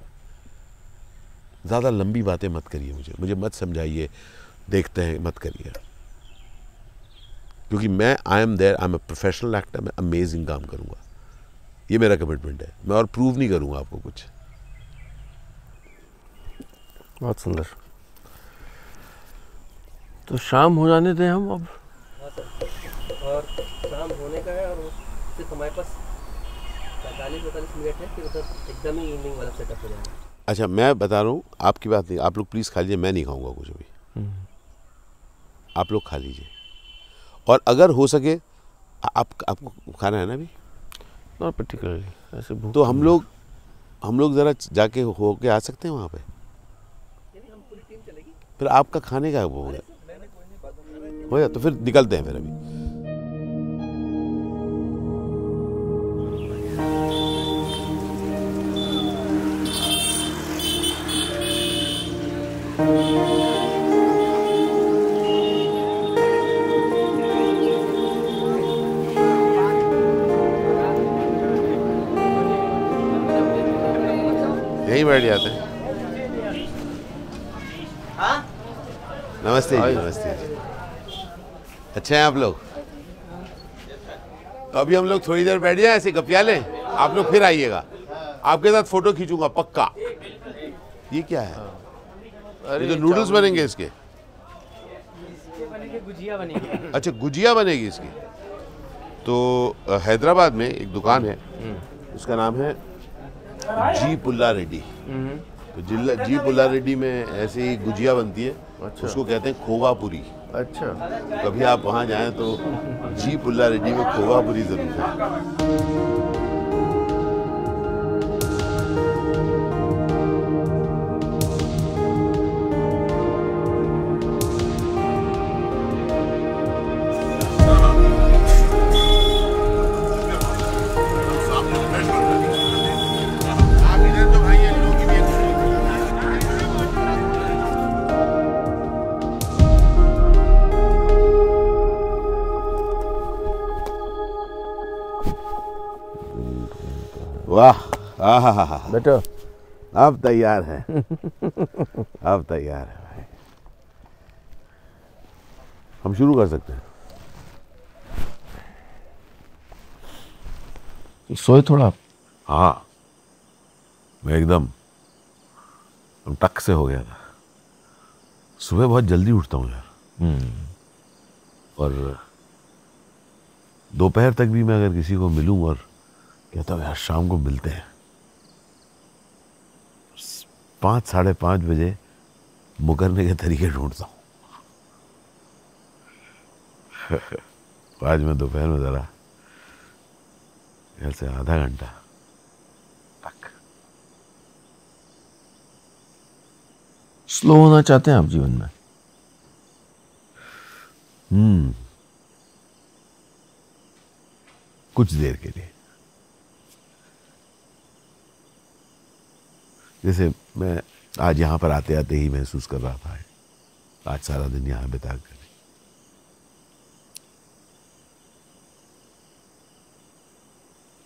ज़्यादा लंबी बातें मत करिए मुझे मुझे मत समझाइए देखते हैं मत करिए क्योंकि मैं I am there I am a professional actor मैं अमेजिंग काम करूँगा ये मेरा कमिटमेंट है मैं और प्रूव नहीं करूँगा आपको कुछ बहुत सुंदर तो शाम हो जाने दें हम अब हाँ और शाम होने का है और सिर्फ हमारे पास पैंतालीस पैंतालीस मिनट है फिर उधर एकदम ही इवनिंग वाला सेटअप हो जाएगा अच्छा मैं बता रहा हूँ आपकी बात नहीं आप लोग प्लीज़ खा लीजिए मैं नहीं खाऊंगा कुछ भी हम्म। आप लोग खा लीजिए और अगर हो सके आप आपको खाना है ना अभी नॉट पर्टिकुलरली ऐसे तो हम लोग हम लोग ज़रा जाके हो के आ सकते हैं वहाँ पे फिर आपका खाने का वो हो गया हो गया तो फिर निकलते हैं फिर अभी thank oh you ही बैठ जाते हैं हाँ? नमस्ते जी नमस्ते जी अच्छे हैं आप लोग तो अभी हम लोग थोड़ी देर बैठ जाए ऐसे गपिया लें आप लोग फिर आइएगा आपके साथ फोटो खींचूंगा पक्का ये क्या है अरे तो नूडल्स बनेंगे इसके गुजिया बनेगी अच्छा गुजिया बनेगी इसकी तो हैदराबाद में एक दुकान है हम्म। उसका नाम है जी पुल्ला रेड्डी हम्म। तो जिला जी पुल्ला रेड्डी में ऐसी ही गुजिया बनती है अच्छा। उसको कहते हैं खोवापुरी अच्छा कभी आप वहाँ जाएं तो जी पुल्ला रेड्डी में खोवापुरी जरूर है हा हा बेटो अब तैयार है अब तैयार है भाई हम शुरू कर सकते हैं सोए थोड़ा हाँ मैं एकदम टक से हो गया था सुबह बहुत जल्दी उठता हूँ यार हम्म। और दोपहर तक भी मैं अगर किसी को मिलूँ और कहता हूँ यार शाम को मिलते हैं पाँच साढ़े पाँच बजे मुकरने के तरीके ढूंढता हूँ आज मैं दोपहर में ज़रा ऐसे आधा घंटा स्लो होना चाहते हैं आप जीवन में हम्म कुछ देर के लिए जैसे मैं आज यहाँ पर आते आते ही महसूस कर रहा था आज सारा दिन यहाँ बिता कर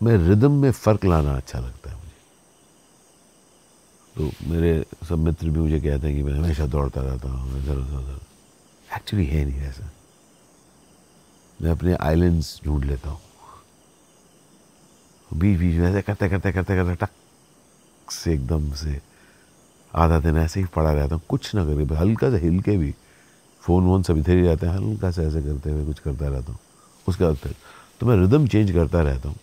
मैं रिदम में फ़र्क लाना अच्छा लगता है मुझे तो मेरे सब मित्र भी मुझे कहते हैं कि मैं हमेशा दौड़ता रहता हूँ इधर उधर उधर एक्चुअली है नहीं ऐसा मैं अपने आइलैंड्स ढूंढ लेता हूँ बीच बीच में ऐसे करते करते करते करते टक से एकदम से आधा दिन ऐसे ही पड़ा रहता हूँ कुछ ना करे हल्का सा हिल के भी फ़ोन वोन सब इधर ही जाते हैं हल्का सा ऐसे करते हुए कुछ करता रहता हूँ उसके बाद फिर तो मैं रिदम चेंज करता रहता हूँ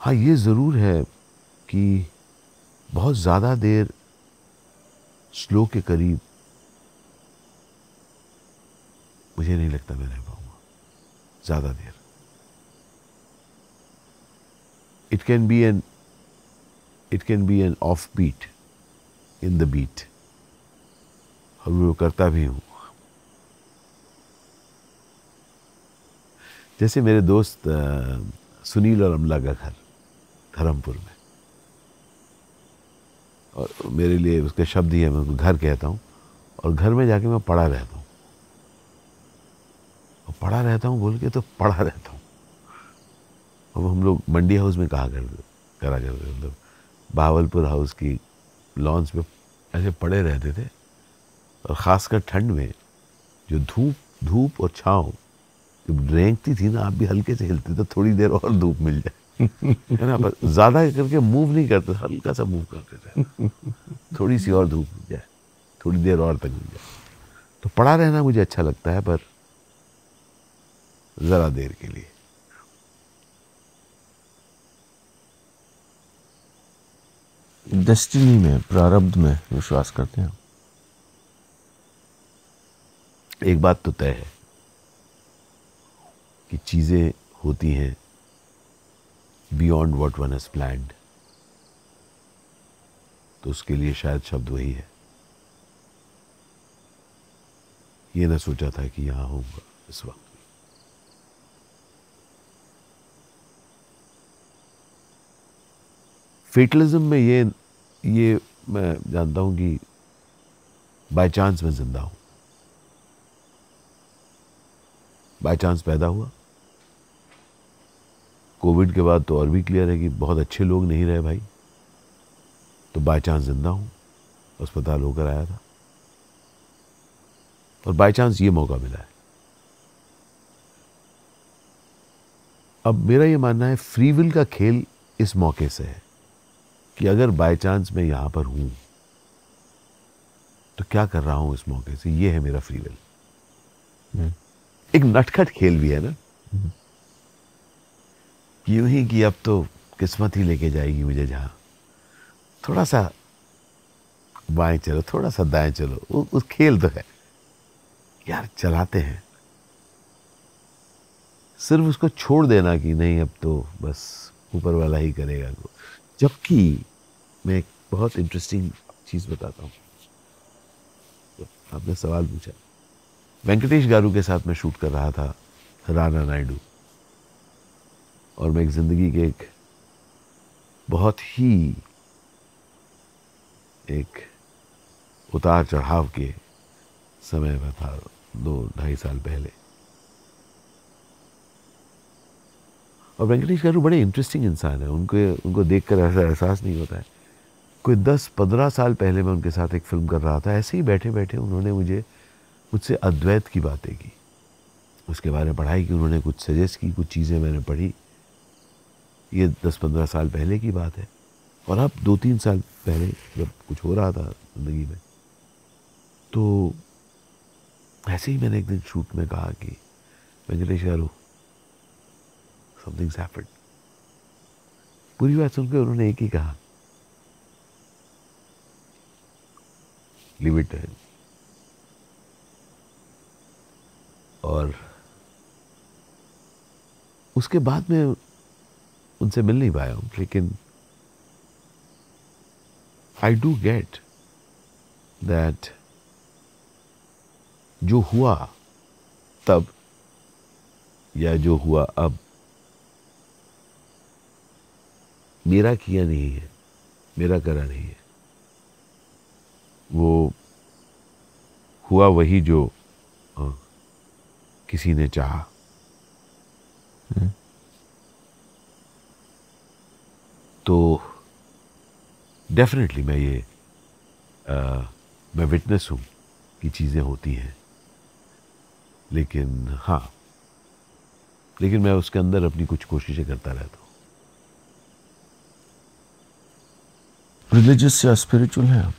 हाँ ये ज़रूर है कि बहुत ज़्यादा देर स्लो के करीब मुझे नहीं लगता मैं रह पाऊँगा ज़्यादा देर it can be an it can be an off beat in the beat और वो करता भी हूँ जैसे मेरे दोस्त सुनील और अमला का घर धर्मपुर में और मेरे लिए उसके शब्द ही है मैं उनको घर कहता हूँ और घर में जाके मैं पढ़ा रहता हूँ और पढ़ा रहता हूँ बोल के तो पढ़ा रहता हूँ अब हम लोग मंडी हाउस में कहा कर करा करते मतलब बहावलपुर हाउस की लॉन्च में ऐसे पड़े रहते थे और ख़ासकर ठंड में जो धूप धूप और छाँव जब रेंगती थी ना आप भी हल्के से हिलते तो थोड़ी देर और धूप मिल जाए है ना बस ज़्यादा करके मूव नहीं करते हल्का सा मूव करते थे थोड़ी सी और धूप मिल जाए थोड़ी देर और तक मिल जाए तो पड़ा रहना मुझे अच्छा लगता है पर ज़रा देर के लिए डेस्टिनी में प्रारब्ध में विश्वास करते हैं एक बात तो तय है कि चीज़ें होती हैं beyond what one has plan तो उसके लिए शायद शब्द वही है ये ना सोचा था कि यहां होगा इस वक्त फेटलिज्म में ये ये मैं जानता हूँ कि बाय चांस मैं ज़िंदा हूँ बाय चांस पैदा हुआ कोविड के बाद तो और भी क्लियर है कि बहुत अच्छे लोग नहीं रहे भाई तो बाय चांस ज़िंदा हूँ अस्पताल होकर आया था और बाय चांस ये मौका मिला है अब मेरा ये मानना है फ्री विल का खेल इस मौके से है कि अगर बाय चांस मैं यहां पर हूं तो क्या कर रहा हूं इस मौके से ये है मेरा फ्री हम्म। विल एक नटखट खेल भी है ना हम्म। यूं ही कि अब तो किस्मत ही लेके जाएगी मुझे जहां थोड़ा सा बाएं चलो थोड़ा सा दाएं चलो उ, उस खेल तो है यार चलाते हैं सिर्फ उसको छोड़ देना कि नहीं अब तो बस ऊपर वाला ही करेगा कुछ जबकि मैं एक बहुत इंटरेस्टिंग चीज़ बताता हूँ तो आपने सवाल पूछा वेंकटेश गारू के साथ मैं शूट कर रहा था राना नायडू और मैं एक ज़िंदगी के एक बहुत ही एक उतार चढ़ाव के समय में था दो ढाई साल पहले और वेंकटेश गारू बड़े इंटरेस्टिंग इंसान है उनको उनको देख कर ऐसा एहसास नहीं होता है कोई दस पंद्रह साल पहले मैं उनके साथ एक फिल्म कर रहा था ऐसे ही बैठे बैठे उन्होंने मुझे मुझसे अद्वैत की बातें की उसके बारे में पढ़ाई की उन्होंने कुछ सजेस्ट की कुछ चीज़ें मैंने पढ़ी ये दस पंद्रह साल पहले की बात है और अब दो तीन साल पहले जब कुछ हो रहा था ज़िंदगी में तो ऐसे ही मैंने एक दिन शूट में कहा कि वेंकटेश गारू समथिंग हैपेंड पूरी बात सुनकर उन्होंने एक ही कहा लिमिट है और उसके बाद में उनसे मिल नहीं पाया हूं लेकिन आई डू गेट दैट जो हुआ तब या जो हुआ अब मेरा किया नहीं है मेरा करा नहीं है वो हुआ वही जो आ, किसी ने चाहा हम्म। तो डेफिनेटली मैं ये आ, मैं विटनेस हूं कि चीज़ें होती हैं लेकिन हाँ लेकिन मैं उसके अंदर अपनी कुछ कोशिशें करता रहता हूँ रिलीजियस या स्पिरिचुअल हैं आप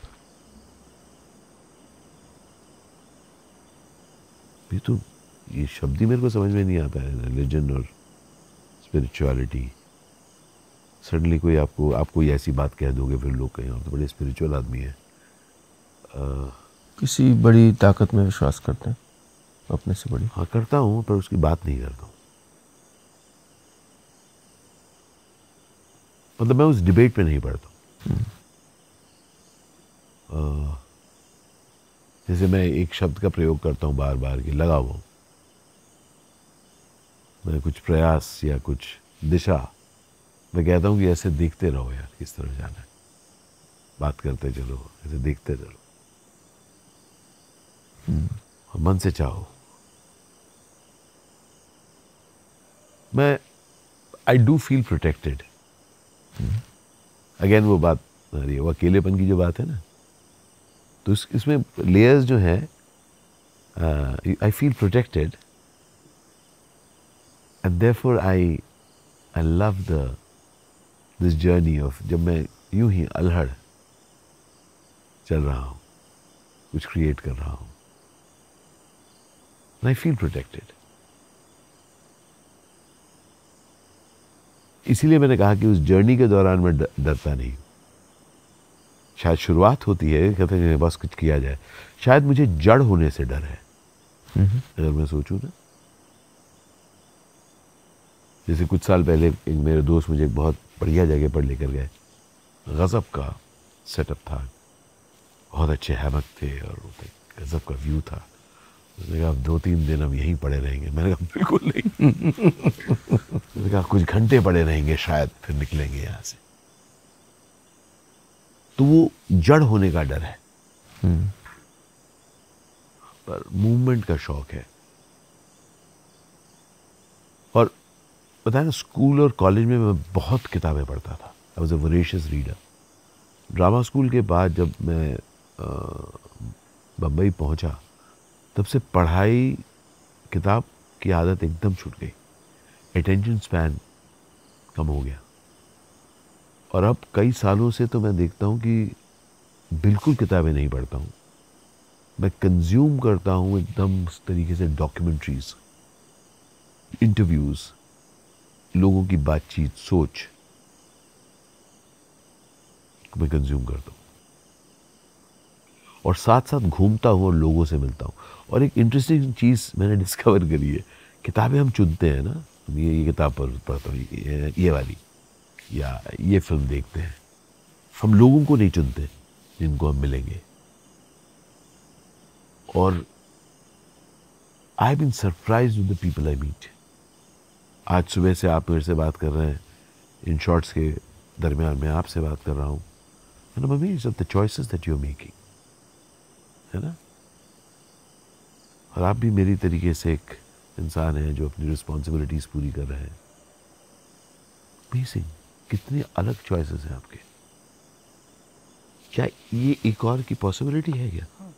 ये तो ये शब्द ही मेरे को समझ में नहीं आता है रिलीजन और स्पिरिचुअलिटी सडनली कोई आपको आप कोई ऐसी बात कह दोगे फिर लोग कहें आप तो बड़े स्पिरिचुअल आदमी है किसी बड़ी ताकत में विश्वास करते हैं अपने से बड़ी हाँ करता हूँ पर उसकी बात नहीं करता हूँ मतलब मैं उस डिबेट में नहीं पढ़ता हूँ हम्म। जैसे मैं एक शब्द का प्रयोग करता हूँ बार बार कि लगा हुआ मैं कुछ प्रयास या कुछ दिशा मैं कहता हूँ कि ऐसे देखते रहो यार किस तरह जाना है बात करते चलो ऐसे देखते चलो हम्म, मन से चाहो मैं I do feel protected again वो बात है वो अकेलेपन की जो बात है ना तो इस इसमें लेयर्स जो हैं I feel protected and therefore I I love the this journey of जब मैं यूं ही अलहड़ चल रहा हूँ कुछ क्रिएट कर रहा हूँ आई फील प्रोटेक्टेड इसीलिए मैंने कहा कि उस जर्नी के दौरान मैं डरता नहीं हूँ शायद शुरुआत होती है कहते हैं बस कुछ किया जाए शायद मुझे जड़ होने से डर है अगर मैं सोचूँ ना जैसे कुछ साल पहले एक मेरे दोस्त मुझे एक बहुत बढ़िया जगह पर लेकर गए गज़ब का सेटअप था बहुत अच्छे हैमक थे और गज़ब का व्यू था उसने कहा दो तीन दिन हम यहीं पड़े रहेंगे मैंने कहा बिल्कुल नहीं कहा कुछ घंटे पड़े रहेंगे शायद फिर निकलेंगे यहाँ से तो वो जड़ होने का डर है हम्म। पर मूवमेंट का शौक है और पता है ना स्कूल और कॉलेज में मैं बहुत किताबें पढ़ता था I was a voracious reader drama school के बाद जब मैं बम्बई पहुंचा तब से पढ़ाई किताब की आदत एकदम छूट गई अटेंशन स्पैन कम हो गया और अब कई सालों से तो मैं देखता हूँ कि बिल्कुल किताबें नहीं पढ़ता हूँ मैं कंज्यूम करता हूँ एकदम उस तरीके से डॉक्यूमेंट्रीज इंटरव्यूज़ लोगों की बातचीत सोच मैं कंज्यूम करता हूँ और साथ साथ घूमता हूँ और लोगों से मिलता हूँ और एक इंटरेस्टिंग चीज़ मैंने डिस्कवर करी है किताबें हम चुनते हैं ना ये ये किताब पढ़ता हूँ ये, ये वाली या ये फिल्म देखते हैं हम लोगों को नहीं चुनते जिनको हम मिलेंगे और I been surprise with the people I meet आज सुबह से आप मेरे से बात कर रहे हैं इन शॉर्ट्स के दरमियान मैं आपसे बात कर रहा हूँ है ना mummy of the choices that you are making है ना और आप भी मेरी तरीके से एक इंसान हैं जो अपनी रिस्पॉन्सिबिलिटीज़ पूरी कर रहे हैं कितने अलग चॉइसेस हैं आपके क्या ये एक और की पॉसिबिलिटी है क्या हाँ,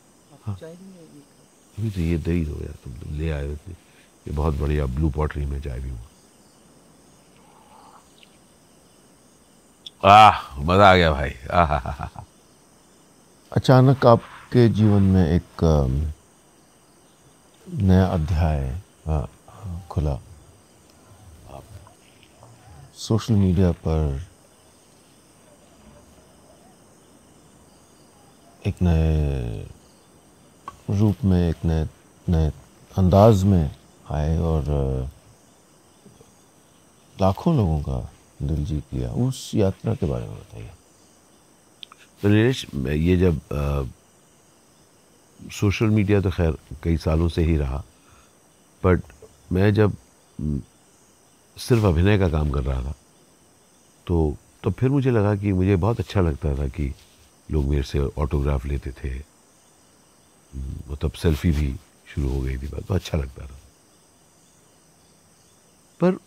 हाँ। अभी तो ये दही हो गया तुम ले आए हो थे ये बहुत बढ़िया ब्लू पॉटरी में चाय भी हूँ आह मज़ा आ गया भाई आह अचानक आपके जीवन में एक नया अध्याय खुला सोशल मीडिया पर एक नए रूप में एक नए नए अंदाज में आए और लाखों लोगों का दिल जीत लिया उस यात्रा के बारे में बताइए तो नीलेश ये जब आ, सोशल मीडिया तो खैर कई सालों से ही रहा बट मैं जब सिर्फ अभिनय का काम कर रहा था तो तो फिर मुझे लगा कि मुझे बहुत अच्छा लगता था कि लोग मेरे से ऑटोग्राफ लेते थे मतलब सेल्फी भी शुरू हो गई थी बात तो अच्छा लगता था पर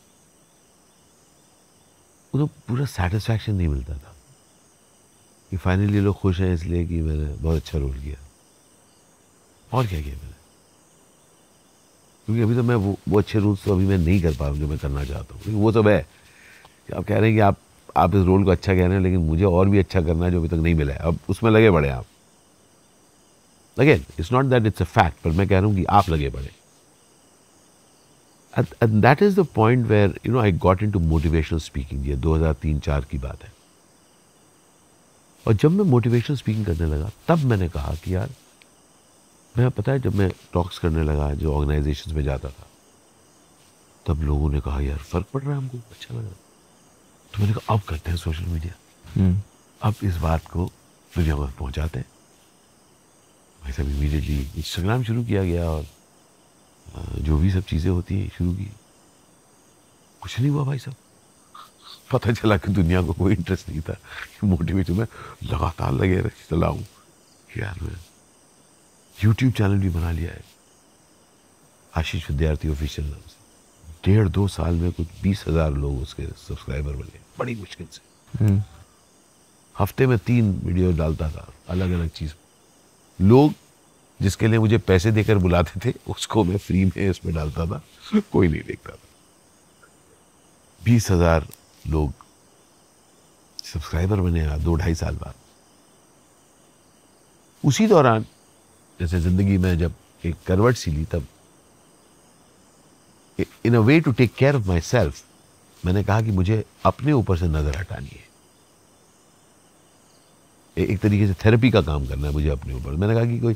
उन्हें पूरा सेटिस्फैक्शन नहीं मिलता था कि फाइनली लोग खुश हैं इसलिए कि मैंने बहुत अच्छा रोल किया और क्या किया मैंने क्योंकि अभी तो मैं वो वो अच्छे रूल्स तो अभी मैं नहीं कर पा रहा हूँ जो मैं करना चाहता हूँ क्योंकि वो सब तो है कि आप कह रहे हैं कि आप आप इस रोल को अच्छा कह रहे हैं लेकिन मुझे और भी अच्छा करना है जो अभी तक नहीं मिला है अब उसमें लगे बढ़े आप again it's not that it's a fact पर मैं कह रहा हूँ कि आप लगे बढ़े and that is the point where you know I got in into motivational speaking ये दो हज़ार तीन चार की बात है और जब मैं मोटिवेशनल स्पीकिंग करने लगा तब मैंने कहा कि यार मैं पता है जब मैं टॉक्स करने लगा जो ऑर्गेनाइजेशन में जाता था तब लोगों ने कहा यार फर्क पड़ रहा है हमको अच्छा लग रहा तो मैंने कहा अब करते हैं सोशल मीडिया हम्म। अब इस बात को दुनिया भर पहुँचाते हैं भाई साहब इमीडिएटली इंस्टाग्राम शुरू किया गया और जो भी सब चीज़ें होती हैं शुरू की कुछ नहीं हुआ भाई साहब पता चला कि दुनिया को कोई इंटरेस्ट नहीं था मोटिवेशन में लगातार लगे रहे चलाऊँ तो यार मैं यूट्यूब चैनल भी बना लिया है आशीष विद्यार्थी ऑफिशियल नाम से डेढ़ दो साल में कुछ बीस हजार लोग उसके सब्सक्राइबर बने बड़ी मुश्किल से हम्म। हफ्ते में तीन वीडियो डालता था अलग अलग चीज़ लोग जिसके लिए मुझे पैसे देकर बुलाते थे उसको मैं फ्री में इसमें डालता था कोई नहीं देखता था बीस हजार लोग सब्सक्राइबर बने दो ढाई साल बाद उसी दौरान जैसे जिंदगी में जब एक करवट सी ली तब in a way to take care of myself मैंने कहा कि मुझे अपने ऊपर से नजर हटानी है एक तरीके से थेरेपी का काम करना है मुझे अपने ऊपर मैंने कहा कि कोई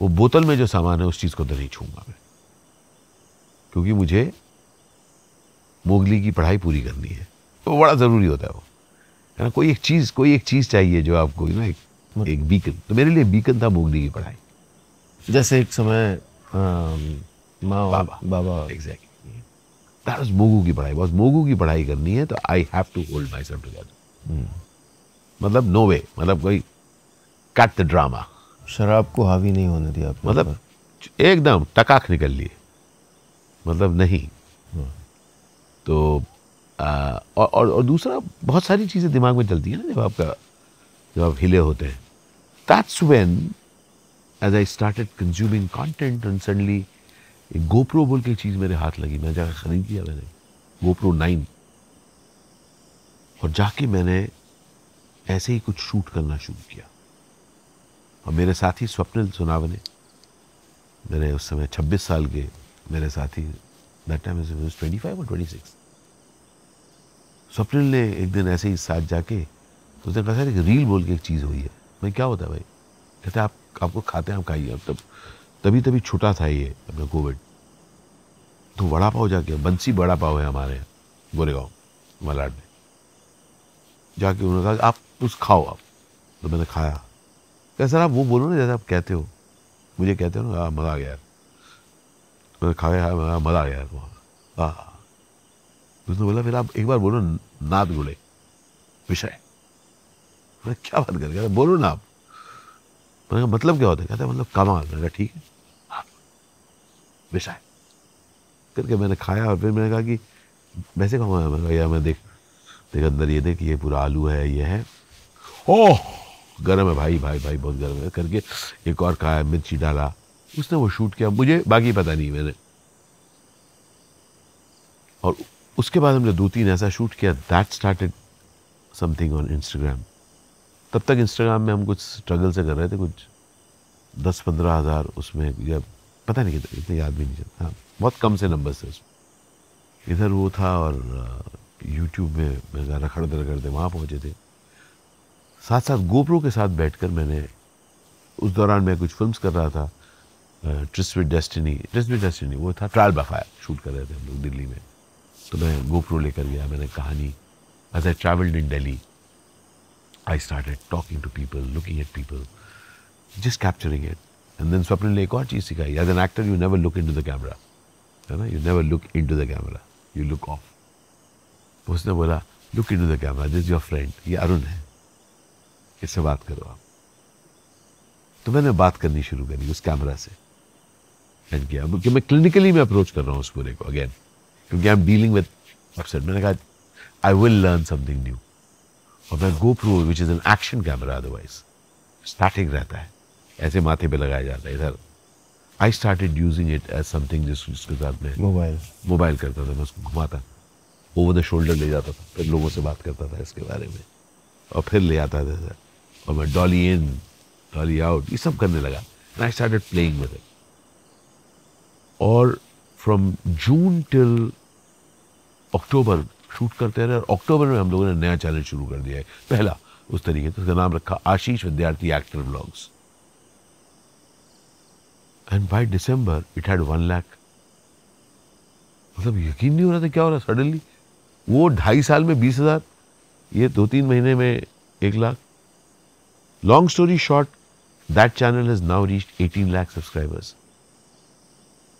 वो बोतल में जो सामान है उस चीज़ को तो नहीं छूंगा मैं क्योंकि मुझे मोगली की पढ़ाई पूरी करनी है तो बड़ा ज़रूरी होता है वो है ना कोई एक चीज़ कोई एक चीज़ चाहिए जो आपको ना एक हाँ। एक बीकन तो मेरे लिए बीकन था मोगली की पढ़ाई जैसे एक समय माँ बाबा बाबा एग्जैक्टली मोगू की पढ़ाई बस मोगू की पढ़ाई करनी है तो I have to hold myself together मतलब नो वे मतलब कोई कट द ड्रामा शराब को हावी नहीं होने दिया मतलब एकदम टकाख निकल लिए मतलब नहीं hmm. तो आ, और, और दूसरा बहुत सारी चीज़ें दिमाग में चलती हैं ना जब आपका जब आप हिले होते हैं that's when as I started consuming content and suddenly एक गोप्रो बोल के चीज़ मेरे हाथ लगी मैं जाकर ख़रीद लिया मैंने गोप्रो नाइन और जाके मैंने ऐसे ही कुछ शूट करना शुरू किया और मेरे साथी स्वप्निल सुनावने मेरे उस समय 26 साल के मेरे साथी that time is twenty five और ट्वेंटी सिक्स स्वप्निल ने एक दिन ऐसे ही साथ जाके तो उसने कहा सर एक रील बोल के एक चीज़ हुई है मैं क्या होता है भाई कहते आप आपको खाते हैं आप खाइए तब तभी तभी छुटा था ये अपना कोविड तो वड़ा पाव जाके बंसी बड़ा पाव है हमारे यहाँ गोरेगांव मलाड में जाके उन्होंने कहा आप कुछ खाओ आप तो मैंने खाया क्या सर आप वो बोलो ना जैसे आप कहते हो मुझे कहते हो ना हाँ, मज़ा आ गया यार मैंने खाया हाँ, हाँ, मज़ा आ गया यार वहाँ हाँ उसने बोला फिर आप एक बार बोलो नाद गुड़े विषय मैं क्या बात कर बोलो ना आप मैंने कहा मतलब क्या होता है कहते हैं मतलब कमाल मैंने कहा ठीक है विषय करके मैंने खाया और फिर मैंने कहा कि वैसे कहाँ मैंने कहा यार मैं देख देख अंदर ये देख ये पूरा आलू है ये है ओह गर्म है भाई भाई भाई बहुत गर्म है करके एक और खाया मिर्ची डाला उसने वो शूट किया मुझे बाकी पता नहीं मैंने और उसके बाद हमने दो तीन ऐसा शूट किया that started something on Instagram तब तक इंस्टाग्राम में हम कुछ स्ट्रगल से कर रहे थे कुछ दस पंद्रह हज़ार उसमें या पता नहीं कितना इतने याद भी नहीं चलता हाँ बहुत कम से नंबर से उसमें इधर वो था और यूट्यूब uh, में मैं ज़्यादा खड़ दर करते वहाँ पहुँचे थे साथ साथ गोप्रो के साथ बैठ मैंने उस दौरान मैं कुछ फिल्म कर रहा था tryst with destiny tryst with destiny वो था ट्रायल बफायर शूट कर रहे थे हम लोग दिल्ली में तो मैं गोप्रो लेकर गया मैंने कहानी as I travelled in Delhi I started talking to people looking at people just capturing it and then Swapna ने एक और चीज़ सिखाई as an actor you never look into the camera है ना you never look into the camera you look off उसने बोला look into the camera this your friend ये अरुण है इससे बात करो आप तो मैंने बात करनी शुरू करी उस कैमरा से एंड किया क्योंकि मैं क्लिनिकली मैं अप्रोच कर रहा हूँ उस पूरे को अगेन क्योंकि I am dealing with upset मैंने कहा I will learn something new और मैं GoPro which is an action camera otherwise starting रहता है ऐसे माथे पे लगाया जाता है इधर I start using it as something जिस जिसके साथ में मोबाइल मोबाइल करता था मैं उसको घुमाता ओवर द शोल्डर ले जाता था फिर लोगों से बात करता था इसके बारे में और फिर ले आता था सर और मैं डॉली इन डॉली आउट ये सब करने लगा I start playing with it और from June till October shoot करते रहे और अक्टूबर में हम लोगों ने नया चैनल शुरू कर दिया है पहला उस तरीके से उसका नाम रखा Ashish Vidyarthi actor blogs and by December it had one lakh मतलब यकीन नहीं हो रहा था क्या हो रहा सडनली वो ढाई साल में बीस हज़ार ये दो तीन महीने में एक lakh long story short that channel has now reach eighteen lakh subscribers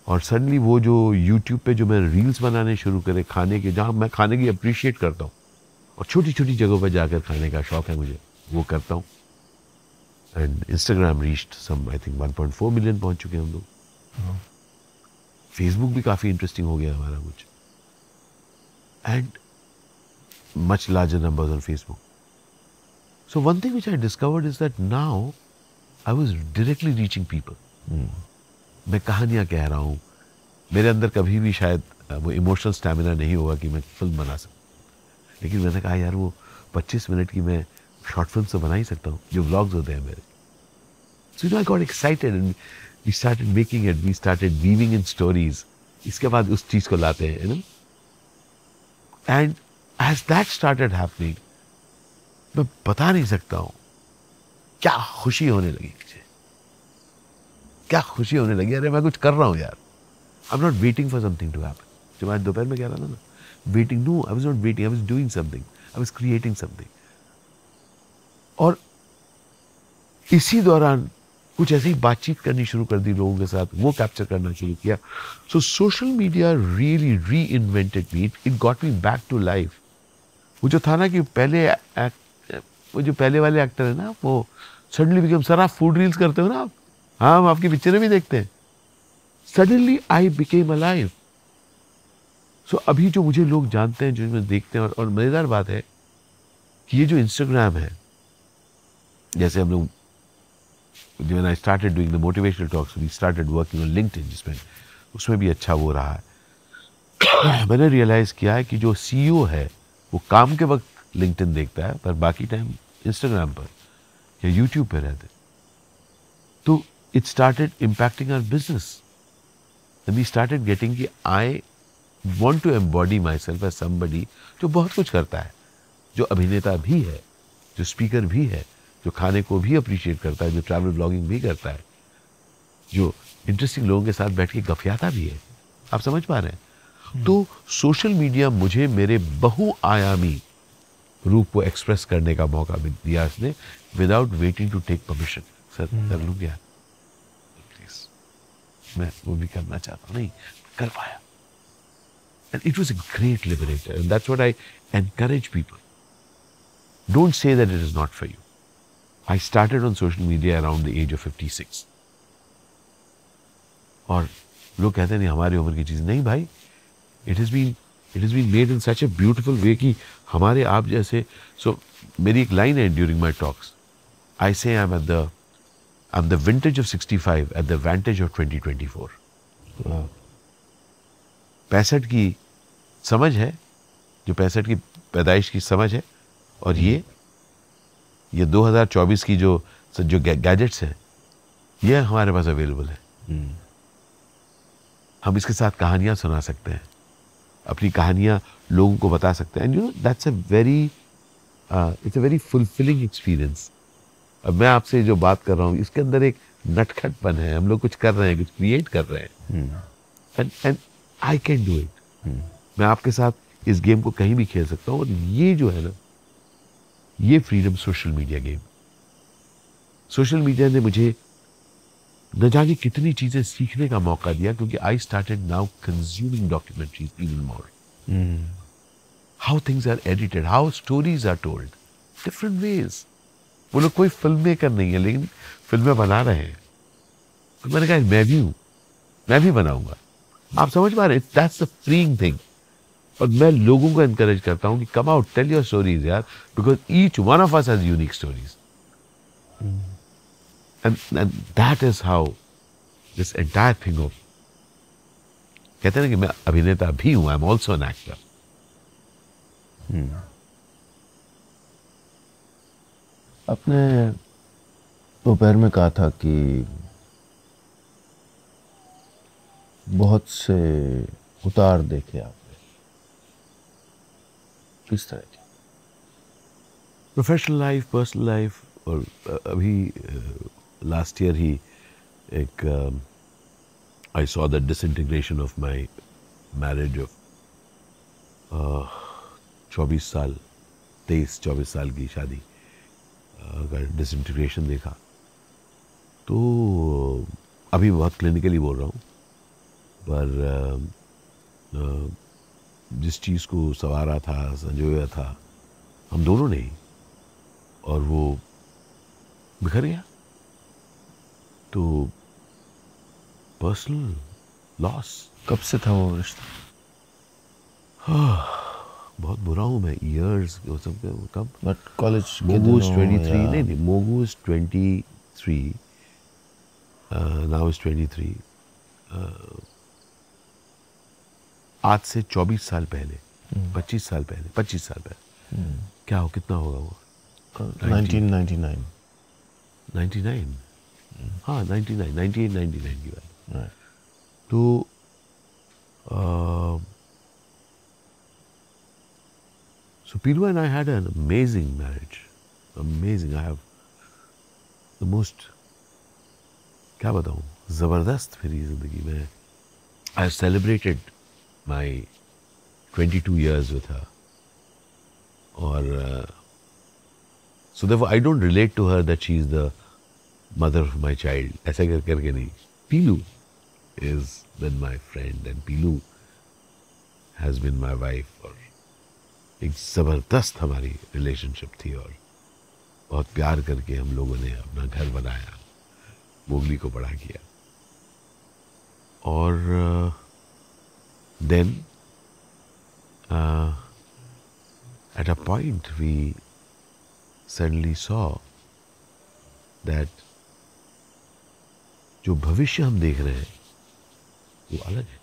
और सडनली वो जो यूट्यूब पे जो मैं रील्स बनाने शुरू करे खाने के जहाँ मैं खाने की अप्रिशिएट करता हूँ और छोटी छोटी जगहों पर जाकर खाने का शौक़ है मुझे वो करता हूँ and Instagram reached some I think 1.4 million पहुँच चुके हैं हम लोग फेसबुक हाँ। भी काफ़ी इंटरेस्टिंग हो गया हमारा कुछ and much larger number on Facebook so one thing which I discovered is that now I was directly reaching people मैं कहानियाँ कह रहा हूँ मेरे अंदर कभी भी शायद वो इमोशनल स्टैमिना नहीं होगा कि मैं फिल्म बना सकूँ लेकिन मैंने कहा यार वो 25 मिनट की मैं शॉर्ट फिल्म से बना ही सकता हूँ जो व्लॉग्स होते हैं मेरे so you I got excited and we started making it we started weaving in stories इसके बाद उस चीज़ को लाते हैं ना and as that started happening मैं बता नहीं सकता हूँ क्या खुशी होने लगी क्या खुशी होने लगी अरे मैं कुछ कर रहा हूँ यार I am not waiting for something to happen जो मैं दोपहर में कह रहा था ना waiting no I was not waiting I was doing something I was creating something और इसी दौरान कुछ ऐसी बातचीत करनी शुरू कर दी लोगों के साथ वो कैप्चर करना शुरू किया so social media really reinvented me it got me back to life वो जो था ना कि पहले वो जो पहले वाले एक्टर है ना वो सडनली बिकम सर आप फूड रील्स करते हो ना आप हाँ हम आपकी पिक्चरें भी देखते हैं suddenly I became alive so अभी जो मुझे लोग जानते हैं जो मैं देखते हैं और, और मज़ेदार बात है कि ये जो इंस्टाग्राम है जैसे हम लोग when I started doing the motivational talks, we started working on जिसमें उसमें भी अच्छा वो रहा है मैंने रियलाइज़ किया है कि जो सी e है वो काम के वक्त लिंकटिन देखता है पर बाकी टाइम इंस्टाग्राम पर या यूट्यूब पर रहते हैं it started impacting our business. And we started getting कि I want to embody myself as somebody जो बहुत कुछ करता है जो अभिनेता भी है जो स्पीकर भी है जो खाने को भी अप्रिशिएट करता है जो ट्रैवल ब्लॉगिंग भी करता है जो इंटरेस्टिंग लोगों के साथ बैठ के गफियाता भी है आप समझ पा रहे हैं हम्म। तो सोशल मीडिया मुझे मेरे बहुआयामी रूप को एक्सप्रेस करने का मौका दिया इसने without waiting to take permission sir कर हम्म। लूँ क्या मैं वो भी करना चाहता नहीं कर पाया and it was a great liberator and that's what I encourage people don't say that it is not for you I started on social media around the age of fifty six और लोग कहते नहीं हमारी उम्र की चीज नहीं भाई it is been it is been made in such a beautiful way कि हमारे आप जैसे सो so, मेरी एक लाइन है during my talks I say I am at the I'm the vintage of 65 at the vantage of 2024. पैंसठ की समझ है जो पैंसठ की पैदाइश की समझ है और ये ये 2024 की जो जो गैजेट्स हैं ये हमारे पास अवेलेबल है हम्म। हम इसके साथ कहानियां सुना सकते हैं अपनी कहानियां लोगों को बता सकते हैं and you know that's a very it's a very fulfilling experience अब मैं आपसे जो बात कर रहा हूँ इसके अंदर एक नटखटपन है हम लोग कुछ कर रहे हैं कुछ क्रिएट कर रहे हैं and and I can do it मैं आपके साथ इस गेम को कहीं भी खेल सकता हूँ और ये जो है ना ये freedom social media game social media ने मुझे न जाने कितनी चीजें सीखने का मौका दिया क्योंकि I started now consuming documentaries even more how things are edited how stories are told different ways वो लोग कोई फिल्म मेकर नहीं है लेकिन फिल्में बना रहे हैं तो मैंने कहा मैं भी हूँ मैं भी बनाऊंगा आप समझ पा रहे दैट्स अ फ्रीइंग थिंग और मैं लोगों को इनकरेज करता हूँ कि come out tell your stories यार because each one of us has unique stories and that is how this entire thing of कहते हैं ना कि मैं अभिनेता भी हूं I am also an actor आपने दोपहर में कहा था कि बहुत से उतार देखे आपने किस तरह के प्रोफेशनल लाइफ पर्सनल लाइफ और अभी लास्ट ईयर ही एक I saw the disintegration of my marriage of चौबीस साल तेईस चौबीस साल की शादी का डिसइंटीग्रेशन देखा तो अभी बहुत क्लिनिकली बोल रहा हूँ पर जिस चीज़ को संवारा था संजोया था हम दोनों ने और वो बिखर गया तो पर्सनल लॉस कब से था वो रिश्ता हाँ बहुत बुरा हूँ मैं ईयर्स कब बट कॉलेज मोगूज ट्वेंटी थ्री नहीं नहीं मोगूज twenty three now is twenty three आज से चौबीस साल पहले hmm. पच्चीस साल पहले पच्चीस साल पहले hmm. क्या हो कितना होगा वो nineteen ninety nine ninety nine हाँ ninety nine ninety eight ninety nine की बात तो uh, So Pilu and I had an amazing marriage. Amazing. I have the most Zabardast I have celebrated my 22 years with her. Or uh, so therefore I don't relate to her that she is the mother of my child. Pilu is then my friend and Pilu has been my wife एक ज़बरदस्त हमारी रिलेशनशिप थी और बहुत प्यार करके हम लोगों ने अपना घर बनाया मोगली को बड़ा किया और then at a point we suddenly saw that जो भविष्य हम देख रहे हैं वो अलग है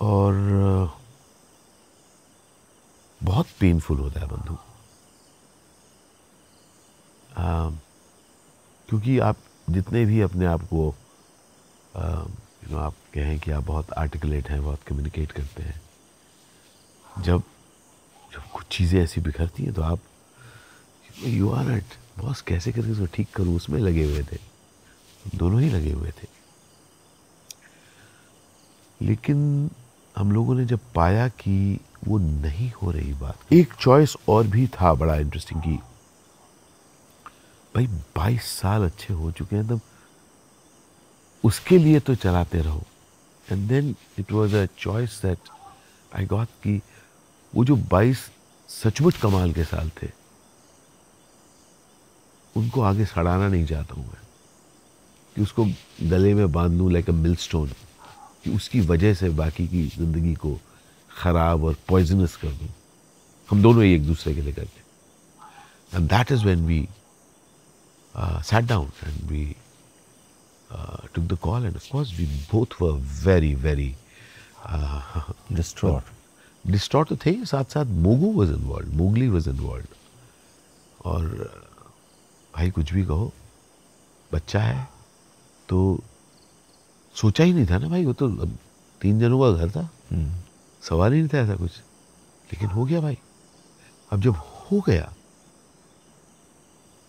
और बहुत पेनफुल होता है बंधु क्योंकि आप जितने भी अपने आप को यू नो आप कहें कि आप बहुत आर्टिकुलेट हैं बहुत कम्युनिकेट करते हैं जब जब कुछ चीज़ें ऐसी बिखरती हैं तो आप यू आर एट बॉस कैसे करके उसको ठीक करूँ उसमें लगे हुए थे दोनों ही लगे हुए थे लेकिन हम लोगों ने जब पाया कि वो नहीं हो रही बात एक चॉइस और भी था बड़ा इंटरेस्टिंग कि भाई बाईस साल अच्छे हो चुके हैं तब उसके लिए तो चलाते रहो and then it was a choice that I got कि वो जो बाईस सचमुच कमाल के साल थे उनको आगे सड़ाना नहीं चाहता हूँ मैं कि उसको गले में बांध लूँ लाइक अ मिल स्टोन कि उसकी वजह से बाकी की ज़िंदगी को ख़राब और पॉइजनस कर दूँ हम दोनों ही एक दूसरे के लिए करते and that is when we sat down and we took the call and and of course we both very very distraught uh, तो थे साथ साथ Mogu was involve Mowgli was involve और भाई कुछ भी कहो बच्चा है तो सोचा ही नहीं था ना भाई वो तो अब तीन जनों का घर था हम्म। सवाल ही नहीं था ऐसा कुछ लेकिन हो गया भाई अब जब हो गया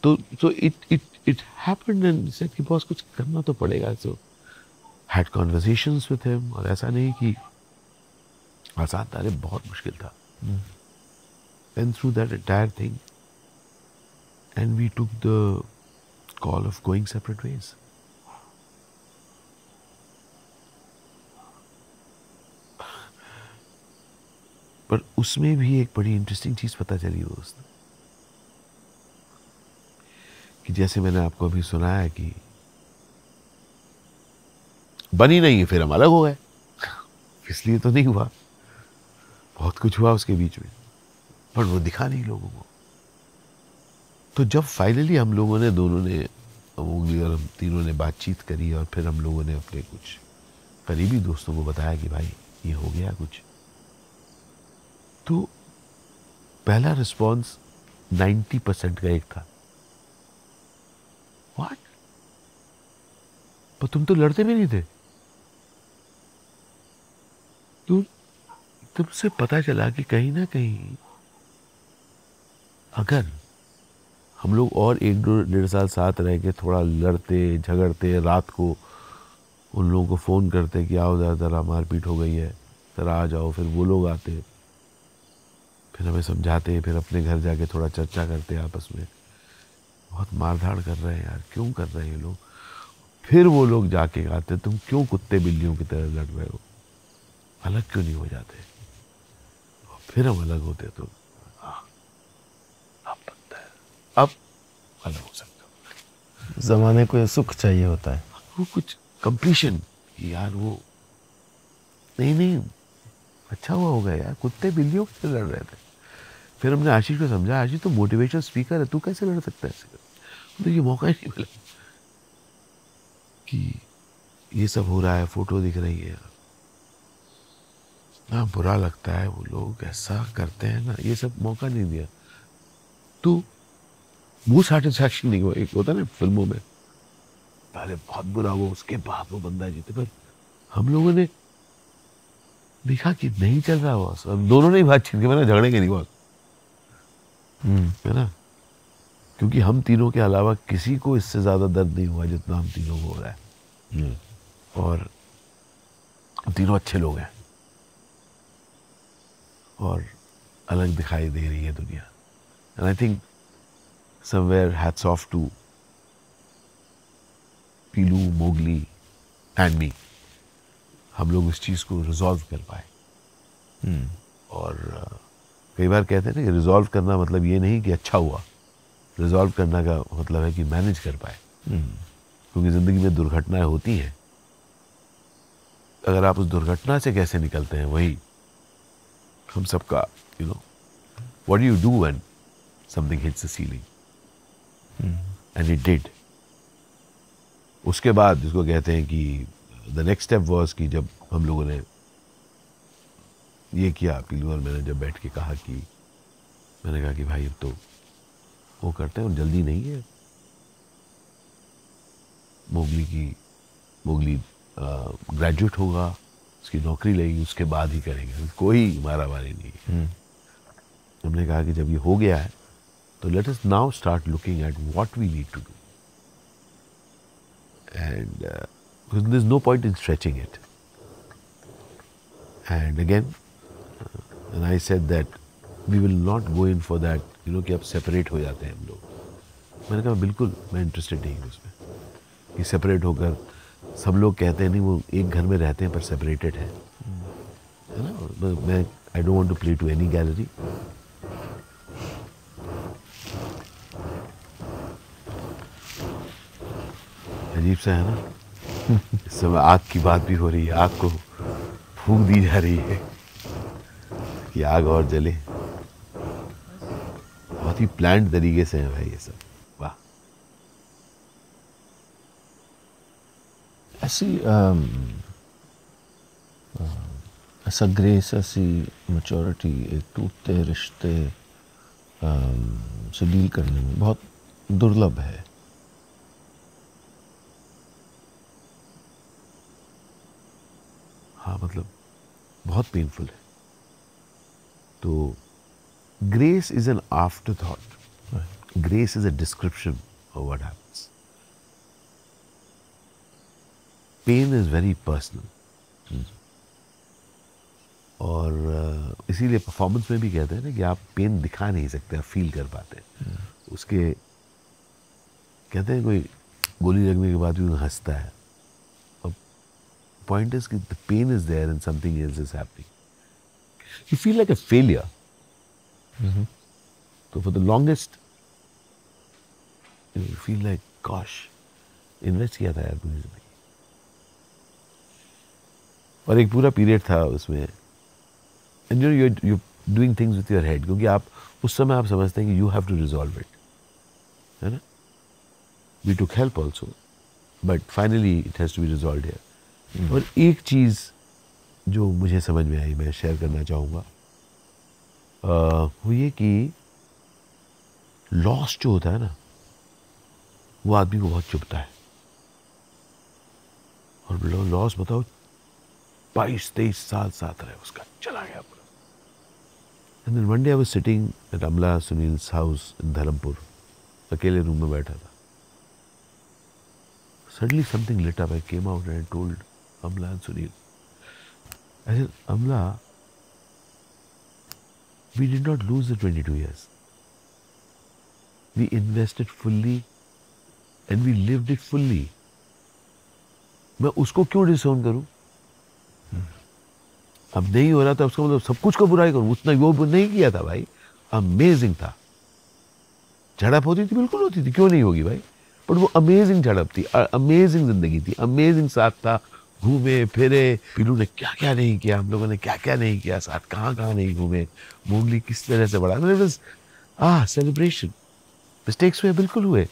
तो तो it it it happened and said कि बॉस कुछ करना तो पड़ेगा so had conversations with him और ऐसा नहीं कि आसान था अरे बहुत मुश्किल था and through that entire thing and we took the call of going separate ways पर उसमें भी एक बड़ी इंटरेस्टिंग चीज़ पता चली दोस्त कि जैसे मैंने आपको अभी सुनाया कि बनी नहीं है फिर हम अलग हो गए इसलिए तो नहीं हुआ बहुत कुछ हुआ उसके बीच में पर वो दिखा नहीं लोगों को तो जब फाइनली हम लोगों ने दोनों ने उंगली और हम तीनों ने बातचीत करी और फिर हम लोगों ने अपने कुछ करीबी दोस्तों को बताया कि भाई ये हो गया कुछ तो पहला रिस्पॉन्स नाइन्टी परसेंट का एक था वाट पर तुम तो लड़ते भी नहीं थे तुम तो तुमसे पता चला कि कहीं ना कहीं अगर हम लोग और एक दो डेढ़ साल साथ रह के थोड़ा लड़ते झगड़ते रात को उन लोगों को फ़ोन करते कि आओ ज़रा ज़रा मारपीट हो गई है ज़रा आ जाओ फिर वो लोग आते फिर हमें समझाते फिर अपने घर जाके थोड़ा चर्चा करते आपस में बहुत मारधाड़ कर रहे हैं यार क्यों कर रहे हैं लोग फिर वो लोग जाके गाते तुम क्यों कुत्ते बिल्लियों की तरह लड़ रहे हो अलग क्यों नहीं हो जाते और फिर हम अलग होते तो हाँ, अब बनता है अब अलग हो सकता जमाने को सुख चाहिए होता है वो कुछ कंप्लीशन यार वो नहीं नहीं अच्छा हुआ होगा यार कुत्ते बिल्लियों से लड़ रहे थे फिर हमने आशीष को समझा आशीष तो मोटिवेशन स्पीकर है तू कैसे लड़ सकता है तो ये मौका ही नहीं मिला कि ये सब हो रहा है फोटो दिख रही है ना बुरा लगता है वो लोग ऐसा करते हैं ना ये सब मौका नहीं दिया तू वो सेटिस्फैक्शन नहीं हुआ एक होता ना फिल्मों में पहले बहुत बुरा हुआ उसके बाद वो बंदा जीते पर हम लोगों ने देखा कि नहीं चल रहा बॉस दोनों ने बातचीत की मैंने झगड़े के नहीं बॉस हम्म। है ना क्योंकि हम तीनों के अलावा किसी को इससे ज़्यादा दर्द नहीं हुआ जितना हम तीनों को हो रहा है हम्म। और तीनों अच्छे लोग हैं और अलग दिखाई दे रही है दुनिया and I think somewhere hats off to Pilu Mowgli and me हम लोग इस चीज़ को रिजॉल्व कर पाए hmm. और uh, कई बार कहते हैं ना कि रिजॉल्व करना मतलब ये नहीं कि अच्छा हुआ रिजॉल्व करना का मतलब है कि मैनेज कर पाए हम्म। क्योंकि ज़िंदगी में दुर्घटनाएं होती हैं अगर आप उस दुर्घटना से कैसे निकलते हैं वही हम सबका you know what you do when something hits ceiling and it did उसके बाद जिसको कहते हैं कि द नेक्स्ट स्टेप वॉज कि जब हम लोगों ने ये किया पीलू और मैंने जब बैठ के कहा कि मैंने कहा कि भाई अब तो वो करते हैं और जल्दी नहीं है मोगली की मोगली ग्रेजुएट होगा उसकी नौकरी लेगी उसके बाद ही करेंगे कोई मारा मारी नहीं हम्म। हमने कहा कि जब ये हो गया है तो let us now start looking at what we need to do and no point in stretching it and again and I said that we will not go in for that you know कि अब सेपरेट हो जाते हैं हम लोग मैंने कहा बिल्कुल मैं इंटरेस्टेड नहीं हूँ उसमें कि सेपरेट होकर सब लोग कहते हैं नहीं वो एक घर में रहते हैं पर सेपरेटेड है है ना मैं I don't want to play to any gallery अजीब सा है ना इस समय आग की बात भी हो रही है आग को फूक दी जा रही है की आग और जले बहुत ही प्लांट तरीके से है भाई ये सब वाह ऐसी ऐसा ग्रेस ऐसी मचोरिटी एक टूटते रिश्ते से डील करने में बहुत दुर्लभ है हाँ मतलब बहुत पेनफुल है तो grace is an after thought grace is a description what है happens. Pain is very और uh, इसीलिए परफॉर्मेंस में भी कहते हैं ना कि आप पेन दिखा नहीं सकते आप फील कर पाते हैं उसके कहते हैं कोई गोली लगने के बाद भी उन्हें हंसता है और पॉइंट इज कि the pain is there and something is is happening you feel like a failure. Mm-hmm. So for the longest, you, know, you feel like, gosh, invest किया था यार पूरी जिंदगी और एक पूरा पीरियड था उसमें and you you you doing things with your head क्योंकि आप उस समय आप समझते हैं कि you have to resolve it है ना we to help also but finally it has to be resolve और एक चीज़ जो मुझे समझ में आई मैं शेयर करना चाहूँगा वो ये कि लॉस जो होता है ना वो आदमी को बहुत चुभता है और लॉस बताओ बाईस तेईस साल साथ रहे उसका चला गया पूरा and then one day I was sitting at Amla Sunil house in Dharampur अकेले रूम में बैठा था suddenly something lit up I came out and told Amla and Sunil I said, Amla, we did not lose the 22 years. We invested fully and we lived it fully मैं उसको क्यों डिसोन करूं hmm. अब नहीं हो रहा था उसका मतलब सब कुछ को बुराई करूं उतना योग नहीं किया था भाई अमेजिंग था झड़प होती थी बिल्कुल होती थी क्यों नहीं होगी भाई बट वो अमेजिंग झड़प थी अमेजिंग जिंदगी थी अमेजिंग साथ था घूमे फिरे पीलू ने क्या क्या नहीं किया हम लोगों ने क्या क्या नहीं किया साथ कहाँ कहाँ नहीं घूमे मूंगली किस तरह से बढ़ा आ सेलिब्रेशन मिस्टेक्स हुए बिल्कुल हुए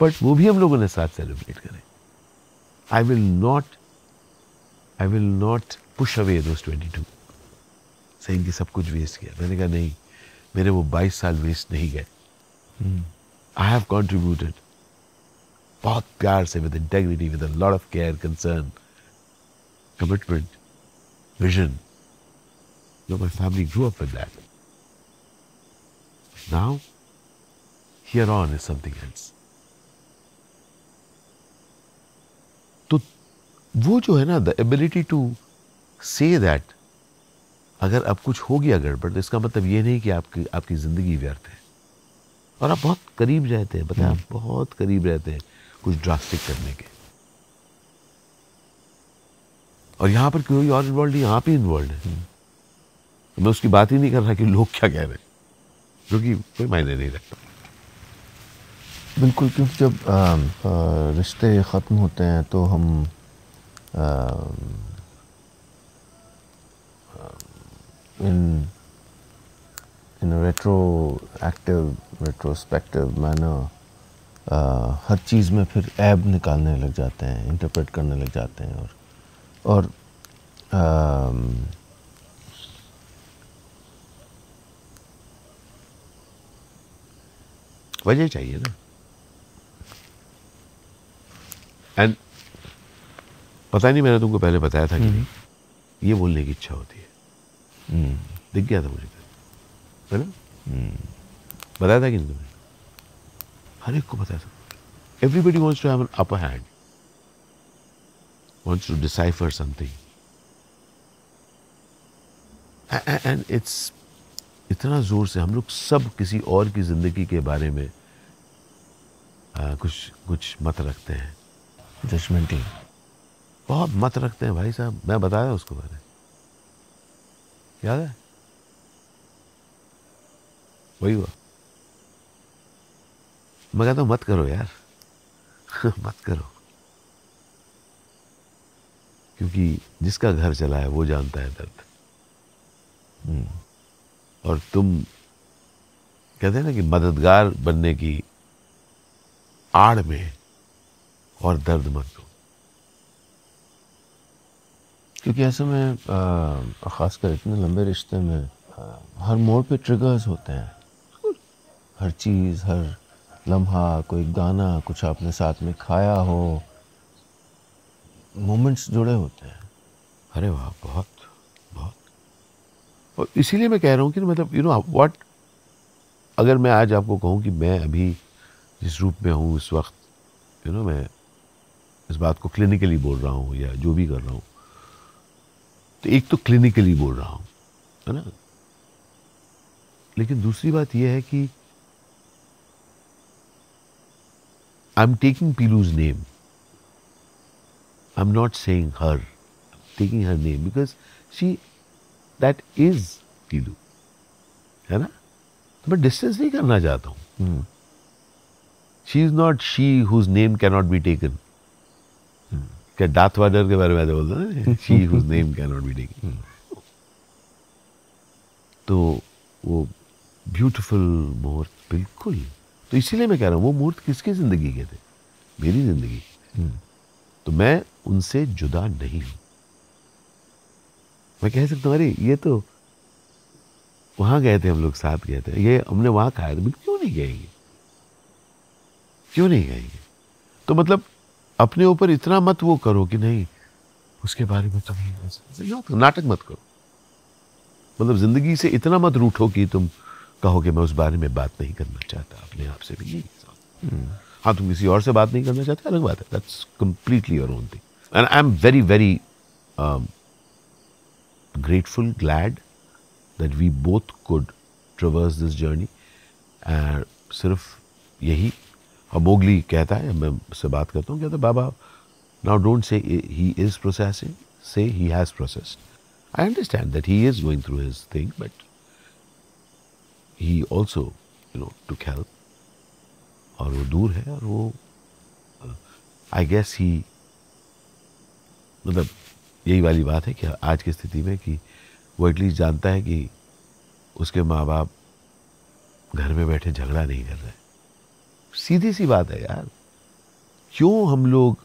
बट वो भी हम लोगों ने साथ सेलिब्रेट करें I will not I will not push away दोस्त ट्वेंटी टू सही कि सब कुछ वेस्ट किया मैंने कहा नहीं मेरे वो बाईस साल वेस्ट नहीं गए आई हैव कॉन्ट्रीब्यूटेड बहुत प्यार से with integrity with lot of care concern commitment vision no my family grow up with that now here on is something else तो वो जो है ना the ability to say that अगर अब कुछ हो गया गड़बड़ तो इसका मतलब ये नहीं कि आपकी आपकी ज़िंदगी व्यर्थ है और आप बहुत करीब रहते हैं बताए आप हम्म। बहुत करीब रहते हैं कुछ ड्रास्टिक करने के और यहाँ पर कोई और इन्वॉल्व नहीं यहाँ पे इन्वॉल्व है तो मैं उसकी बात ही नहीं कर रहा कि लोग क्या कह रहे हैं जो कि कोई मायने नहीं रखता बिल्कुल क्योंकि जब रिश्ते ख़त्म होते हैं तो हम आ, इन in a retro active आ, हर चीज़ में फिर ऐब निकालने लग जाते हैं इंटरप्रेट करने लग जाते हैं और और वजह चाहिए ना एंड पता नहीं मैंने तुमको पहले बताया था कि हम्म। नहीं ये बोलने की इच्छा होती है हम्म। दिख गया था मुझे तो। है ना हम्म। बताया था कि नहीं तुमने हर एक को बता सकते everybody wants to have an upper hand wants to decipher something and it's इतना ज़ोर से हम लोग सब किसी और की ज़िंदगी के बारे में आ, कुछ कुछ मत रखते हैं जजमेंटी बहुत मत रखते हैं भाई साहब मैं बताया उसको मैंने याद है वही हुआ मैं कहता तो हूँ मत करो यार मत करो क्योंकि जिसका घर चला है वो जानता है दर्द हम्म। और तुम कहते हैं ना कि मददगार बनने की आड़ में और दर्द मत दो क्योंकि ऐसे में ख़ासकर इतने लंबे रिश्ते में हर मोड़ पे ट्रिगर्स होते हैं हर चीज़ हर लम्हा कोई गाना कुछ आपने साथ में खाया हो मोमेंट्स जुड़े होते हैं अरे वाह बहुत बहुत और इसीलिए मैं कह रहा हूँ कि मतलब यू नो व्हाट अगर मैं आज आपको कहूँ कि मैं अभी जिस रूप में हूँ इस वक्त यू नो मैं इस बात को क्लिनिकली बोल रहा हूँ या जो भी कर रहा हूँ तो एक तो क्लिनिकली बोल रहा हूँ है ना लेकिन दूसरी बात यह है कि I'm taking Pilu's name. I'm not saying her. I'm taking her name because she, that is Pilu. है ना तो मैं डिस्टेंस नहीं करना चाहता हूँ she is not she whose name can not be taken क्या डाथ वाडर के बारे में बोलते रहा she whose name can not be taken तो वो ब्यूटिफुल मोहर बिल्कुल तो इसीलिए मैं कह रहा हूँ वो मुहूर्त किसकी ज़िंदगी के थे मेरी ज़िंदगी हम्म। तो मैं उनसे जुदा नहीं हूं मैं कह सकता हूँ अरे ये तो वहां गए थे हम लोग साथ गए थे ये हमने वहां खाया था क्यों नहीं गए क्यों नहीं गएंगे तो मतलब अपने ऊपर इतना मत वो करो कि नहीं उसके बारे में तुम नाटक मत करो मतलब जिंदगी से इतना मत रूठो कि तुम कहो कि मैं उस बारे में बात नहीं करना चाहता अपने आप से भी नहीं हम्म। हाँ तुम किसी और से बात नहीं करना चाहते अलग बात है that's completely your own thing and I am very very सिर्फ यही और मोगली कहता है मैं उससे बात करता हूँ कहता बाबा now don't say he is processing से he has processed I understand that he is going through his thing but he also you know to help और वो दूर है और वो आई गेस ही मतलब यही वाली बात है कि आज की स्थिति में कि वो एटलीस्ट जानता है कि उसके माँ बाप घर में बैठे झगड़ा नहीं कर रहे सीधी सी बात है यार क्यों हम लोग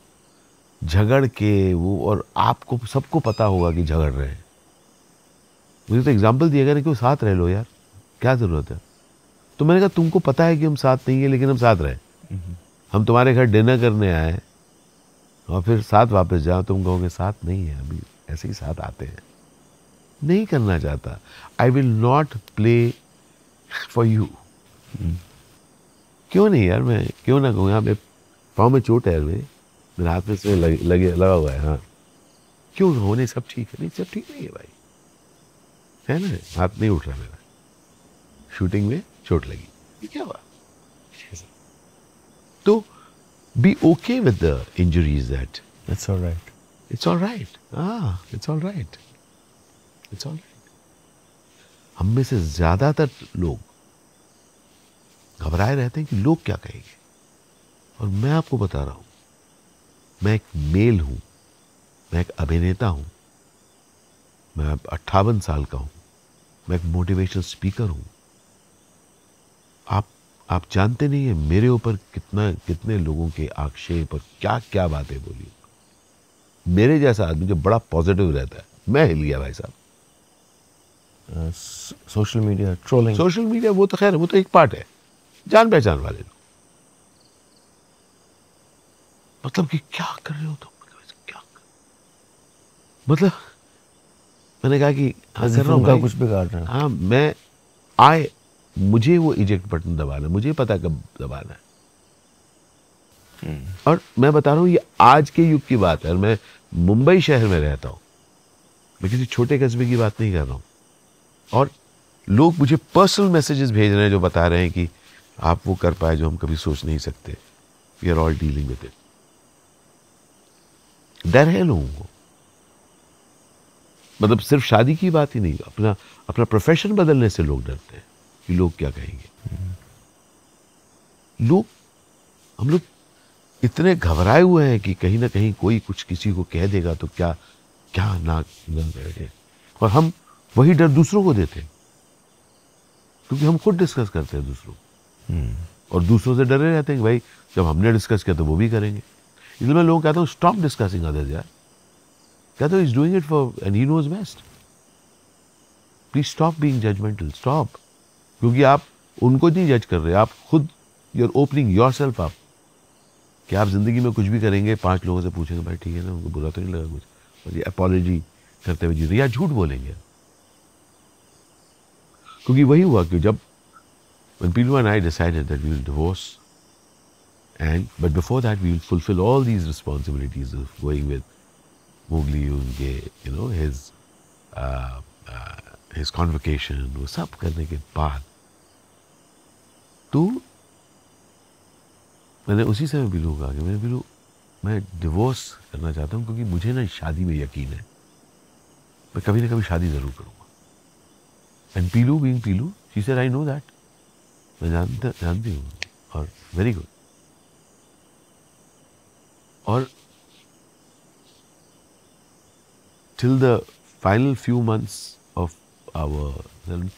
झगड़ के वो और आपको सबको पता होगा कि झगड़ रहे हैं मुझे तो एग्जाम्पल दिया गया ना कि वो साथ रह लो यार क्या ज़रूरत है तो मैंने कहा तुमको पता है कि हम साथ नहीं है लेकिन हम साथ रहे हम तुम्हारे घर डिनर करने आए और फिर साथ वापस जाओ तुम कहोगे साथ नहीं है अभी ऐसे ही साथ आते हैं नहीं करना चाहता I will not play for you क्यों नहीं यार मैं क्यों ना कहूँ यहाँ पे पाँव में चोट है मेरे मेरे हाथ में से लग, लगे लगा हुआ है हाँ क्यों होने सब ठीक है नहीं सब ठीक नहीं है भाई है ना हाथ नहीं उठ रहा मेरा शूटिंग में चोट लगी क्या हुआ तो be okay with the injuries that it's right it's right हाँ इट्स राइट इट्स राइट हम में से ज्यादातर लोग घबराए रहते हैं कि लोग क्या कहेंगे और मैं आपको बता रहा हूं मैं एक मेल हूं मैं एक अभिनेता हूं मैं अट्ठावन साल का हूं मैं एक मोटिवेशनल स्पीकर हूं आप जानते नहीं है मेरे ऊपर कितना कितने लोगों के आक्षेप और क्या क्या बातें बोली मेरे जैसा आदमी जो बड़ा पॉजिटिव रहता है मैं हिल गया भाई साहब social media trolling social media वो तो खैर वो तो एक पार्ट है जान पहचान वाले लोग मतलब कि क्या कर रहे हो तुम तो? क्या कर मतलब मैंने कहा कि हाँ कर रहा हूँ कुछ बिगाड़ हाँ मैं आई मुझे वो इजेक्ट बटन दबाना मुझे पता कब दबाना है हम्म। और मैं बता रहा हूं ये आज के युग की बात है मैं मुंबई शहर में रहता हूं मैं किसी छोटे कस्बे की बात नहीं कर रहा हूं और लोग मुझे पर्सनल मैसेजेस भेज रहे हैं जो बता रहे हैं कि आप वो कर पाए जो हम कभी सोच नहीं सकते we are all dealing with it डर है लोगों को मतलब सिर्फ शादी की बात ही नहीं अपना अपना प्रोफेशन बदलने से लोग डरते हैं कि लोग क्या कहेंगे लोग हम लोग इतने घबराए हुए हैं कि कहीं ना कहीं कोई कुछ किसी को कह देगा तो क्या क्या ना ना करेंगे और हम वही डर दूसरों को देते हैं क्योंकि हम खुद डिस्कस करते हैं दूसरों को और दूसरों से डरे रहते हैं कि भाई जब हमने डिस्कस किया तो वो भी करेंगे इसलिए मैं लोगों कहता हूँ स्टॉप डिस्कसिंग अदर्स यार कहता हूँ is doing it for and he knows best please stop being judgmental stop क्योंकि आप उनको नहीं जज कर रहे आप खुद यूर ओपनिंग योर सेल्फ आप क्या आप जिंदगी में कुछ भी करेंगे पांच लोगों से पूछेंगे तो भाई ठीक है ना उनको बुरा तो नहीं लगा कुछ बस ये अपॉलोजी करते हुए जीते या झूठ बोलेंगे क्योंकि वही हुआ कि जब when P and I decided that we will divorce and but before that we will fulfil all these responsibilities going with Mowgli उनके you know his his convocation वो सब करने के बाद तो मैंने उसी समय बिलू कहा कि मैंने बिलू मैं डिवोर्स करना चाहता हूँ क्योंकि मुझे ना शादी में यकीन है मैं कभी ना कभी शादी ज़रूर करूँगा and Pilu being Pilu she sir I know that मैं जानता जानती हूँ और वेरी गुड और till the final few months of our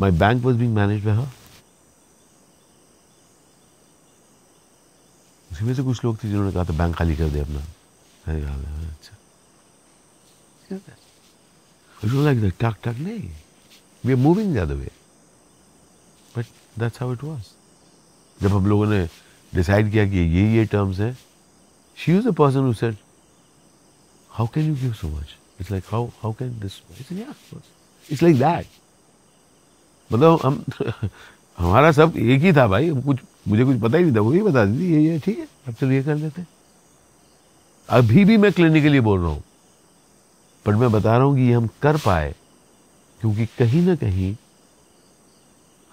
my bank was being manage by her उसी में से कुछ लोग थे जिन्होंने कहा था बैंक खाली कर दे अपना मैंने कहा अच्छा It was like the tuck tuck nahi. We are moving the other way. But that's how जब हम लोगों ने डिसाइड किया कि ये ये टर्म्स हैं she was a person who said how can you give so much it's like how how can this it's like that मतलब हम हमारा सब एक ही था भाई कुछ मुझे कुछ पता ही नहीं था वो ये बता दी ये ये ठीक है अब चलो ये कर देते हैं अभी भी मैं क्लिनिकली बोल रहा हूँ बट मैं बता रहा हूँ कि ये हम कर पाए क्योंकि कहीं ना कहीं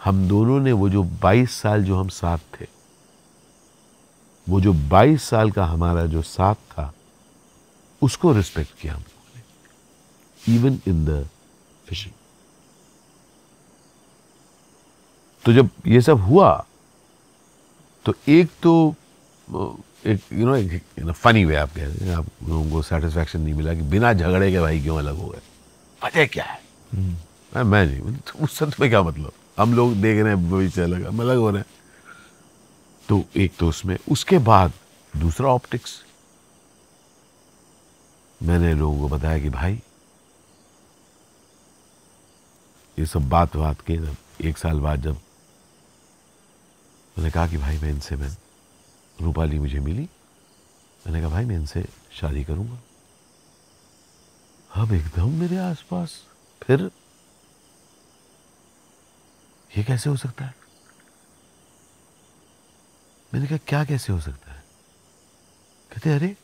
हम दोनों ने वो जो 22 साल जो हम साथ थे वो जो 22 साल का हमारा जो साथ था उसको रिस्पेक्ट किया हम लोगों ने इवन इन द फिशिंग तो जब ये सब हुआ तो एक तो एक यू नो एक फनी वे आप कह रहे हैं आप लोगों को सेटिस्फेक्शन नहीं मिला कि बिना झगड़े के भाई क्यों अलग हो गए वजह क्या है हम्म। मैं, मैं नहीं उस सच में क्या मतलब हम लोग देख रहे हैं भविष्य अलग हम अलग हो रहे हैं तो एक तो उसमें उसके बाद दूसरा ऑप्टिक्स मैंने लोगों को बताया कि भाई ये सब बात बात के एक साल बाद जब मैंने कहा कि भाई मैं इनसे मैं रूपाली मुझे मिली मैंने कहा भाई मैं इनसे शादी करूंगा अब एकदम मेरे आसपास फिर ये कैसे हो सकता है मैंने कहा क्या कैसे हो सकता है कहते अरे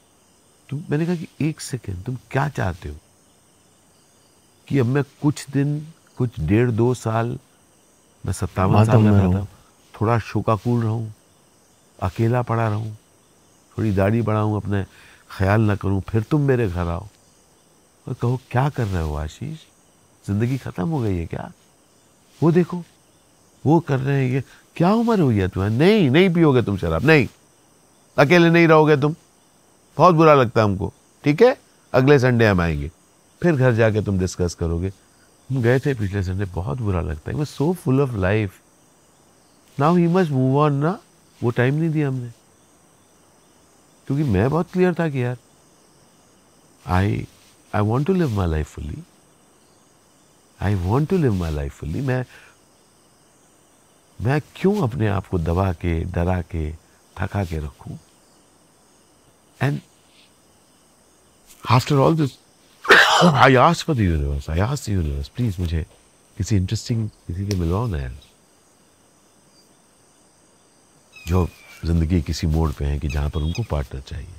तुम मैंने कहा कि एक सेकेंड तुम क्या चाहते हो कि अब मैं कुछ दिन कुछ डेढ़ दो साल मैं सत्तावन तो साल में रहता हूं थोड़ा शोकाकूल रहूँ अकेला पड़ा रहूँ थोड़ी दाढ़ी बढ़ाऊँ अपने ख्याल ना करूँ फिर तुम मेरे घर आओ और कहो क्या कर रहे हो आशीष ज़िंदगी ख़त्म हो गई है क्या वो देखो वो कर रहे हैं ये क्या उम्र हुई है तुम्हें नहीं नहीं पियोगे तुम शराब नहीं अकेले नहीं रहोगे तुम बहुत बुरा लगता है हमको ठीक है अगले संडे हम आएंगे फिर घर जाके तुम डिस्कस करोगे हम गए थे पिछले संडे बहुत बुरा लगता है वो so full of life now he must move on ना वो टाइम नहीं दिया हमने क्योंकि मैं बहुत क्लियर था कि यार I I want to live my life fully I want to live my life fully मैं मैं क्यों अपने आप को दबा के डरा के थका के रखू and after all this I ask for the universe I ask the universe please मुझे किसी इंटरेस्टिंग किसी के मिलवाओ ना यार जो ज़िंदगी किसी मोड़ पे हैं कि जहां पर उनको पार्टनर चाहिए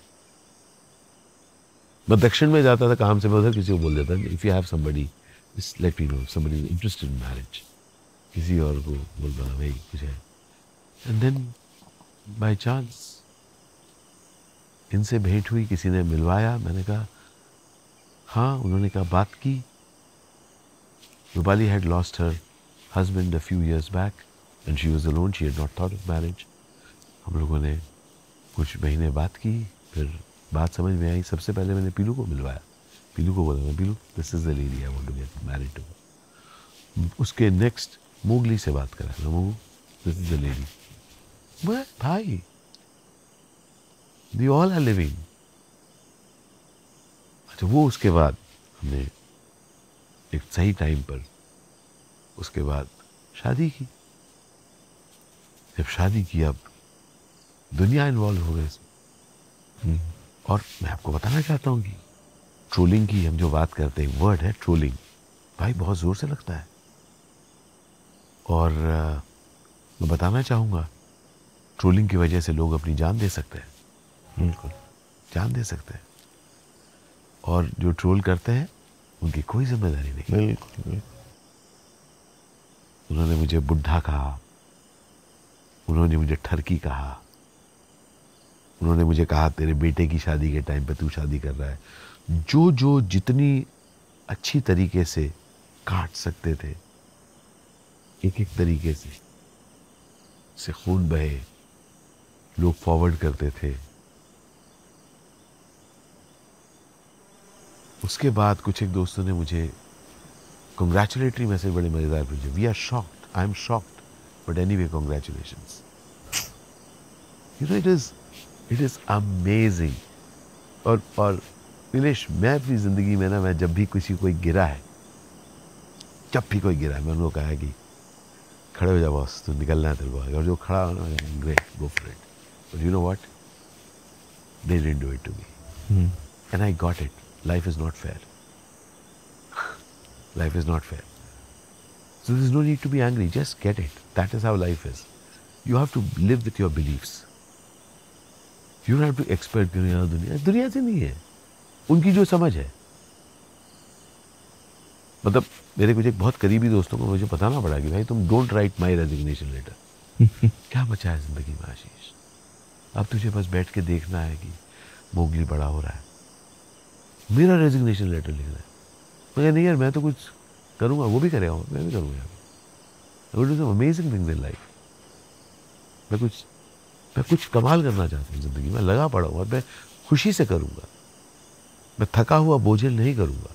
मैं दक्षिण में जाता था काम से मैं उधर किसी को बोल देता if you have somebody let me know somebody interested in marriage किसी और को बोल रहा भाई कुछ है एंड देन बाय चांस इनसे भेंट हुई किसी ने मिलवाया मैंने कहा हाँ उन्होंने कहा बात की Rupali had lost her husband a few years back and she was a lone she had not thought of marriage हम लोगों ने कुछ महीने बात की फिर बात समझ में आई सबसे पहले मैंने पीलू को मिलवाया पीलू को बोला मैं Pilu this is the lady I want to get married to उसके नेक्स्ट मोगली से बात करा मैं Mogu this is the lady भाई दी ऑल आर लिविंग अच्छा वो उसके बाद हमने एक सही टाइम पर उसके बाद शादी की जब शादी की अब दुनिया इन्वॉल्व हो गए इसमें हम्म। और मैं आपको बताना चाहता हूँ कि ट्रोलिंग की हम जो बात करते हैं वर्ड है ट्रोलिंग भाई बहुत ज़ोर से लगता है और मैं बताना चाहूँगा ट्रोलिंग की वजह से लोग अपनी जान दे सकते हैं बिल्कुल जान दे सकते हैं और जो ट्रोल करते हैं उनकी कोई जिम्मेदारी नहीं बिल्कुल उन्होंने मुझे बुढ़ा कहा उन्होंने मुझे ठरकी कहा उन्होंने मुझे कहा तेरे बेटे की शादी के टाइम पे तू शादी कर रहा है जो जो जितनी अच्छी तरीके से काट सकते थे एक एक तरीके से से खून बहे लोग फॉरवर्ड करते थे उसके बाद कुछ एक दोस्तों ने मुझे कंग्रेचुलेटरी मैसेज बड़े मज़ेदार भेजे we are shocked I am shocked but any way congratulation you know it is it is amazing और और निलेश मैं अपनी ज़िंदगी में ना मैं जब भी किसी कोई गिरा है जब भी कोई गिरा है मैंने उनको कहा कि खड़े हो जाओ बॉस तू निकलना है तेरे को और जो खड़ा हो ना great go for it but you know what they didn't do it to me and I got it life is not fair life is not fair so this no need to be angry just get it that is how life is you have to live with your believes you have to expect दुनिया दुनिया दुनिया से नहीं है उनकी जो समझ है मतलब मेरे कुछ एक बहुत करीबी दोस्तों को मुझे बताना पड़ा कि भाई तुम don't write my resignation letter क्या बचा है जिंदगी में आशीष अब तुझे बस बैठ के देखना है कि मोगली बड़ा हो रहा है मेरा रेजिग्नेशन लेटर लिखना है मैं नहीं यार मैं तो कुछ करूँगा वो भी करेगा मैं भी करूँगा अमेजिंग थिंग्स इन लाइफ मैं कुछ मैं कुछ कमाल करना चाहता हूँ ज़िंदगी में लगा पड़ा हुआ मैं खुशी से करूँगा मैं थका हुआ बोझल नहीं करूँगा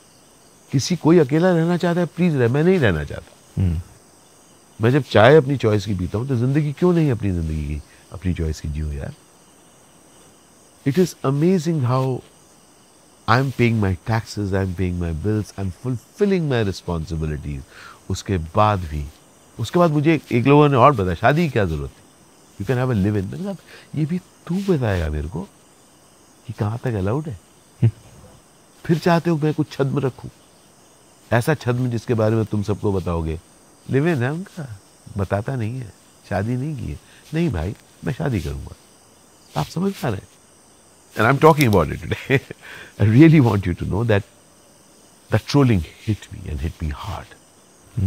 किसी कोई अकेला रहना चाहता है प्लीज़ रह मैं नहीं रहना चाहता हम्म। मैं जब चाय अपनी चॉइस की पीता हूँ तो ज़िंदगी क्यों नहीं अपनी ज़िंदगी की अपनी चॉइस की जी यार it is amazing how I am paying my taxes I am paying my bills I am fulfilling my responsibilities उसके बाद भी उसके बाद मुझे एक लोगों ने और बताया शादी की क्या ज़रूरत थी you can have a live in मतलब ये भी तू बताएगा मेरे को कि कहाँ तक अलाउड है फिर चाहते हो मैं कुछ छद्म रखूं ऐसा छद्म जिसके बारे में तुम सबको बताओगे लिव इन है उनका बताता नहीं है शादी नहीं की है नहीं भाई मैं शादी करूँगा आप समझ पा रहे हैं and I am talking about it today I really want you to know that the trolling hit me and hit me hard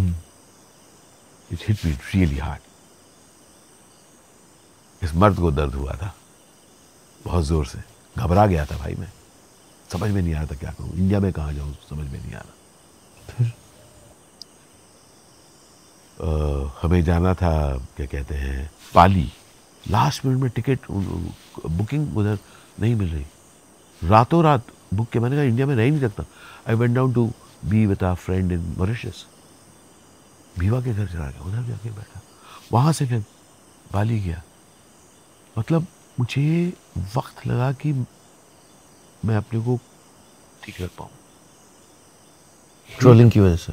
it hit me really hard इस मर्द को दर्द हुआ था बहुत ज़ोर से घबरा गया था भाई मैं समझ में नहीं आ रहा था क्या करूँ इंडिया में कहाँ जाऊँ समझ में नहीं आ रहा फिर आ, हमें जाना था क्या कहते हैं पाली लास्ट मिनट में टिकट बुकिंग उधर नहीं मिल रही रातों रात बुक के मैंने कहा इंडिया में रह ही नहीं सकता I went down to be with our friend in Mauritius Bhiva के घर चला गया उधर जाके बैठा वहाँ से फिर बाली गया मतलब मुझे वक्त लगा कि मैं अपने को ठीक कर पाऊँ ट्रोलिंग की वजह से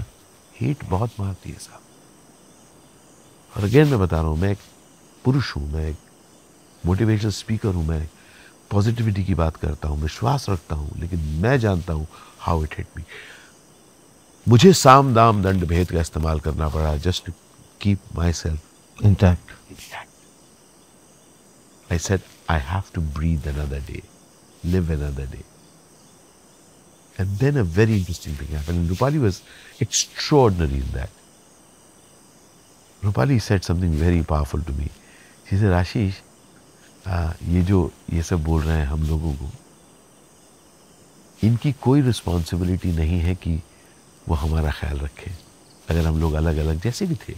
हीट बहुत मारती है साहब और अगेन मैं बता रहा हूँ मैं एक पुरुष हूँ मैं एक मोटिवेशनल स्पीकर हूँ मैं पॉजिटिविटी की बात करता हूँ विश्वास रखता हूँ लेकिन मैं जानता हूँ हाउ इट हिट मी मुझे साम दाम दंड भेद का इस्तेमाल करना पड़ा just keep myself intact intact I said, I have to breathe another day, live another day. And then a very interesting thing happened. And Rupali was extraordinary in that. Rupali said something very powerful to me. She said, Ashish, ये जो ये सब बोल रहे हैं हम लोगों को इनकी कोई रिस्पॉन्सिबिलिटी नहीं है कि वो हमारा ख्याल रखें अगर हम लोग अलग अलग जैसे भी थे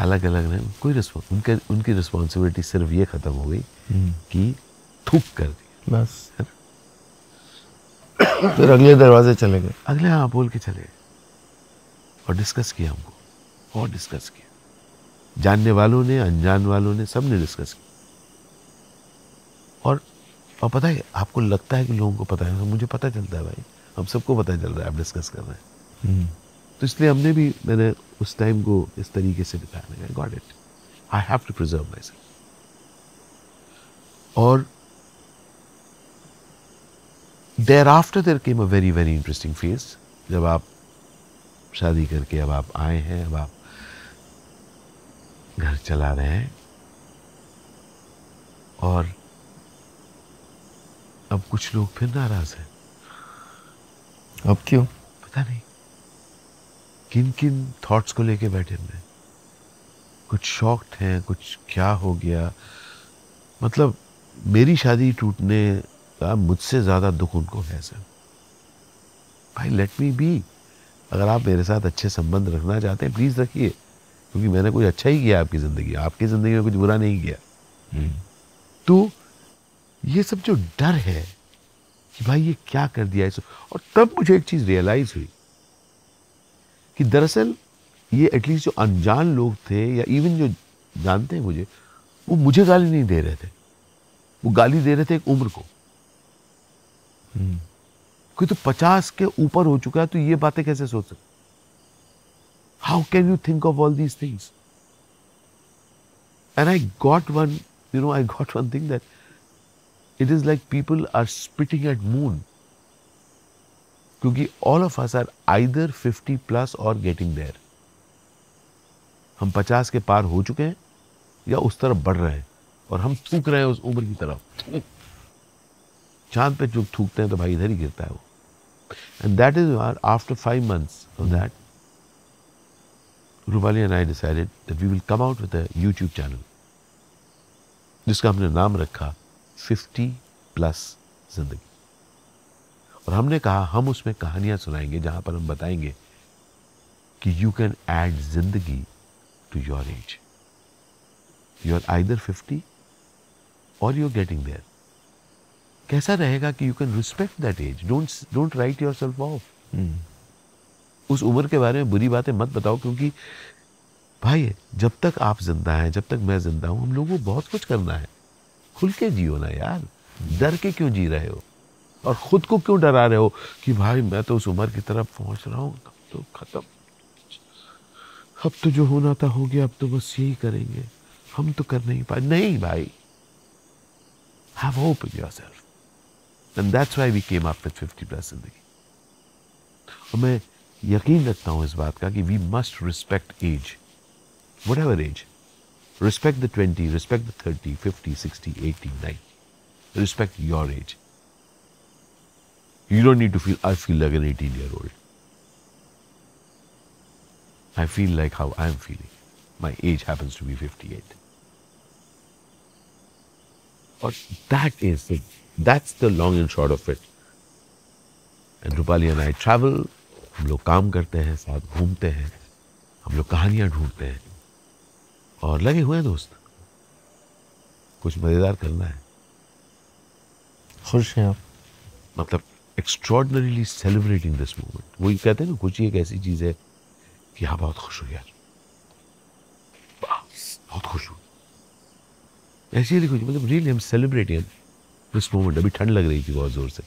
अलग अलग रहे कोई रिस्पॉन्स उनका उनकी रिस्पॉन्सिबिलिटी सिर्फ ये ख़त्म हो गई हम्म। कि थूक कर दी बस फिर अगले दरवाजे चले गए अगले हाँ बोल के चले गए और डिस्कस किया हमको और डिस्कस किया जानने वालों ने अनजान वालों ने सब ने डिस्कस किया और और पता है आपको लगता है कि लोगों को पता है मुझे पता चलता है भाई हम सबको पता चल रहा है आप डिस्कस कर रहे हैं हम्म। तो इसलिए हमने भी मैंने उस टाइम को इस तरीके से बिताया मैंने got it I have to preserve myself और thereafter there came a very very interesting phase जब आप शादी करके अब आप आए हैं अब आप घर चला रहे हैं और अब कुछ लोग फिर नाराज हैं अब क्यों पता नहीं किन किन थॉट्स को लेके बैठे हुए कुछ शॉक्ड हैं कुछ क्या हो गया मतलब मेरी शादी टूटने का मुझसे ज़्यादा दुख उनको है सर भाई लेट मी बी अगर आप मेरे साथ अच्छे संबंध रखना चाहते हैं प्लीज़ रखिए क्योंकि मैंने कुछ अच्छा ही किया आपकी ज़िंदगी आपकी ज़िंदगी में कुछ बुरा नहीं किया हम्म। तो ये सब जो डर है कि भाई ये क्या कर दिया इस और तब मुझे एक चीज़ रियलाइज़ हुई कि दरअसल ये एटलीस्ट जो अनजान लोग थे या इवन जो जानते हैं मुझे वो मुझे गाली नहीं दे रहे थे वो गाली दे रहे थे एक उम्र को हम्म। कोई तो पचास के ऊपर हो चुका है तो ये बातें कैसे सोच सकते how can you think of all these things and I got one you know I got one thing that it is like people are spitting at moon क्योंकि all of us are either 50 plus or getting there हम 50 के पार हो चुके हैं या उस तरफ बढ़ रहे हैं और हम थूक रहे हैं उस उम्र की तरफ चांद पे जो थूकते हैं तो भाई इधर ही गिरता है वो and that is our after five months of that Rupali and I decided that we will come out with a YouTube channel जिसका हमने नाम रखा फिफ्टी प्लस जिंदगी और हमने कहा हम उसमें कहानियां सुनाएंगे जहां पर हम बताएंगे कि यू कैन ऐड जिंदगी to your age you are either fifty or you are getting there कैसा रहेगा कि you can respect that age don't don't write yourself off उस उम्र के बारे में बुरी बातें मत बताओ क्योंकि भाई जब तक आप जिंदा हैं जब तक मैं जिंदा हूं हम लोगों को बहुत कुछ करना है खुल के जियो ना यार डर के क्यों जी रहे हो और ख़ुद को क्यों डरा रहे हो कि भाई मैं तो उस उम्र की तरफ पहुंच रहा अब तो ख़त्म अब तो जो होना था हो गया अब तो बस यही करेंगे हम तो कर नहीं पाए नहीं भाई have hope in yourself and that's why we came up fifty plus जिंदगी और मैं यकीन रखता हूं इस बात का कि we must respect age whatever age respect the twenty respect the thirty fifty sixty eighty nine respect your age You don't need to feel, I feel like an 18 year old. I feel like how I'm feeling. My age happens to be 58. Or that is it. That's the long and short of it. And Rupali and I travel. हम लोग काम करते हैं साथ घूमते हैं हम लोग कहानियाँ ढूंढते हैं और लगे हुए हैं दोस्त कुछ मज़ेदार करना है खुश हैं आप मतलब एक्स्ट्रॉडनरीली सेलिब्रेटिंग दिस मोमेंट वही कहते हैं ना खुशी एक ऐसी चीज़ है कि हाँ बहुत खुश हो यार बहुत खुश हूँ ऐसी ही खुशी मतलब रियली हम सेलिब्रेटिंग दिस मोमेंट अभी ठंड लग रही थी बहुत ज़ोर से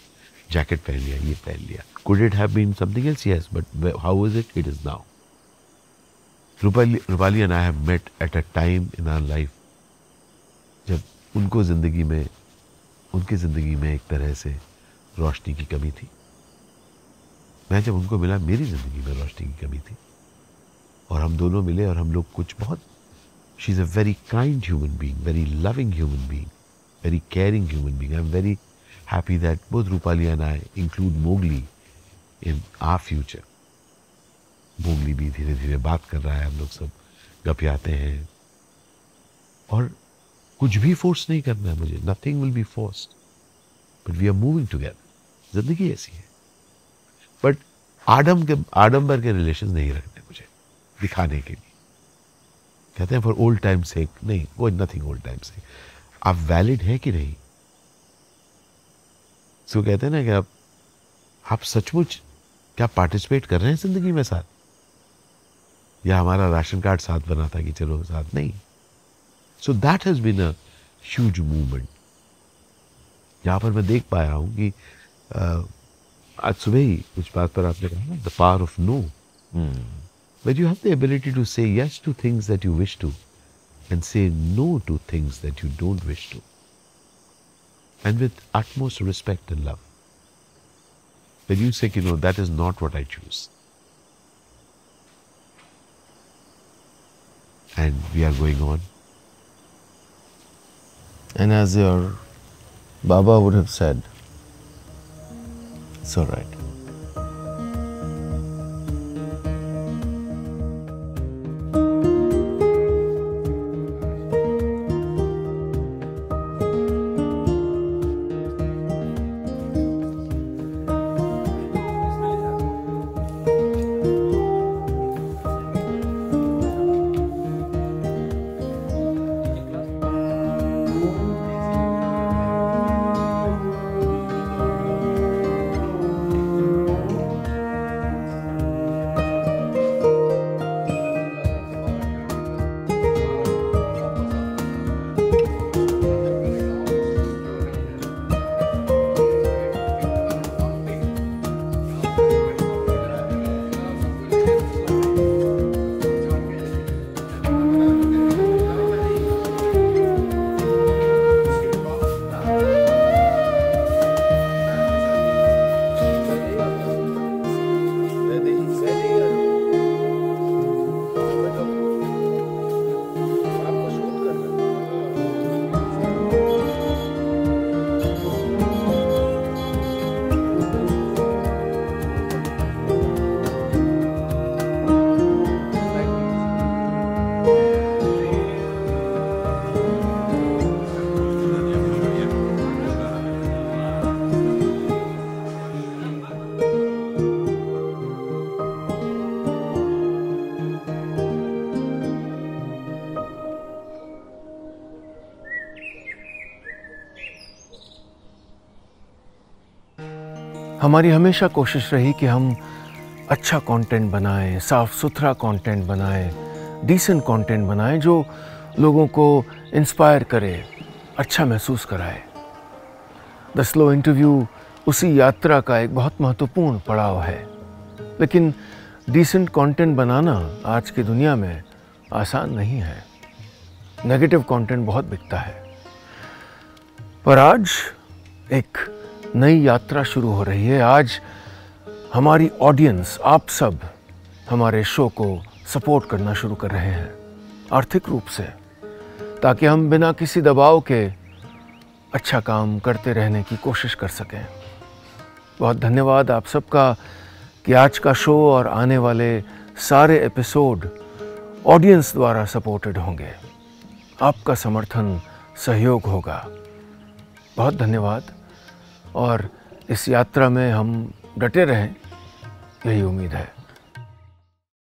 जैकेट पहन लिया ये पहन लिया could it have been something else yes but how is it it is now Rupali Rupali and I have met at a time in our life जब उनको ज़िंदगी में उनकी ज़िंदगी में एक तरह से रोशनी की कमी थी मैं जब उनको मिला मेरी ज़िंदगी में रोशनी की कमी थी और हम दोनों मिले और हम लोग कुछ बहुत she is a very kind human being very loving human being very caring human being I am very happy that both Rupali and I include Mowgli in our future Mowgli भी धीरे धीरे बात कर रहा है हम लोग सब गपियाते हैं और कुछ भी फोर्स नहीं करना है मुझे nothing will be force but we are moving together जिंदगी ऐसी है बट आडम के आडम्बर के रिलेशन नहीं रखने मुझे दिखाने के लिए कहते हैं फॉर ओल्ड टाइम से नहीं वो नथिंग ओल्ड टाइम से आप वैलिड है कि नहीं सो कहते हैं ना कि आप आप सचमुच क्या पार्टिसिपेट कर रहे हैं जिंदगी में साथ या हमारा राशन कार्ड साथ बना था कि चलो साथ नहीं so that has been a huge movement यहां पर मैं देख पाया हूं कि आज सुबह ही कुछ बात पर आपने कहा ना the power of no but you have the to to say yes to things that and say no to things that you don't wish to. And with utmost respect and love. Then you say, you know, that is not what I choose. And we are going on. And as your Baba would have said, it's all right. हमारी हमेशा कोशिश रही कि हम अच्छा कंटेंट बनाएं साफ़ सुथरा कंटेंट बनाएं डिसेंट कंटेंट बनाएं जो लोगों को इंस्पायर करे अच्छा महसूस कराए द स्लो इंटरव्यू उसी यात्रा का एक बहुत महत्वपूर्ण पड़ाव है लेकिन डिसेंट कंटेंट बनाना आज की दुनिया में आसान नहीं है नेगेटिव कंटेंट बहुत बिकता है पर आज नई यात्रा शुरू हो रही है आज हमारी ऑडियंस आप सब हमारे शो को सपोर्ट करना शुरू कर रहे हैं आर्थिक रूप से ताकि हम बिना किसी दबाव के अच्छा काम करते रहने की कोशिश कर सकें बहुत धन्यवाद आप सबका कि आज का शो और आने वाले सारे एपिसोड ऑडियंस द्वारा सपोर्टेड होंगे आपका समर्थन सहयोग होगा बहुत धन्यवाद और इस यात्रा में हम डटे रहें यही उम्मीद है